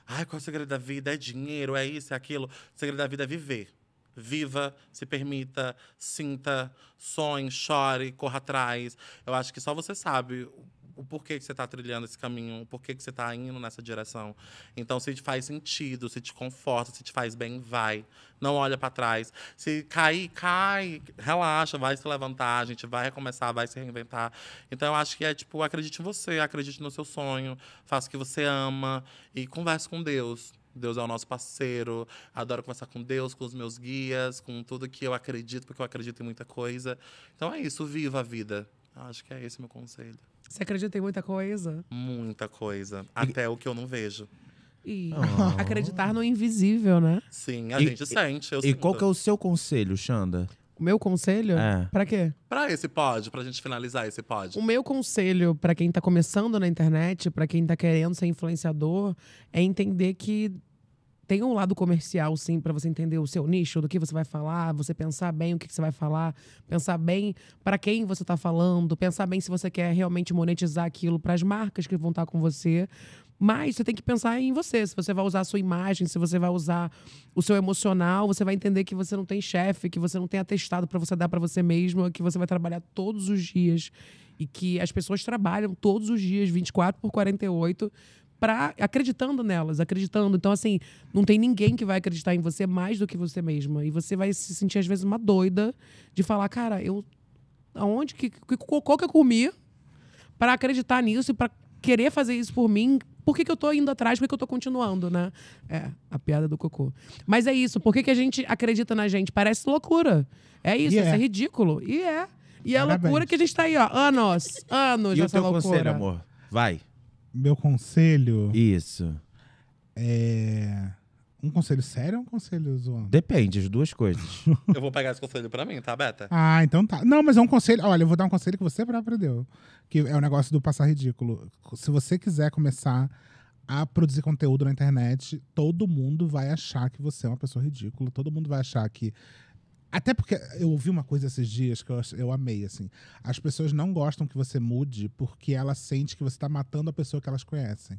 Ai, qual é o segredo da vida? É dinheiro, é isso, é aquilo. O segredo da vida é viver. Viva, se permita, sinta, sonhe, chore, corra atrás. Eu acho que só você sabe o porquê que você está trilhando esse caminho, o porquê que você está indo nessa direção. Então, se te faz sentido, se te conforta, se te faz bem, vai. Não olha para trás. Se cair, cai, relaxa, vai se levantar, a gente vai recomeçar, vai se reinventar. Então, eu acho que é tipo, acredite em você, acredite no seu sonho, faça o que você ama e converse com Deus. Deus é o nosso parceiro. Adoro conversar com Deus, com os meus guias, com tudo que eu acredito, porque eu acredito em muita coisa. Então é isso, viva a vida. Acho que é esse meu conselho. Você acredita em muita coisa? Muita coisa. Até e... o que eu não vejo. E oh. acreditar no invisível, né? Sim, a e, gente e, sente. e sinto. qual que é o seu conselho, Xanda? O meu conselho? É. Pra quê? Pra esse pod, pra gente finalizar esse pode. O meu conselho para quem tá começando na internet, para quem tá querendo ser influenciador, é entender que tem um lado comercial, sim, para você entender o seu nicho, do que você vai falar, você pensar bem o que, você vai falar, pensar bem para quem você está falando, pensar bem se você quer realmente monetizar aquilo para as marcas que vão estar tá com você. Mas você tem que pensar em você, se você vai usar a sua imagem, se você vai usar o seu emocional, você vai entender que você não tem chefe, que você não tem atestado para você dar para você mesmo, que você vai trabalhar todos os dias e que as pessoas trabalham todos os dias, 24 por 48, pra, acreditando nelas, acreditando. Então, assim, não tem ninguém que vai acreditar em você mais do que você mesma. E você vai se sentir, às vezes, uma doida de falar, cara, eu. Aonde que. que cocô que eu é comi para acreditar nisso e para querer fazer isso por mim, por que, que eu estou indo atrás, por que, que eu estou continuando, né? É, a piada do cocô. Mas é isso, por que, que a gente acredita na gente? Parece loucura. É isso, isso é, é ridículo. E é. E é loucura que a gente está aí, ó, anos, anos e dessa loucura. E o teu loucura. conselho, amor? Vai meu conselho. Isso. É. Um conselho sério ou um conselho zoando? Depende, as duas coisas. eu vou pegar esse conselho pra mim, tá, Beta? Ah, então tá. Não, mas é um conselho. Olha, eu vou dar um conselho que você próprio deu. Que é o um negócio do passar ridículo. Se você quiser começar a produzir conteúdo na internet, todo mundo vai achar que você é uma pessoa ridícula, todo mundo vai achar que até porque eu ouvi uma coisa esses dias que eu, eu amei, assim. As pessoas não gostam que você mude porque elas sentem que você está matando a pessoa que elas conhecem.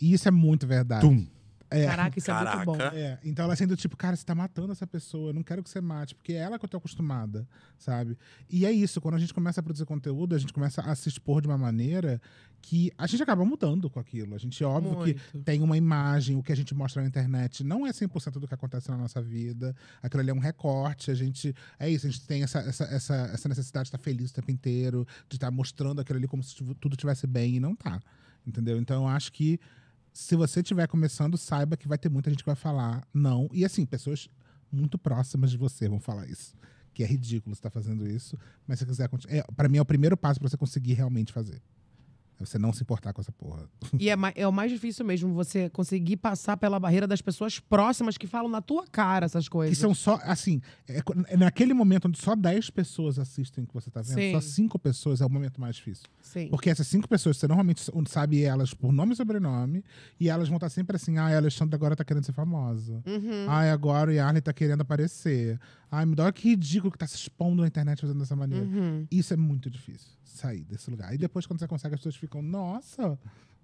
E isso é muito verdade. Tum. É. Caraca, isso Caraca. é muito bom. É. Então ela é sendo tipo, cara, você tá matando essa pessoa, eu não quero que você mate, porque é ela que eu tô acostumada, sabe? E é isso, quando a gente começa a produzir conteúdo, a gente começa a se expor de uma maneira que a gente acaba mudando com aquilo. A gente, óbvio muito. que tem uma imagem, o que a gente mostra na internet não é 100% do que acontece na nossa vida. Aquilo ali é um recorte, a gente. É isso, a gente tem essa, essa, essa, essa necessidade de estar tá feliz o tempo inteiro, de estar tá mostrando aquilo ali como se tudo estivesse bem e não tá. Entendeu? Então eu acho que se você estiver começando, saiba que vai ter muita gente que vai falar não. E assim, pessoas muito próximas de você vão falar isso. Que é ridículo você estar tá fazendo isso, mas se você quiser continuar. É, para mim é o primeiro passo para você conseguir realmente fazer. É você não se importar com essa porra. E é, é, o mais difícil mesmo, você conseguir passar pela barreira das pessoas próximas que falam na tua cara essas coisas. Que são só, assim, é, é naquele momento onde só 10 pessoas assistem o que você tá vendo, Sim. só 5 pessoas é o momento mais difícil. Sim. Porque essas 5 pessoas, você normalmente sabe elas por nome e sobrenome, e elas vão estar tá sempre assim, ah, a Alexandre agora tá querendo ser famosa. Uhum. Ah, agora o Yarley tá querendo aparecer. Ai, me dói que ridículo que tá se expondo na internet fazendo dessa maneira. Uhum. Isso é muito difícil, sair desse lugar. E depois, quando você consegue, as pessoas ficam, nossa,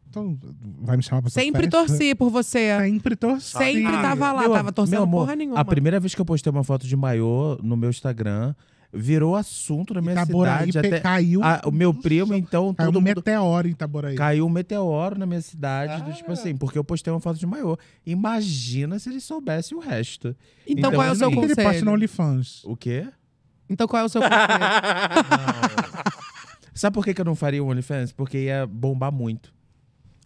então vai me chamar pra Sempre festa. torci por você. Sempre torci. Sempre tava lá, meu, tava torcendo amor, porra nenhuma. A primeira vez que eu postei uma foto de maiô no meu Instagram, virou assunto na minha Itaboraí cidade. Até, caiu. A, o meu primo, então. Caiu todo um mundo, meteoro em Itaboraí. Caiu um meteoro na minha cidade, ah. do, tipo ah. assim, porque eu postei uma foto de maiô. Imagina se ele soubesse o resto. Então, então qual é o assim, seu conselho? Ele passa no OnlyFans. O quê? Então qual é o seu conselho? Sabe por que, eu não faria o OnlyFans? Porque ia bombar muito.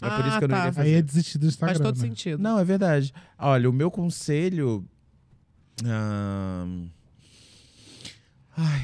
É ah, por isso ah, que eu não ia tá. iria fazer. Aí ia desistir do Instagram. Faz todo né? sentido. Não, é verdade. Olha, o meu conselho. Hum... Ai,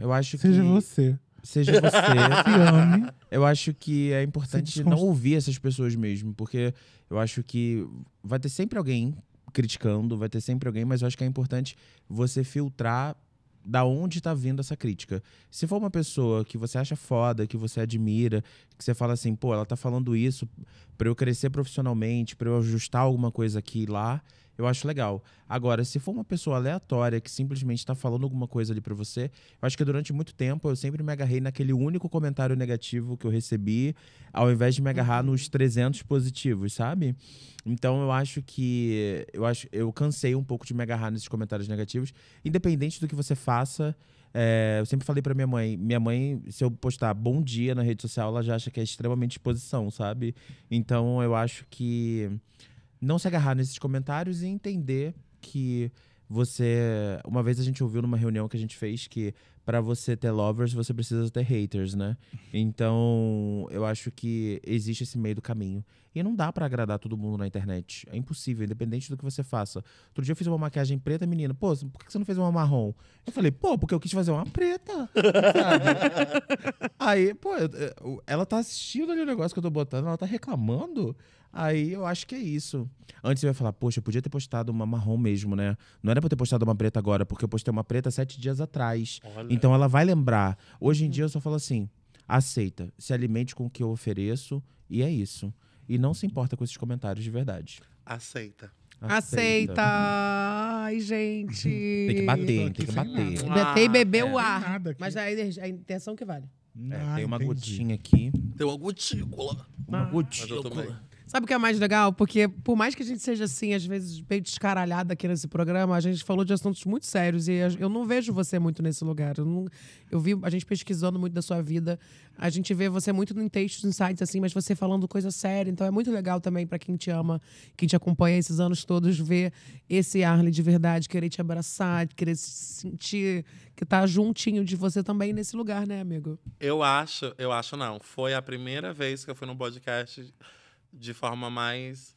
eu acho seja que. Seja você. Seja você. Se ame. Eu acho que é importante não ouvir essas pessoas mesmo, porque eu acho que vai ter sempre alguém criticando, vai ter sempre alguém, mas eu acho que é importante você filtrar da onde está vindo essa crítica. Se for uma pessoa que você acha foda, que você admira, que você fala assim, pô, ela tá falando isso para eu crescer profissionalmente, para eu ajustar alguma coisa aqui e lá, eu acho legal. Agora, se for uma pessoa aleatória que simplesmente está falando alguma coisa ali para você, eu acho que durante muito tempo eu sempre me agarrei naquele único comentário negativo que eu recebi, ao invés de me agarrar uhum. nos 300 positivos, sabe? Então eu acho que eu acho eu cansei um pouco de me agarrar nesses comentários negativos, independente do que você faça. É, eu sempre falei para minha mãe, minha mãe, se eu postar bom dia na rede social, ela já acha que é extremamente exposição, sabe? Então eu acho que não se agarrar nesses comentários e entender que você. Uma vez a gente ouviu numa reunião que a gente fez que para você ter lovers, você precisa ter haters, né? Então, eu acho que existe esse meio do caminho. E não dá para agradar todo mundo na internet. É impossível, independente do que você faça. Outro dia eu fiz uma maquiagem preta, menina. Pô, por que você não fez uma marrom? Eu falei, pô, porque eu quis fazer uma preta. Aí, pô, ela tá assistindo ali o negócio que eu tô botando, ela tá reclamando. Aí eu acho que é isso. Antes você vai falar, poxa, eu podia ter postado uma marrom mesmo, né? Não era pra eu ter postado uma preta agora, porque eu postei uma preta sete dias atrás. Olha. Então ela vai lembrar. Hoje em uhum. dia eu só falo assim: aceita, se alimente com o que eu ofereço e é isso. E não se importa com esses comentários de verdade. Aceita. Aceita. Aceita. Ai, gente. tem que bater, tem que bater. Nada. Bater e beber é, o ar. Mas a, a intenção que vale. É, tem ah, uma entendi. gotinha aqui. Tem uma gotícula. Uma ah, gotícula. Sabe o que é mais legal? Porque por mais que a gente seja assim, às vezes meio descaralhada aqui nesse programa, a gente falou de assuntos muito sérios e eu não vejo você muito nesse lugar. Eu, não, eu vi a gente pesquisando muito da sua vida, a gente vê você muito em textos, em sites assim, mas você falando coisa séria. Então é muito legal também para quem te ama, quem te acompanha esses anos todos, ver esse Arle de verdade, querer te abraçar, querer se sentir que tá juntinho de você também nesse lugar, né, amigo? Eu acho, eu acho não. Foi a primeira vez que eu fui num podcast de forma mais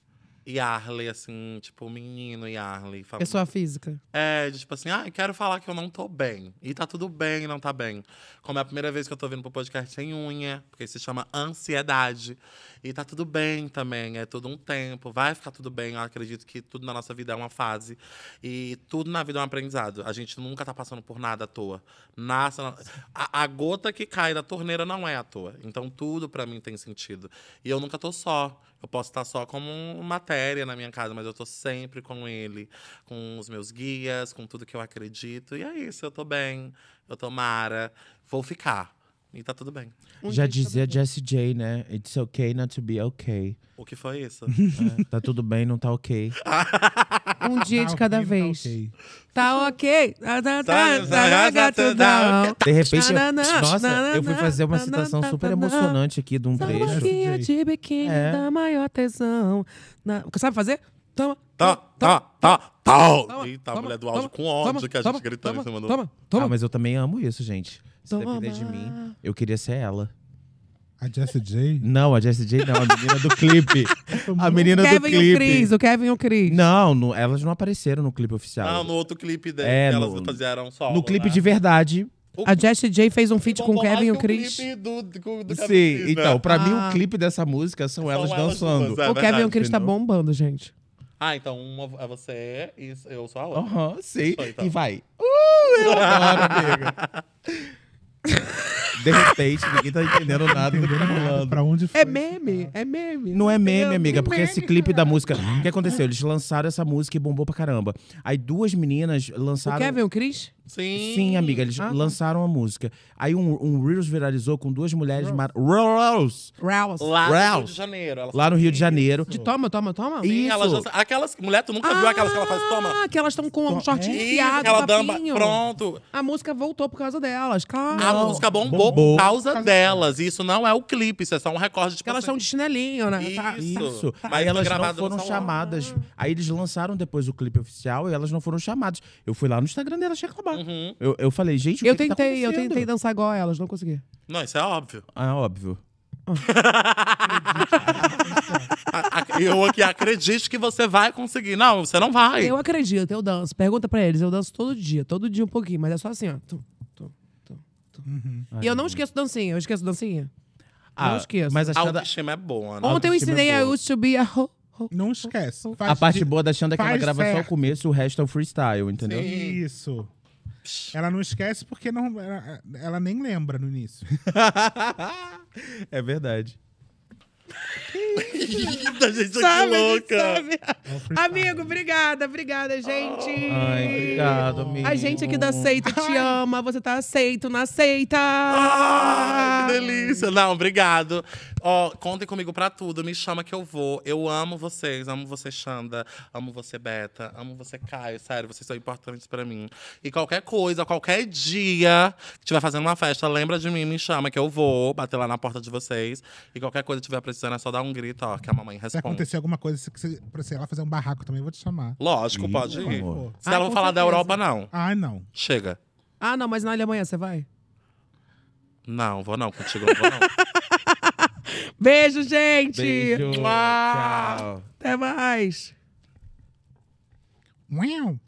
Yarley, assim, tipo, menino Yarley. Fala... Eu sou física. É, de, tipo assim, ah, quero falar que eu não tô bem. E tá tudo bem, não tá bem. Como é a primeira vez que eu tô vindo pro podcast sem unha, porque se chama ansiedade. E tá tudo bem também, é todo um tempo, vai ficar tudo bem. Eu acredito que tudo na nossa vida é uma fase. E tudo na vida é um aprendizado. A gente nunca tá passando por nada à toa. Nasce. A, a gota que cai da torneira não é à toa. Então tudo para mim tem sentido. E eu nunca tô só. Eu posso estar só como matéria na minha casa, mas eu tô sempre com ele, com os meus guias, com tudo que eu acredito. E é isso, eu tô bem, eu tô mara, vou ficar. E tá tudo bem. Um Já tá dizia Jessie J, né? It's okay not to be okay. O que foi isso? é, tá tudo bem, não tá ok. um dia tá de cada vez. Tá ok. De repente, eu, nossa, eu fui fazer uma citação super emocionante aqui de um trecho. É de biquíni é. da maior tesão. Na... Sabe fazer? toma, tá, tá, tá, tal. Tá. Eita, a mulher do áudio com ódio que a gente gritando em cima do. Toma, toma. Ah, mas eu também amo isso, gente. Se depender de mim, eu queria ser ela. A Jessie J? Não, a Jessie J não, a menina do clipe. a menina do clipe. Kevin e o Chris, o Kevin e o Chris. Não, no, elas não apareceram no clipe oficial. Não, no outro clipe dela, é, elas no, fizeram só. No clipe né? de verdade. O, a Jessie J fez um feat com o Kevin e o Chris. O do, do, do Sim, Chris, né? então, pra ah. mim o ah. clipe dessa música são, são elas, elas dançando. Duas, é, o Kevin e o Chris tá bombando, gente. Ah, então uma é você e eu sou a outra. Aham, uhum, sim. então. E vai. Uh, eu adoro, amiga. De repente, ninguém tá entendendo nada do que tá rolando. Pra onde é foi? É meme, é meme. Não é meme, amiga, porque meme, esse clipe da música. O que aconteceu? Eles lançaram essa música e bombou pra caramba. Aí duas meninas lançaram. O Kevin o Chris? Sim. Sim, amiga, eles ah, lançaram a música. Aí um, um Reels viralizou com duas mulheres mar... Reels. Reels. Lá no Rio de Janeiro. Lá no Rio de Janeiro. De toma, toma, toma? Sim, Isso. Elas, aquelas. Mulher, tu nunca ah, viu aquelas que ela faz toma? Ah, que elas estão com um shortinho é. enfiado, Aquela dama, pronto. A música voltou por causa delas, claro. A música bombou, bombou por causa, por causa delas. Isso não é o clipe, isso é só um recorde de tipo Porque Elas assim. são de chinelinho, né? Tá, tá. Isso. Isso. Mas aí elas não foram chamadas. Aí eles lançaram depois o clipe oficial e elas não foram chamadas. Eu fui lá no Instagram delas reclamar Uhum. Eu, eu falei, gente, o eu que tentei, que tá eu tentei dançar igual a elas, não consegui. Não, isso é óbvio. Ah, é óbvio. Ah. eu aqui acredito que você vai conseguir. Não, você não vai. Eu acredito, eu danço. Pergunta pra eles, eu danço todo dia, todo dia um pouquinho, mas é só assim, ó. uhum. E eu não esqueço dancinha, eu esqueço dancinha. Ah, não esqueço. Mas a, Xanda... a é boa, né? Ontem eu é ensinei é a used to be a ho, ho, Não esquece. Ho, a parte de... boa da Xanda é que ela grava certo. só o começo, o resto é o freestyle, entendeu? Sim. Isso. Ela não esquece porque não, ela, ela nem lembra no início. é verdade. Eita, tá, gente, sabe, que louca. É amigo, obrigada, obrigada, gente. Ai, obrigado, amigo. A gente aqui da Seita te ama, você tá aceito na Seita. Ai, que delícia. Não, obrigado. Ó, oh, contem comigo pra tudo, me chama que eu vou. Eu amo vocês, amo você, Xanda, amo você, Beta, amo você, Caio. Sério, vocês são importantes pra mim. E qualquer coisa, qualquer dia que tiver fazendo uma festa, lembra de mim, me chama que eu vou bater lá na porta de vocês. E qualquer coisa que tiver precisando é só dar um grito, ó, que a mamãe responde. Se acontecer alguma coisa, se, se, se ela fazer um barraco também, eu vou te chamar. Lógico, Ih, pode ir. Se ela ah, não falar da Europa, não. Ah, não. Chega. Ah, não, mas na Alemanha você vai? Não, vou não. Contigo não vou não. Beijo, gente! Beijo, Tchau! Até mais! Uau.